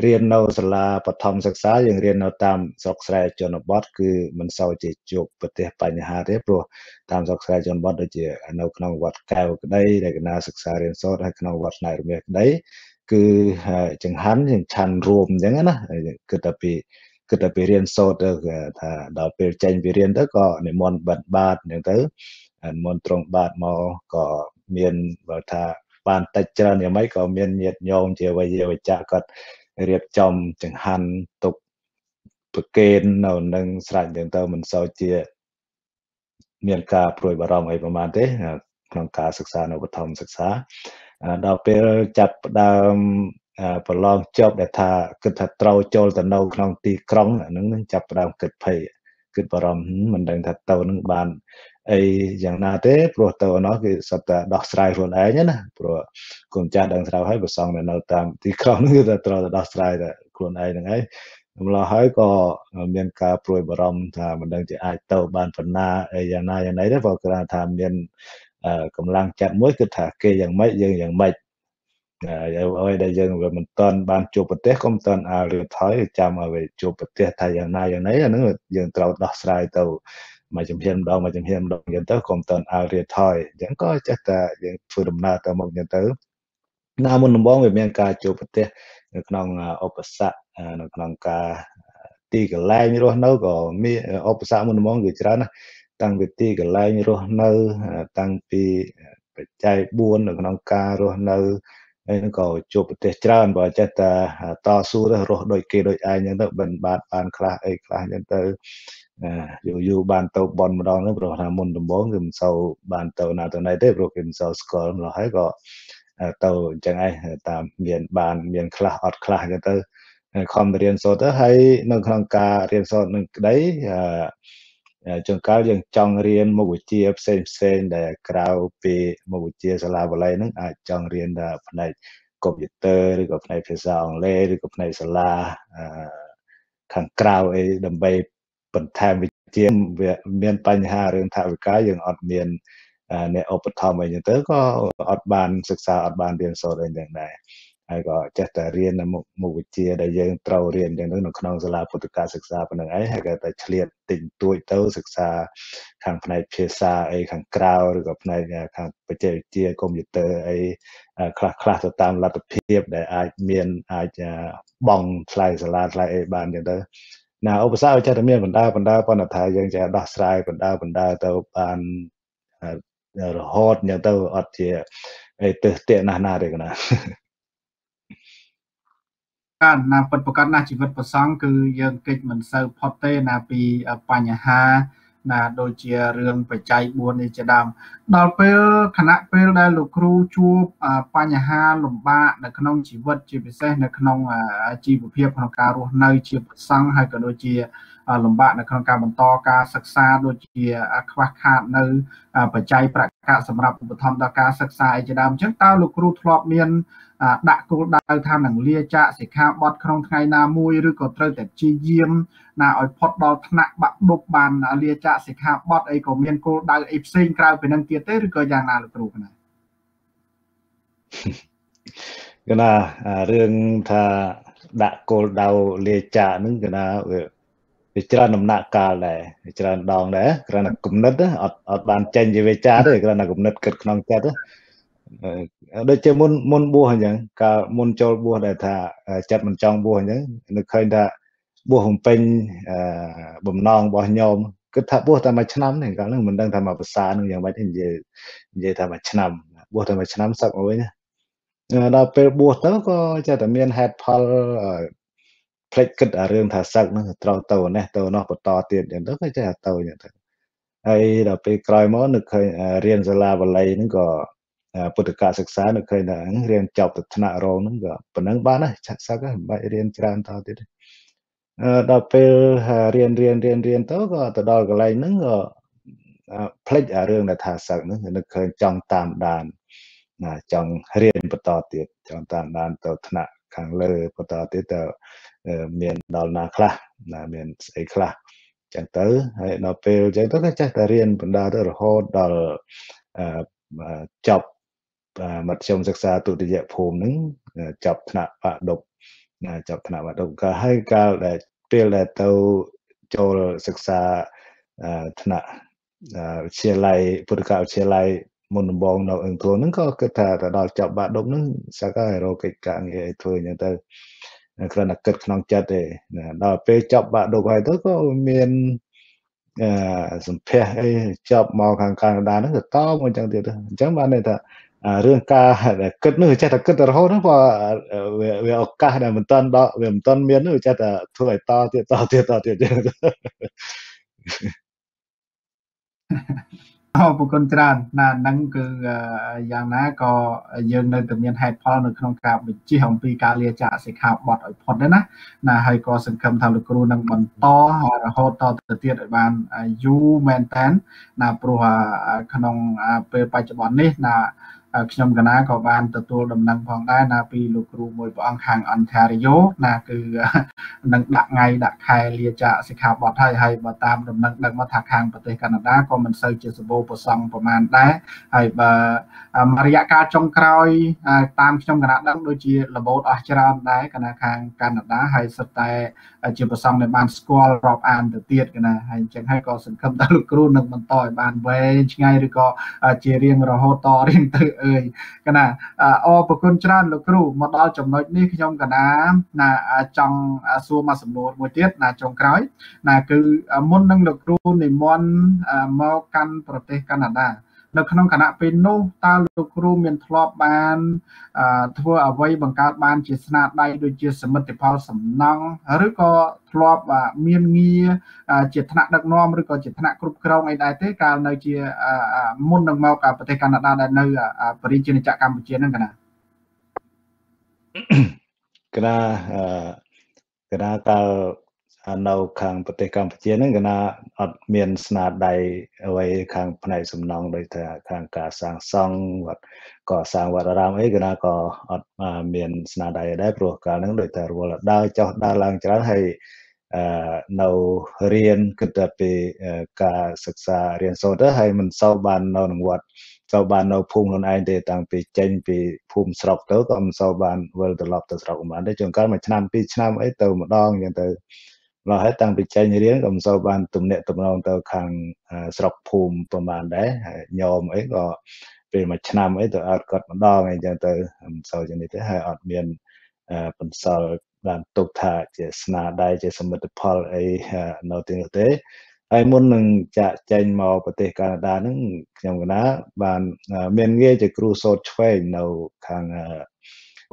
រៀននៅសាលាបឋមសិក្សាយើងរៀននៅ តាមស្រុកស្រែជនបទគឺមិនសូវជាជួបប្រទេសបញ្ហាទេព្រោះតាមស្រុកស្រែជនបទដូចជានៅក្នុងវត្តកែវក្តីដែលគណៈសិក្សារៀនសូត្រហើយក្នុងវត្តស្នៃរមាសក្តីគឺចង្ហាន់យើងឆាន់រួមអញ្ចឹងណាគឺតែពីគិតតែពីរៀនសូត្រទៅថាដល់ពេលចេញពីរៀនទៅក៏និមន្តបិណ្ឌបាតអញ្ចឹងទៅនិមន្តត្រង់បាតមកក៏មានបើថាបានតិចច្រើនយ៉ាងម៉េចក៏មានញាតញោមជាវិយវចៈគាត់រៀបចំចង្ហាន់ទុកប្រកេននៅនឹងស្រេចអញ្ចឹងទៅមិនសូវជាមានការព្រួយបារម្ភអីប្រហែលទេក្នុងការសិក្សានៅបឋមសិក្សាដល់ពេលចាប់ផ្ដើមប្រឡងជាប់ដែលថាគិតថាត្រូវចូលទៅនៅក្នុងទីក្រុងអានឹងចាប់ផ្ដើមគិតភ័យគិតបារម្ភមិនដឹងថាទៅនឹងបានអីយ៉ាងណាទេព្រោះទៅនោះគឺសត្វតែដោះស្រាយខ្លួនឯងណាព្រោះគុំចាស់ដឹងស្រាប់ហើយប្រសងនៅតាមទីក្រុងនោះគឺតែត្រូវតែដោះស្រាយតែខ្លួនឯងហ្នឹងហើយម្ល៉េះហើយក៏មានការព្រួយបារម្ភថាមិនដឹងជាអាចទៅបានប៉ុណ្ណាអីយ៉ាងណាយ៉ាងណីដែរព្រោះគ្រាន់ថាមានកម្លាំងចិត្តមួយគឺថាគេយ៉ាងម៉េចយើងយ៉ាងម៉េចហើយដែលយើងវាមិនតន់បានជួបប្រទេសក៏មិនតន់អារៀបថយចាំឲ្យវាជួបប្រទេសថាយ៉ាងណាយ៉ាងណីអាហ្នឹងយើងត្រូវដោះស្រាយទៅមួយជំហានម្ដងមួយជំហានម្ដងយ៉ាងទៅក៏មិនតន់អារៀបថយអញ្ចឹងក៏ចេះតែយើងធ្វើដំណើរទៅមុខយ៉ាងទៅណាមុនដំបូងវាមានការជួបប្រទេសនៅក្នុងឧបសគ្គនៅក្នុងការទីកន្លែងរស់នៅក៏មានឧបសគ្គមុនដំបូងគឺច្រើនណាស់តាំងពីទីកន្លែងរស់នៅតាំងពីបច្ច័យ4នៅក្នុងការរស់នៅហើយនឹងក៏ជួបប្រទេសច្រើនបើចេះតែតស៊ូរស់ដូចគេដូចឯងហ្នឹងទៅមិនបាទបានខ្លះអីខ្លះហ្នឹងទៅយូរយូរបានទៅប៉ុនម្ដងហ្នឹងព្រោះថាមុនដំបូងគឺមិនសូវបានទៅណាទៅណីទេព្រោះគេមិនសូវស្គាល់ម្ល៉េះហើយក៏ទៅអញ្ចឹងឯងតាមមានបានមានខ្លះអត់ខ្លះអញ្ចឹងទៅខំរៀនសូត្រទៅហើយនៅក្នុងការរៀនសូត្រនឹងក្តីអឺចង្កាលយើងចង់រៀនមុខវិជ្ជាផ្សេងផ្សេងដែល ក្រៅពីមុខវិជ្ជាសាលាបាលីហ្នឹងអាចចង់រៀនដល់ផ្នែកកុំព្យូទ័រឬក៏ផ្នែកភាសាអង់គ្លេសឬក៏ផ្នែកសាលា ខាងក្រៅអីដើម្បីបន្ថែមវិជ្ជាមាន បញ្ហារឿងថវិកាយើង អត់មានអ្នកឧបត្ថម្ភអីចឹងទៅក៏អត់បាន សិក្សាអត់បានរៀនសូត្រអីទាំងដែរហើយក៏ចេះតែរៀនមុខវិជ្ជាដែលយើងត្រូវរៀនទាំងនោះនៅក្នុងសាលាពុទ្ធិកសិក្សាប៉ុណ្ណឹងឯងហើយក៏តែឆ្លៀតទិញទួចទៅសិក្សា ខាងផ្នែកភាសាអីខាងក្រៅឬក៏ផ្នែកខាងបច្ចេកវិទ្យាកុំព្យូទ័រអីខ្លះខ្លះទៅតាមលទ្ធភាពដែលអាចមាន អាចបងថ្លៃសាលាថ្លៃអីបានចឹងទៅណាឧបសគ្គចេះតែមានបណ្ដាបណ្ដាប៉ុន្តែថាយើងចេះដោះស្រាយបណ្ដាបណ្ដាទៅបានរហូតចឹងទៅអត់ជាអីទើសទាក់ណាស់ណាទេកណាកើតណាពិតប្រកបណាជីវិតប្រសងគឺយើងគេចមិនសូវផុតទេណាពីបញ្ហាណាដូចជារឿងបច្ច័យ4នេះជាដើមដល់ពេលគណៈពេលដែលលោកគ្រូជួបបញ្ហាលំបាកនៅក្នុងជីវិត ជាពិសេស នៅក្នុងជីវភាពក្នុងការរស់នៅ ជាប្រសង់ហើយក៏ដូចជា លំបាកនៅក្នុងការបន្តការសិក្សាដូចជាខ្វះខាតនៅបច្ច័យប្រាក់កាសម្រាប់ឧបត្ថម្ភដល់ការសិក្សាឯជាដើមអញ្ចឹងតើលោកគ្រូធ្លាប់មានដាក់គោលដៅថានឹងលាចាកសិក្ខាបទក្នុងថ្ងៃណាមួយឬក៏ត្រូវតែព្យាយាមណាឲ្យផុតដល់ថ្នាក់បាក់ដប់បាន លាចាកសិក្ខាបទអីក៏មានគោលដៅអីផ្សេងក្រៅពីនឹងទៀតទេឬក៏យ៉ាងណាលោកគ្រូកណាកណារឿងថាដាក់គោលដៅលាចាកហ្នឹងកណាវាវាច្រើនដំណាក់កាលដែរច្រើនដងដែរគ្រាន់តែគំនិតអត់អត់បានចេញជាវាចាទេគ្រាន់តែគំនិតគិតក្នុងចិត្តដូចជាមុនមុនបួសអញ្ចឹងកាលមុនចូលបួសដែលថាចិត្តមិនចង់បួសអញ្ចឹងនឹកឃើញថាបួសបំពេញបំណងរបស់ញោមគិតថាបួសតែមួយឆ្នាំនេះកាលហ្នឹងមិនដឹងថាមកភាសានឹងយ៉ាងម៉េចទេនិយាយនិយាយថាមួយឆ្នាំបួសតែមួយឆ្នាំសឹកមកវិញណាដល់ពេលបួសទៅក៏ចេះតែមានហេតុផលផ្លេចគិតអារឿងថាសឹកហ្នឹងត្រូវទៅនេះទៅនោះបន្តទៀតអញ្ចឹងទៅក៏ចេះតែទៅអញ្ចឹងទៅហើយដល់ពេលក្រោយមកនឹកឃើញរៀនសាលាបាលីហ្នឹងក៏ពុទ្ធកាសិក្សានៅឃើញថារៀនចប់ទៅថ្នាក់រងហ្នឹងក៏ប៉ុណ្ណឹងបានហើយឆាក់សឹកហើយមិនបាច់រៀនច្រើនតទៀតទេដល់ពេលរៀនរៀនរៀនរៀនទៅក៏ទៅដល់កន្លែងហ្នឹងក៏ផ្លិចអារឿងដែលថាសឹកហ្នឹងនឹកឃើញចង់តាមដានណាចង់រៀនបន្តទៀតចង់តាមដានទៅថ្នាក់ខាងលើបន្តទៀតទៅមានដល់ណាខ្លះណាមានស្អីខ្លះចឹងទៅហើយដល់ពេលចឹងទៅក៏ចេះតែរៀនបណ្ដាទៅរហូតដល់ចប់មធ្យមសិក្សាទុតិយភូមិហ្នឹងចាប់ថ្នាក់បដិបណាចាប់ថ្នាក់បដិបក៏ហើយកាលដែលពេលដែលទៅចូលសិក្សាថ្នាក់វិទ្យាល័យពុទ្ធិកវិទ្យាល័យមុនដំបងនៅអង្គធួនហ្នឹងក៏គិតថាទៅដល់ចាប់បាក់ដុកហ្នឹងសកលរកកិច្ចការងារឲ្យធ្វើអញ្ចឹងទៅគ្រាន់តែគិតក្នុងចិត្តទេដល់ពេលចាប់បាក់ដុកហើយទៅក៏មានអឺសម្ភារអីចាប់មកខាងកាណាដាហ្នឹងក៏តមកអញ្ចឹងទៀតអញ្ចឹងបានន័យថារឿងការដែលគិតនោះចេះតែគិតទៅរហូតហ្នឹងក៏វាឱកាសដែលមិនតាន់ដល់វាមិនតាន់មាននោះចេះតែធ្វើឲ្យតទៀតតទៀតតទៀតអរគុណច្រើនណាហ្នឹងគឺយ៉ាងណាក៏យើងនៅតែមានហេតុផលនៅក្នុងការបញ្ជាអំពីការលាចាកសិក្ខាបទឲ្យផុតដែរណាណាហើយក៏សង្ឃឹមថាលោកគ្រូនឹងបន្តរហូតតទៅទៀតឲ្យបានយូរមែនតើណាព្រោះក្នុងពេលបច្ចុប្បន្ននេះណាខ្ញុំកណាក៏បានទទួលដំណឹងផងដែរណាពីលោកគ្រូមួយព្រះអង្គខាងអន្តរាយោណាគឺនឹងដាក់ថ្ងៃដាក់ខែលាចាកសិក្ខាបទហើយហើយបើតាមដំណឹងដឹងមកថាខាងប្រទេសកាណាដាក៏មិនសូវជាសម្បូរប្រសង់ប្រមាណដែរហើយបើរយៈកាលចុងក្រោយ តាមខ្ញុំកណាដឹងដូចជារបូតអស់ច្រើនដែរកណាខាងកាណាដាហើយសិតតែជាប្រសង់ដែលបានស្គាល់រាប់អានទៅទៀតកណាហើយអញ្ចឹងហើយក៏សង្ឃឹមថាលោកគ្រូនឹងបន្តឲ្យបានវែងឆ្ងាយឬក៏ជារៀងរហូតតរៀងទៅអើយកណាអរប្រគុណច្រើនលោកគ្រូមកដល់ចំណុចនេះខ្ញុំកណាណា ចង់សួរមកសំណួរមួយទៀតណាចុងក្រោយ ណាគឺមុននឹងលោកគ្រូនិមន្តមកកាន់ប្រទេសកាណាដានៅក្នុងគណៈពេលនោះតើលោកគ្រូមានធ្លាប់បាន ធ្វើអ្វីបង្កើតបានជាស្នាដៃដូចជា សមិទ្ធផល សំណង់ឬក៏ធ្លាប់មានងារជាថ្នាក់ដឹកនាំឬក៏ជាថ្នាក់គ្រប់គ្រងអីដែរទេកាលនៅជា មុននឹងមកប្រទេសកាណាដាដែលនៅប្រជាជាតិកម្ពុជាហ្នឹងកណាកណាកណាកាលនៅខាងប្រទេសកម្ពុជាហ្នឹងគឺណាអត់មានស្នាដៃអ្វីខាងផ្នែកសំណង់ដូចថាខាងការសាងសង់វត្តកសាងវត្តអារាមអីគឺណាក៏អត់មានស្នាដៃដែរព្រោះកាលហ្នឹងដូចតែរវល់ដើរចុះដើរឡើងច្រើនហើយអឺនៅរៀនគិតតែពីការសិក្សារៀនសូត្រទៅហើយមិនសូវបាននៅក្នុងវត្តសូវបាននៅភូមិខ្លួនឯងទេតាំងពីចេញពីភូមិស្រុកទៅក៏មិនសូវបានវិលត្រឡប់ទៅស្រុកបានទេជួនកាលមួយឆ្នាំពីរឆ្នាំអីទៅម្ដងអញ្ចឹងទៅមកហើយតាំងពីចេញរៀនក៏មិនសូវបានទំនាក់ទំនងទៅខាងស្រុកភូមិប្រហែលដែរញោមអីក៏ពេលមួយឆ្នាំអីទៅអត់គាត់ម្ដងអីចឹងទៅមិនសូវជានេះទេហើយអត់មានបន្សល់បានទុកថាជាស្នាដៃជាសមិទ្ធផលអីនៅទីនោះទេហើយមុននឹងចាក់ចេញមកប្រទេសកាណាដាហ្នឹងខ្ញុំកណាបានមានងារជាគ្រូសូត្រឆ្វេងនៅខាង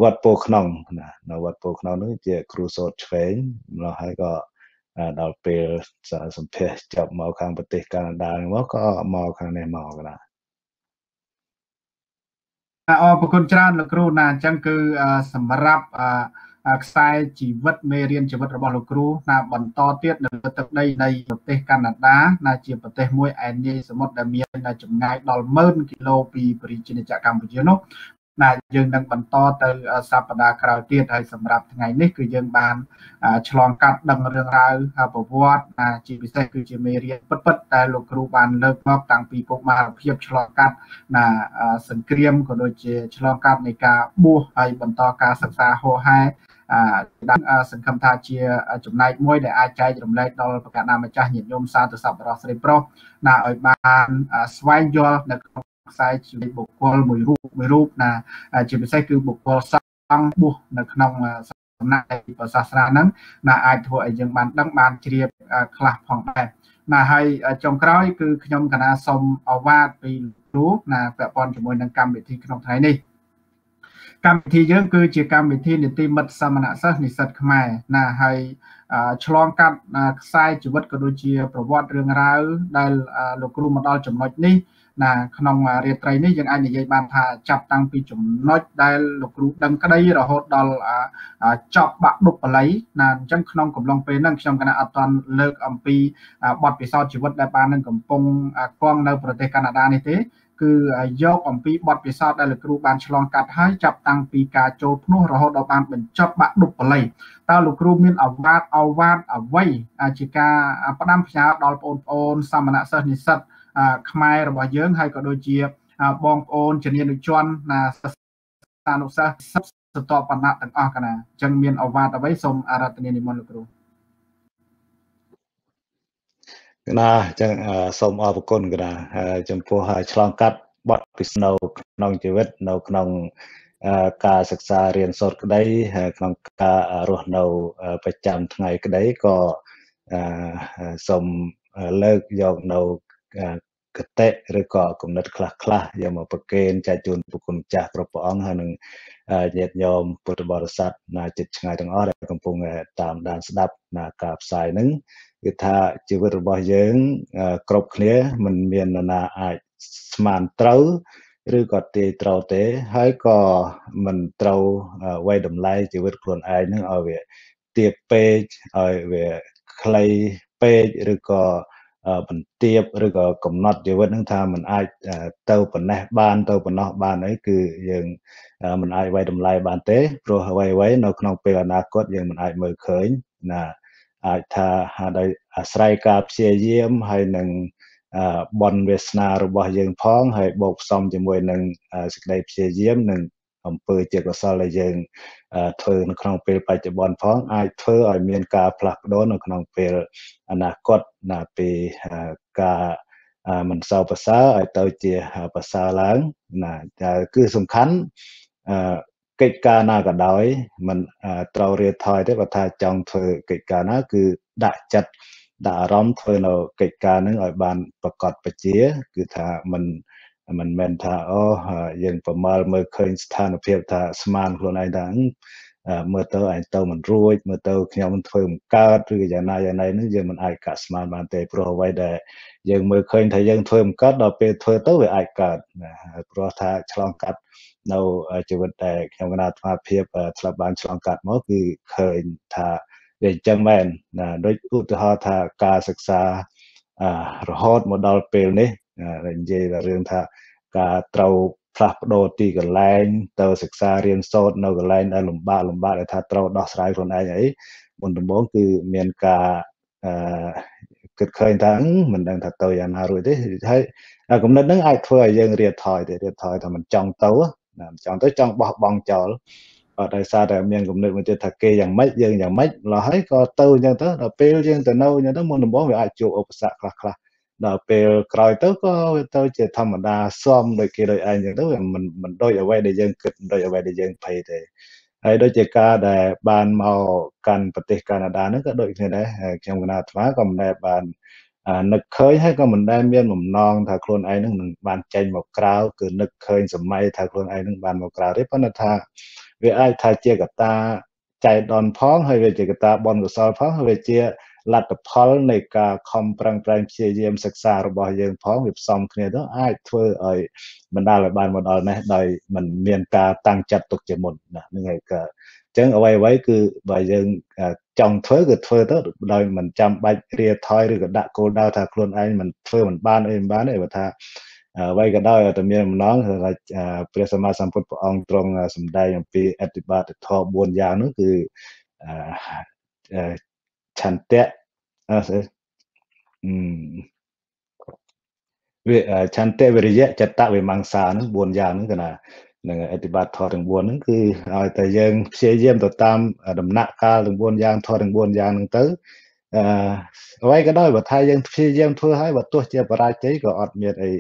វត្តពោក្នុងណានៅវត្តពោក្នុងហ្នឹងជាគ្រូសូត្រឆ្វេងម្ល៉េះហើយក៏ដល់ពេលសម្ភារចប់មកខាងប្រទេសកាណាដាហ្នឹងមកក៏មកខាងនេះមកក៏ដែរអរប្រគុណច្រើនលោកគ្រូណាអញ្ចឹងគឺសម្រាប់ខ្សែជីវិតមេរៀនជីវិតរបស់លោកគ្រូណាបន្តទៀតនៅទឹកដីនៃប្រទេសកាណាដាណាជាប្រទេសមួយឯនាយសមុទ្រដែលមានចម្ងាយដល់10000គីឡូពីព្រះរាជាណាចក្រកម្ពុជានោះណាយើងនឹងបន្តទៅសប្តាហ៍ក្រោយទៀតហើយសម្រាប់ថ្ងៃនេះគឺយើងបានឆ្លងកាត់ដឹងរឿងរ៉ាវប្រវត្តិជាពិសេសគឺជាមេរៀនពិតៗតែលោកគ្រូបានលើកមកតាំងពីកុមារភាពឆ្លងកាត់ណាសង្គ្រាមក៏ដូចជាឆ្លងកាត់នៃការបួសហើយបន្តការសិក្សាហោហែអាសង្ឃឹមថាជាចំណែកមួយដែលអាចចែករំលែកដល់ប្រកាសណាម្ចាស់ញាតិញោមសាធុសប្បុរសស្រីប្រុសណាឲ្យបានស្វែងយល់នៅក្នុងខ្សែជីវិតបុគ្គលមួយរូបមួយរូបណា ជាពិសេស គឺបុគ្គលសង្ឃបុះនៅក្នុងសំណាក់ប្រសាសនាហ្នឹង ណាអាចធ្វើឲ្យយើងបានដឹងបានជ្រាបខ្លះផងដែរណាហើយចុងក្រោយគឺខ្ញុំកណាសូមអវាទពីលោកគ្រូណាពាក់ព័ន្ធជាមួយនឹងកម្មវិធីក្នុងថ្ងៃនេះកម្មវិធីយើងគឺជាកម្មវិធីនីតិមិត្តសមណសិស្សនិស្សិតខ្មែរណាហើយឆ្លងកាត់ខ្សែជីវិតក៏ដូចជា ប្រវត្តិរឿងរ៉ាវដែលលោកគ្រូមកដល់ចំណុចនេះណាក្នុងរាត្រីនេះយើងអាចនិយាយបានថាចាប់តាំងពីចំណុចដែលលោកគ្រូដឹងក្តីរហូតដល់ចប់បាក់ដុបបល័យណាអញ្ចឹងក្នុងកំឡុងពេលហ្នឹងខ្ញុំគណៈអត់តាន់លើកអំពីបទពិសោធន៍ជីវិតដែលបាននឹងកំពុងកងនៅប្រទេសកាណាដានេះទេគឺយកអំពីបទពិសោធន៍ដែលលោកគ្រូបានឆ្លងកាត់ហើយចាប់តាំងពីការចូលភ្នោះរហូតដល់បានបញ្ចប់បាក់ដុបបល័យតើលោកគ្រូមានអវាទអវាទអ្វីជាការផ្ដាំផ្ញើដល់បងប្អូនសាមណសិស្សនិស្សិតខ្មែររបស់យើងហើយក៏ដូចជា បងប្អូនជំនាញនុជនណាសិស្សានុសិស្សសិស្សស្ទាប់បណ្ណៈទាំងអស់កណាអញ្ចឹងមានអវត្តអ្វីសូមអរតនានិមន្តលោកគ្រូកណាអញ្ចឹងសូមអរគុណកណាចំពោះឆ្លងកាត់បទពិសោធន៍ក្នុងជីវិត នៅ ក្នុងការសិក្សារៀនសូត្រក្តីក្នុងការរស់នៅប្រចាំថ្ងៃ ក្តីក៏សូមលើកយកនៅគតិឬក៏គំនិតខ្លះខ្លះយកមកប្រគេនចែកជូនប្រគុណចាស់គ្រប់ព្រះអង្គហើយនឹងញាតិញោមពុទ្ធបរិស័ទណាចិត្តឆ្ងាយទាំងអស់ដែលកំពុងតាមដានស្ដាប់ណាការផ្សាយនឹងគឺថាជីវិតរបស់យើងគ្រប់គ្នាមិនមាននរណាអាចស្មានត្រូវឬក៏ទាយត្រូវទេហើយក៏មិនត្រូវវាយតម្លៃជីវិតខ្លួនឯងនឹងឲ្យវាទាបពេកឲ្យវាខ្លីពេកឬក៏បន្ទាបឬក៏កំណត់ជីវិតនឹងថាมันអាចទៅប៉ុណ្ណេះបានទៅប៉ុណ្ណោះបានអីគឺយើងมันអាចវាយតម្លៃបានទេព្រោះអ្វីៗនៅក្នុងពេលអនាគតយើងមិនអាចមើលឃើញណាអាចថាហាក់ដោយអាស្រ័យការព្យាយាមហើយនឹងបនវាសនារបស់យើងផងហើយបូកផ្សំជាមួយនឹងសេចក្តីព្យាយាមនិងអំពើជាកុសលដែលយើងធ្វើនៅក្នុងពេលបច្ចុប្បន្នផងអាចធ្វើឲ្យមានការផ្លាស់ប្ដូរនៅក្នុងពេលអនាគតណាពីការមិនសូវប្រសើរឲ្យទៅជាប្រសើរឡើងណាគឺសំខាន់អឺកិច្ចការណាក៏ដោយมันត្រូវរៀបថយទេបើថាចង់ធ្វើកិច្ចការណាគឺដាក់ចិត្តដាក់អារម្មណ៍ធ្វើនៅកិច្ចការនឹងឲ្យបានប្រកបប្រជាគឺថាมันមិនមែនថាអូយើងប្រមាលមើលឃើញស្ថានភាពថាស្មានខ្លួនឯងថាមើលទៅឯងទៅមិនរួចមើលទៅខ្ញុំធ្វើមិនកើតឬយ៉ាងណាយ៉ាងណានេះយើងមិនអាចកាត់ស្មានបានទេព្រោះអ្វីដែលយើងមើលឃើញថាយើងធ្វើមិនកើតដល់ពេលធ្វើទៅវាអាចកើតណាព្រោះថាឆ្លងកាត់នៅជីវិតដែលខ្ញុំកណាអាភិបធ្លាប់បានឆ្លងកាត់មកគឺឃើញថាវាអញ្ចឹងមែនណាដូចឧទាហរណ៍ថាការសិក្សារហូតមកដល់ពេលនេះដែលនិយាយដល់រឿងថាការត្រូវផ្លាស់ប្ដូរទីកន្លែងទៅសិក្សារៀនសូត្រនៅកន្លែងដែលលំបាកលំបាកដែលថាត្រូវដោះស្រាយខ្លួនឯងអីមុនដំបូងគឺមានការអឺគិតឃើញថាមិនដឹងថាទៅយ៉ាងណារួចទេហើយកំណត់ហ្នឹងអាចធ្វើឲ្យយើងរៀបថយទេរៀបថយថាមិនចង់ទៅណាមិនចង់ទៅចង់បោះបង់ចោលអត់ដោយសារតែមានគំនិតមួយទៀតថាគេយ៉ាងម៉េចយើងយ៉ាងម៉េចឡើយក៏ទៅអញ្ចឹងទៅដល់ពេលយើងទៅនៅអញ្ចឹងទៅមុនដំបូងវាអាចជួបឧបសគ្គខ្លះៗដល់ពេលក្រោយទៅក៏វាទៅជាធម្មតាសមដូចគេដូចឯងចឹងទៅវាមិនមិនដូចអ្វីដែលយើងគិតដូចអ្វីដែលយើងភ័យទេហើយដូចជាការដែលបានមកកាន់ប្រទេសកាណាដាហ្នឹងក៏ដូចគ្នាដែរខ្ញុំកណាអាត្មាក៏មិនដែលបាននឹកឃើញហើយក៏មិនដែលមានបំណងថាខ្លួនឯងនឹងបានចេញមកក្រៅគឺនឹកឃើញសម័យថាខ្លួនឯងនឹងបានមកក្រៅទេប៉ុន្តែថាវាអាចថាជាកត្តាចៃដនផងហើយវាជាកត្តាបនកសលផងហើយវាជាលទ្ធផលនៃការខំប្រឹងប្រែងព្យាយាមសិក្សារបស់យើងផងវាផ្សំគ្នាទៅអាចធ្វើឲ្យបណ្ដាលឲ្យបានមកដល់នេះដោយមិនមានការតាំងចិត្តទុកជាមុនណាហ្នឹងហើយក៏ចឹងអ្វីអ្វីគឺបើយើងចង់ធ្វើគឺធ្វើទៅដោយមិនចាំបាច់រៀថយឬក៏ដាក់គោលដៅថាខ្លួនឯងមិនធ្វើមិនបានអីមិនបានទេបើថាអ្វីក៏ដោយតែមានម្ដងថាព្រះសម្មាសម្ពុទ្ធព្រះអង្គទ្រង់សម្ដែងអំពីអតិបត្តិធម៌4យ៉ាងនោះគឺឆន្ទៈ haces mm វាឆន្ទៈវិរិយៈចតវិមង្សានឹង4យ៉ាងហ្នឹងគឺណានឹងអតិបត្តិធម៌ទាំង4ហ្នឹងគឺឲ្យតែយើងព្យាយាមទៅតាមដំណាក់កាលទាំង4យ៉ាងធម៌ទាំង4យ៉ាងហ្នឹងទៅអឺអ្វីក៏ដោយបើថាយើងព្យាយាមធ្វើហើយបើទោះជាបរាជ័យក៏អត់មានអី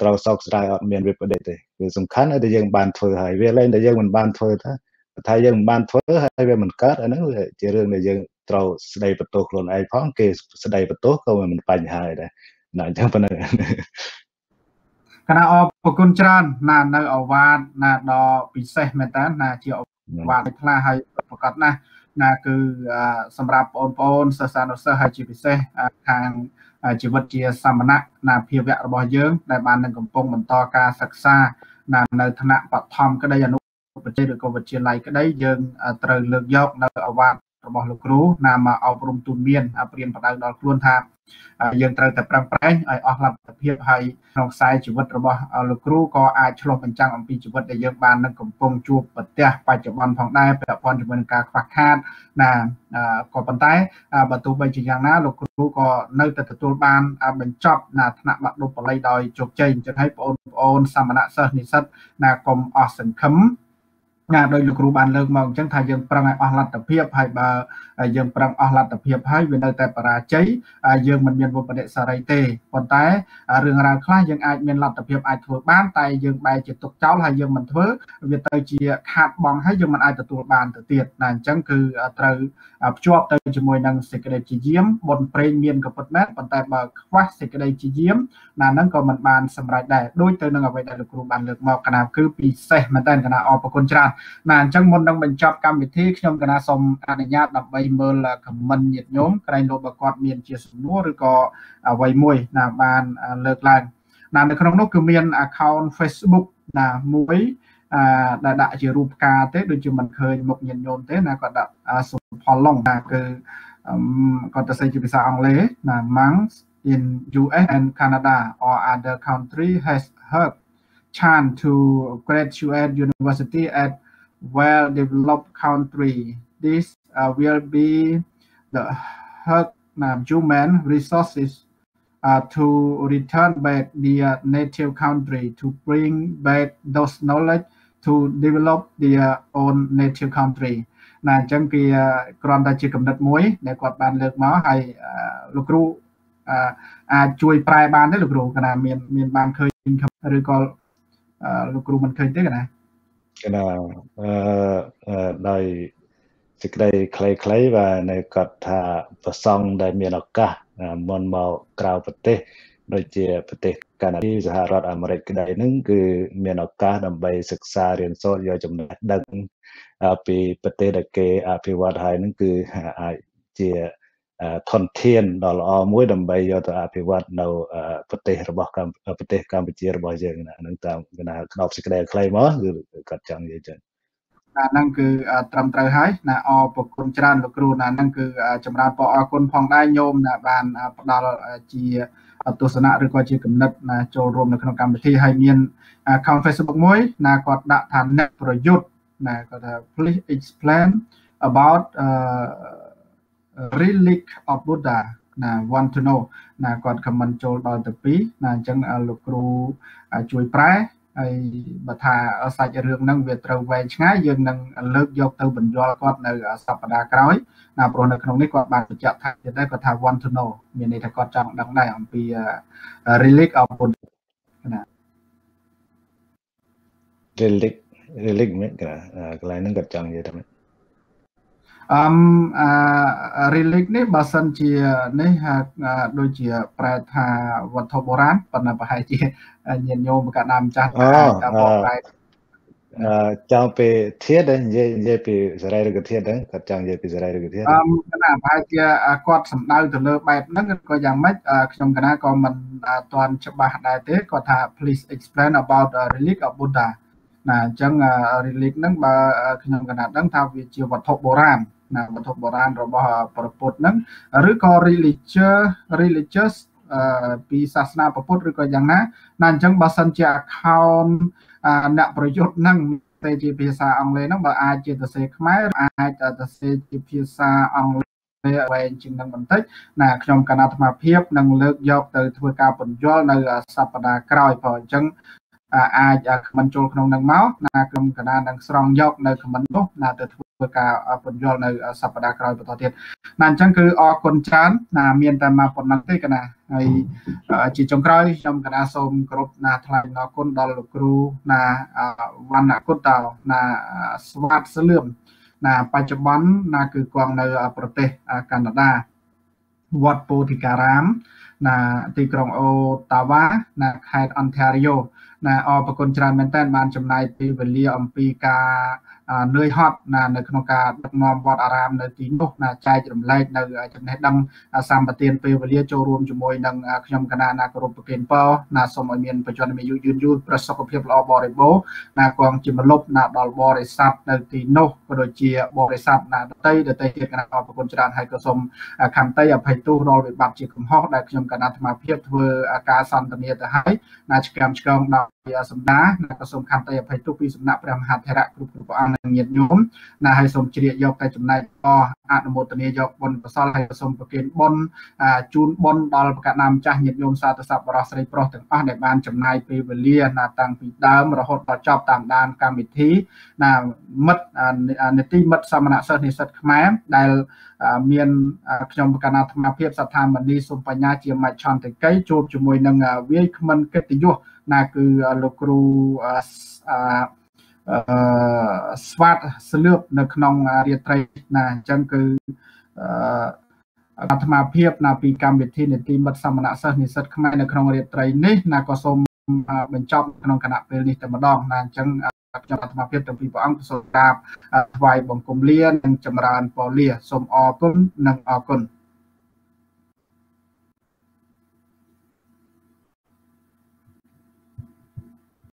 ត្រូវសោកស្ដាយអត់មានវិបដិទេគឺសំខាន់ឲ្យតែយើងបានធ្វើហើយវាលែងតែយើងមិនបានធ្វើថាបើថាយើងមិនបានធ្វើហើយវាមិនកើតអាហ្នឹងវាជារឿងដែលយើងត្រូវស្ដីបន្ទោសខ្លួនឯងផងគេស្ដីបន្ទោសក៏មិនបញ្ហាអីដែរណាអញ្ចឹងប៉ុណ្ណឹងគណៈអរគុណច្រើនណានៅអវាទណាដល់ពិសេសមែនតើណាជាអវាទខ្លះហើយប្រកាសណាស់ណាគឺសម្រាប់បងប្អូនសិស្សានុសិស្សហើយជាពិសេសខាងជីវិតជាសាមណៈណាភាវៈរបស់យើង ដែលបាននឹងកំពុងបន្តការសិក្សាណានៅថ្នាក់បឋមក្តីអនុបច្ចេកឬក៏វិទ្យាល័យក្តីយើង ត្រូវលើកយក នៅអវាទរបស់លោកគ្រូណាមកអប់រំទូនមានព្រៀនបដៅដល់ខ្លួនថាយើងត្រូវតែប្រឹងប្រែងឲ្យអស់លទ្ធភាពហើយក្នុងខ្សែជីវិតរបស់លោកគ្រូក៏អាចឆ្លុះបញ្ចាំងអំពីជីវិតដែលយើងបាននឹងកំពុងជួបប្រទះបច្ចុប្បន្នផងដែរពាក់ព័ន្ធជាមួយនឹងការខ្វះខាតណាក៏ប៉ុន្តែបើទោះបីជាយ៉ាងណាលោកគ្រូក៏នៅតែទទួលបានបញ្ចប់ណាថ្នាក់បាក់ឌុបបល័យដោយជោគជ័យអញ្ចឹងហើយបងប្អូនសាមណៈសិស្សនិស្សិតណាកុំអស់សង្ឃឹមណាដោយលោកគ្រូបានលើកមកអញ្ចឹងថាយើងប្រឹងឲ្យអស់លទ្ធភាពហើយបើ យើងប្រឹងអស់លទ្ធភាពហើយវានៅតែបរាជ័យយើងមិនមានវបដិសារីទេប៉ុន្តែរឿងរ៉ាវខ្លះយើងអាចមានលទ្ធភាពអាចធ្វើបានតែយើងបែរជាទុកចោលហើយយើងមិនធ្វើវាទៅជាខាតបង់ហើយយើងមិនអាចទទួលបានទៅទៀតណាអញ្ចឹងគឺត្រូវភ្ជាប់ទៅជាមួយនឹងសេចក្តីជាយាមបនប្រេងមានក៏ពិតមែនប៉ុន្តែបើខ្វះសេចក្តីជាយាមណានឹងក៏មិនបានសម្រេចដែរដូចទៅនឹងអ្វីដែលលោកគ្រូបានលើកមកកណាគឺពិសេសមែនតើកណាអរគុណច្រើនបាទអញ្ចឹងមុននឹងបញ្ចប់កម្មវិធីខ្ញុំកណាសូមអនុញ្ញាតដើម្បីមើលខមមិនញាតិញោមក្រែងលោកបើគាត់មានជាសំណួរឬក៏អ្វីមួយណាបានលើកឡើងណានៅក្នុងនោះគឺមាន account Facebook ណាមួយអឺដែលដាក់ជារូបផ្កាទេដូចជាមិនឃើញមុខញាតិញោមទេណាគាត់ដាក់សុផលឡុងណាគឺគាត់ទៅសេជាភាសាអង់គ្លេសណា monks in US and Canada or other country has heard chant to graduate university at well-developed country. This uh, will be the um, human resources uh, to return back their native country to bring back those knowledge to develop their own native country ណាអញ្ចឹងវាគ្រាន់តែជាកំណត់មួយដែលគាត់បានលើកមកហើយលោកគ្រូអាចជួយប្រែបានទេលោកគ្រូគណៈមានមានបានឃើញឬក៏លោកគ្រូមិនឃើញទេគណៈគឺថាអឺដោយសេចក្តីខ្លីៗបាទនៅគាត់ថាប្រសង់ដែលមានឱកាសមុនមកក្រៅប្រទេសដូចជា ប្រទេសកាណាដាសហរដ្ឋអាមេរិកក្តីហ្នឹងគឺមានឱកាសដើម្បីសិក្សារៀនសូត្រយកចំណេះដឹងពីប្រទេសដែលគេអភិវឌ្ឍហើយហ្នឹងគឺអាចជាធនធានដ៏ល្អមួយដើម្បីយកទៅអភិវឌ្ឍនៅ ប្រទេសរបស់ប្រទេសកម្ពុជារបស់យើងហ្នឹងតាមកណាក្របសេចក្តីខ្លីមកគឺគាត់ចង់និយាយចឹងណាហ្នឹងគឺត្រឹមត្រូវហើយណាអរប្រគុណច្រើនលោកគ្រូណាហ្នឹងគឺចម្រើនពរអរគុណផងដែរញោមណា បានផ្ដល់ជាទស្សនៈឬក៏ជាគំនិតណាចូលរួមនៅក្នុងកម្មវិធីហើយមាន account Facebook មួយ ណាគាត់ដាក់ថាអ្នកប្រយុទ្ធណាគាត់ថា please explain about uh, relic of buddha ណា want to know ណាគាត់ comment ចូលដល់ទៅ2ណាអញ្ចឹងលោកគ្រូជួយប្រែហើយបើថាសាច់រឿងហ្នឹង វាត្រូវវែងឆ្ងាយយើងនឹងលើកយកទៅបញ្យល់គាត់នៅសប្តាហ៍ក្រោយណាព្រោះនៅក្នុងនេះគាត់បានបញ្ជាក់ថាទៀតដែរគាត់ថា want to know មានន័យថាគាត់ចង់ដឹងដែរអំពី relic of buddha ណា relic relic មែនកន្លែងហ្នឹងគាត់ចង់និយាយថាម៉េចអមអារីលិកនេះបើសិនជានេះដូចជាប្រែថាវត្ថុបុរាណប៉ុន្តែប្រហែលជាញាតិញោមកណ្ដាលម្ចាស់ថាបកប្រែចង់ពីធៀតនិយាយនិយាយពីសរីរគធាតុហ្នឹងគាត់ចង់និយាយពីសរីរគធាតុអឺគណៈប្រហែលជាគាត់សំដៅទៅលើបែបហ្នឹងក៏យ៉ាងម៉េចខ្ញុំគណៈក៏មិនទាន់ច្បាស់ដែរទេគាត់ថា please explain about the relic of Buddha ណាអញ្ចឹង relic ហ្នឹងបើខ្ញុំគណៈដឹងថាវាជាវត្ថុបុរាណណាវត្ថុបុរាណរបស់ប្រពុតហ្នឹងឬក៏ religious religious ពីសាសនាប្រពុតឬក៏យ៉ាងណាណាអញ្ចឹងបើសិនជា account អ្នកប្រយុទ្ធហ្នឹងតែជាភាសាអង់គ្លេសហ្នឹងបើអាចជាសរសេរខ្មែរអាចសរសេរជាភាសាអង់គ្លេសវែងជាងនឹងបន្តិចណាខ្ញុំកណាអាត្មាភាពនឹងលើកយកទៅធ្វើការបញ្យល់នៅសប្តាហ៍ក្រោយព្រោះអញ្ចឹងអាចខមមិនចូលក្នុងនឹងមកណាក្រុមកណានឹងស្រង់យក នៅខមមិននោះណាទៅធ្វើធ្វើការបញ្យល់នៅសប្តាហ៍ក្រោយបន្តទៀតណាអញ្ចឹងគឺអរគុណច្រើនណា មានតែមកប៉ុណ្ណឹងទេកណាហើយជាចុងក្រោយខ្ញុំកណាសូមគោរពណាថ្លែងអរគុណដល់លោកគ្រូណាវណ្ណគុតតោណាស្វាតសលឿមណាបច្ចុប្បន្នណាគឺគង់នៅ ប្រទេសកាណាដាវត្តពោធិការាមណាទីក្រុងអូតាវ៉ាណាខេត្តអន្តារីយ៉ូណាអរគុណច្រើនមែនតើបានចំណាយពេលវេលាអំពីការនឿយហត់ណានៅក្នុងការដឹកនាំវត្តអារាមនៅទីនោះណាចែករំលែកនៅចំណេះដឹងសម្បទានពេលវេលាចូលរួមជាមួយនឹងខ្ញុំកណាណាគោរពប្រគិនពណាសូមឲ្យមានប្រជញ្ញមីយូរយឺនយូរប្រសុខភាពល្អបរិបូរណាគង់ជាមលប់ណាដល់បរិស័ទនៅទីនោះក៏ដូចជាបរិស័ទណាដតីដតីទៀតកណាអរគុណច្រើនហើយក៏សូមខំតីអភ័យទោសរាល់វិបត្តិជាកំហុសដែលខ្ញុំកណាអាត្មាភាពធ្វើការសន្ទនាទៅហើយណាឆ្កាមឆ្កងដល់សម្ដាណាក៏សូមខន្តីអភ័យទោសពីសំណាក់ព្រះមហាថេរៈគ្រប់គ្រប់ព្រះអង្គនិងញាតិញោមណាហើយសូមជ្រាបយកតែចំណែកអអនុមោទនាយកបុណ្យកុសលហើយសូមប្រគេនបុណ្យជូនបុណ្យដល់ប្រកាសណាមចាស់ញាតិញោមសាធុសប្បុរសស្រីប្រុសទាំងអស់ដែលបានចំណាយពេលវេលាណាតាំងពីដើមរហូតដល់ចប់តាមដានកម្មវិធីណាមិត្តនីតិមិត្តសមណៈសិស្សនិស្សិតខ្មែរដែលមានខ្ញុំប្រកាសអាត្មាភាពសត្ថាមនីសុបញ្ញាជាមច្ឆន្តិកៃជួបជាមួយនឹងវាយក្មិនកិត្តិយសណាគឺលោកគ្រូស្វាតស្លឹបនៅក្នុងរាត្រីណាអញ្ចឹងគឺអាត្មាភាពណាពីកម្មវិធីនីតិមិត្តសមណៈសិស្សនិស្សិតខ្មែរនៅក្នុងរាត្រីនេះណាក៏សូមបញ្ចប់ក្នុងគណៈពេលនេះតែម្ដងណាអញ្ចឹងខ្ញុំអាត្មាភាពទាំងពីរព្រះអង្គសូមក្រាបថ្វាយបង្គំលានិងចម្រើនពលាសូមអរគុណនិងអរគុណ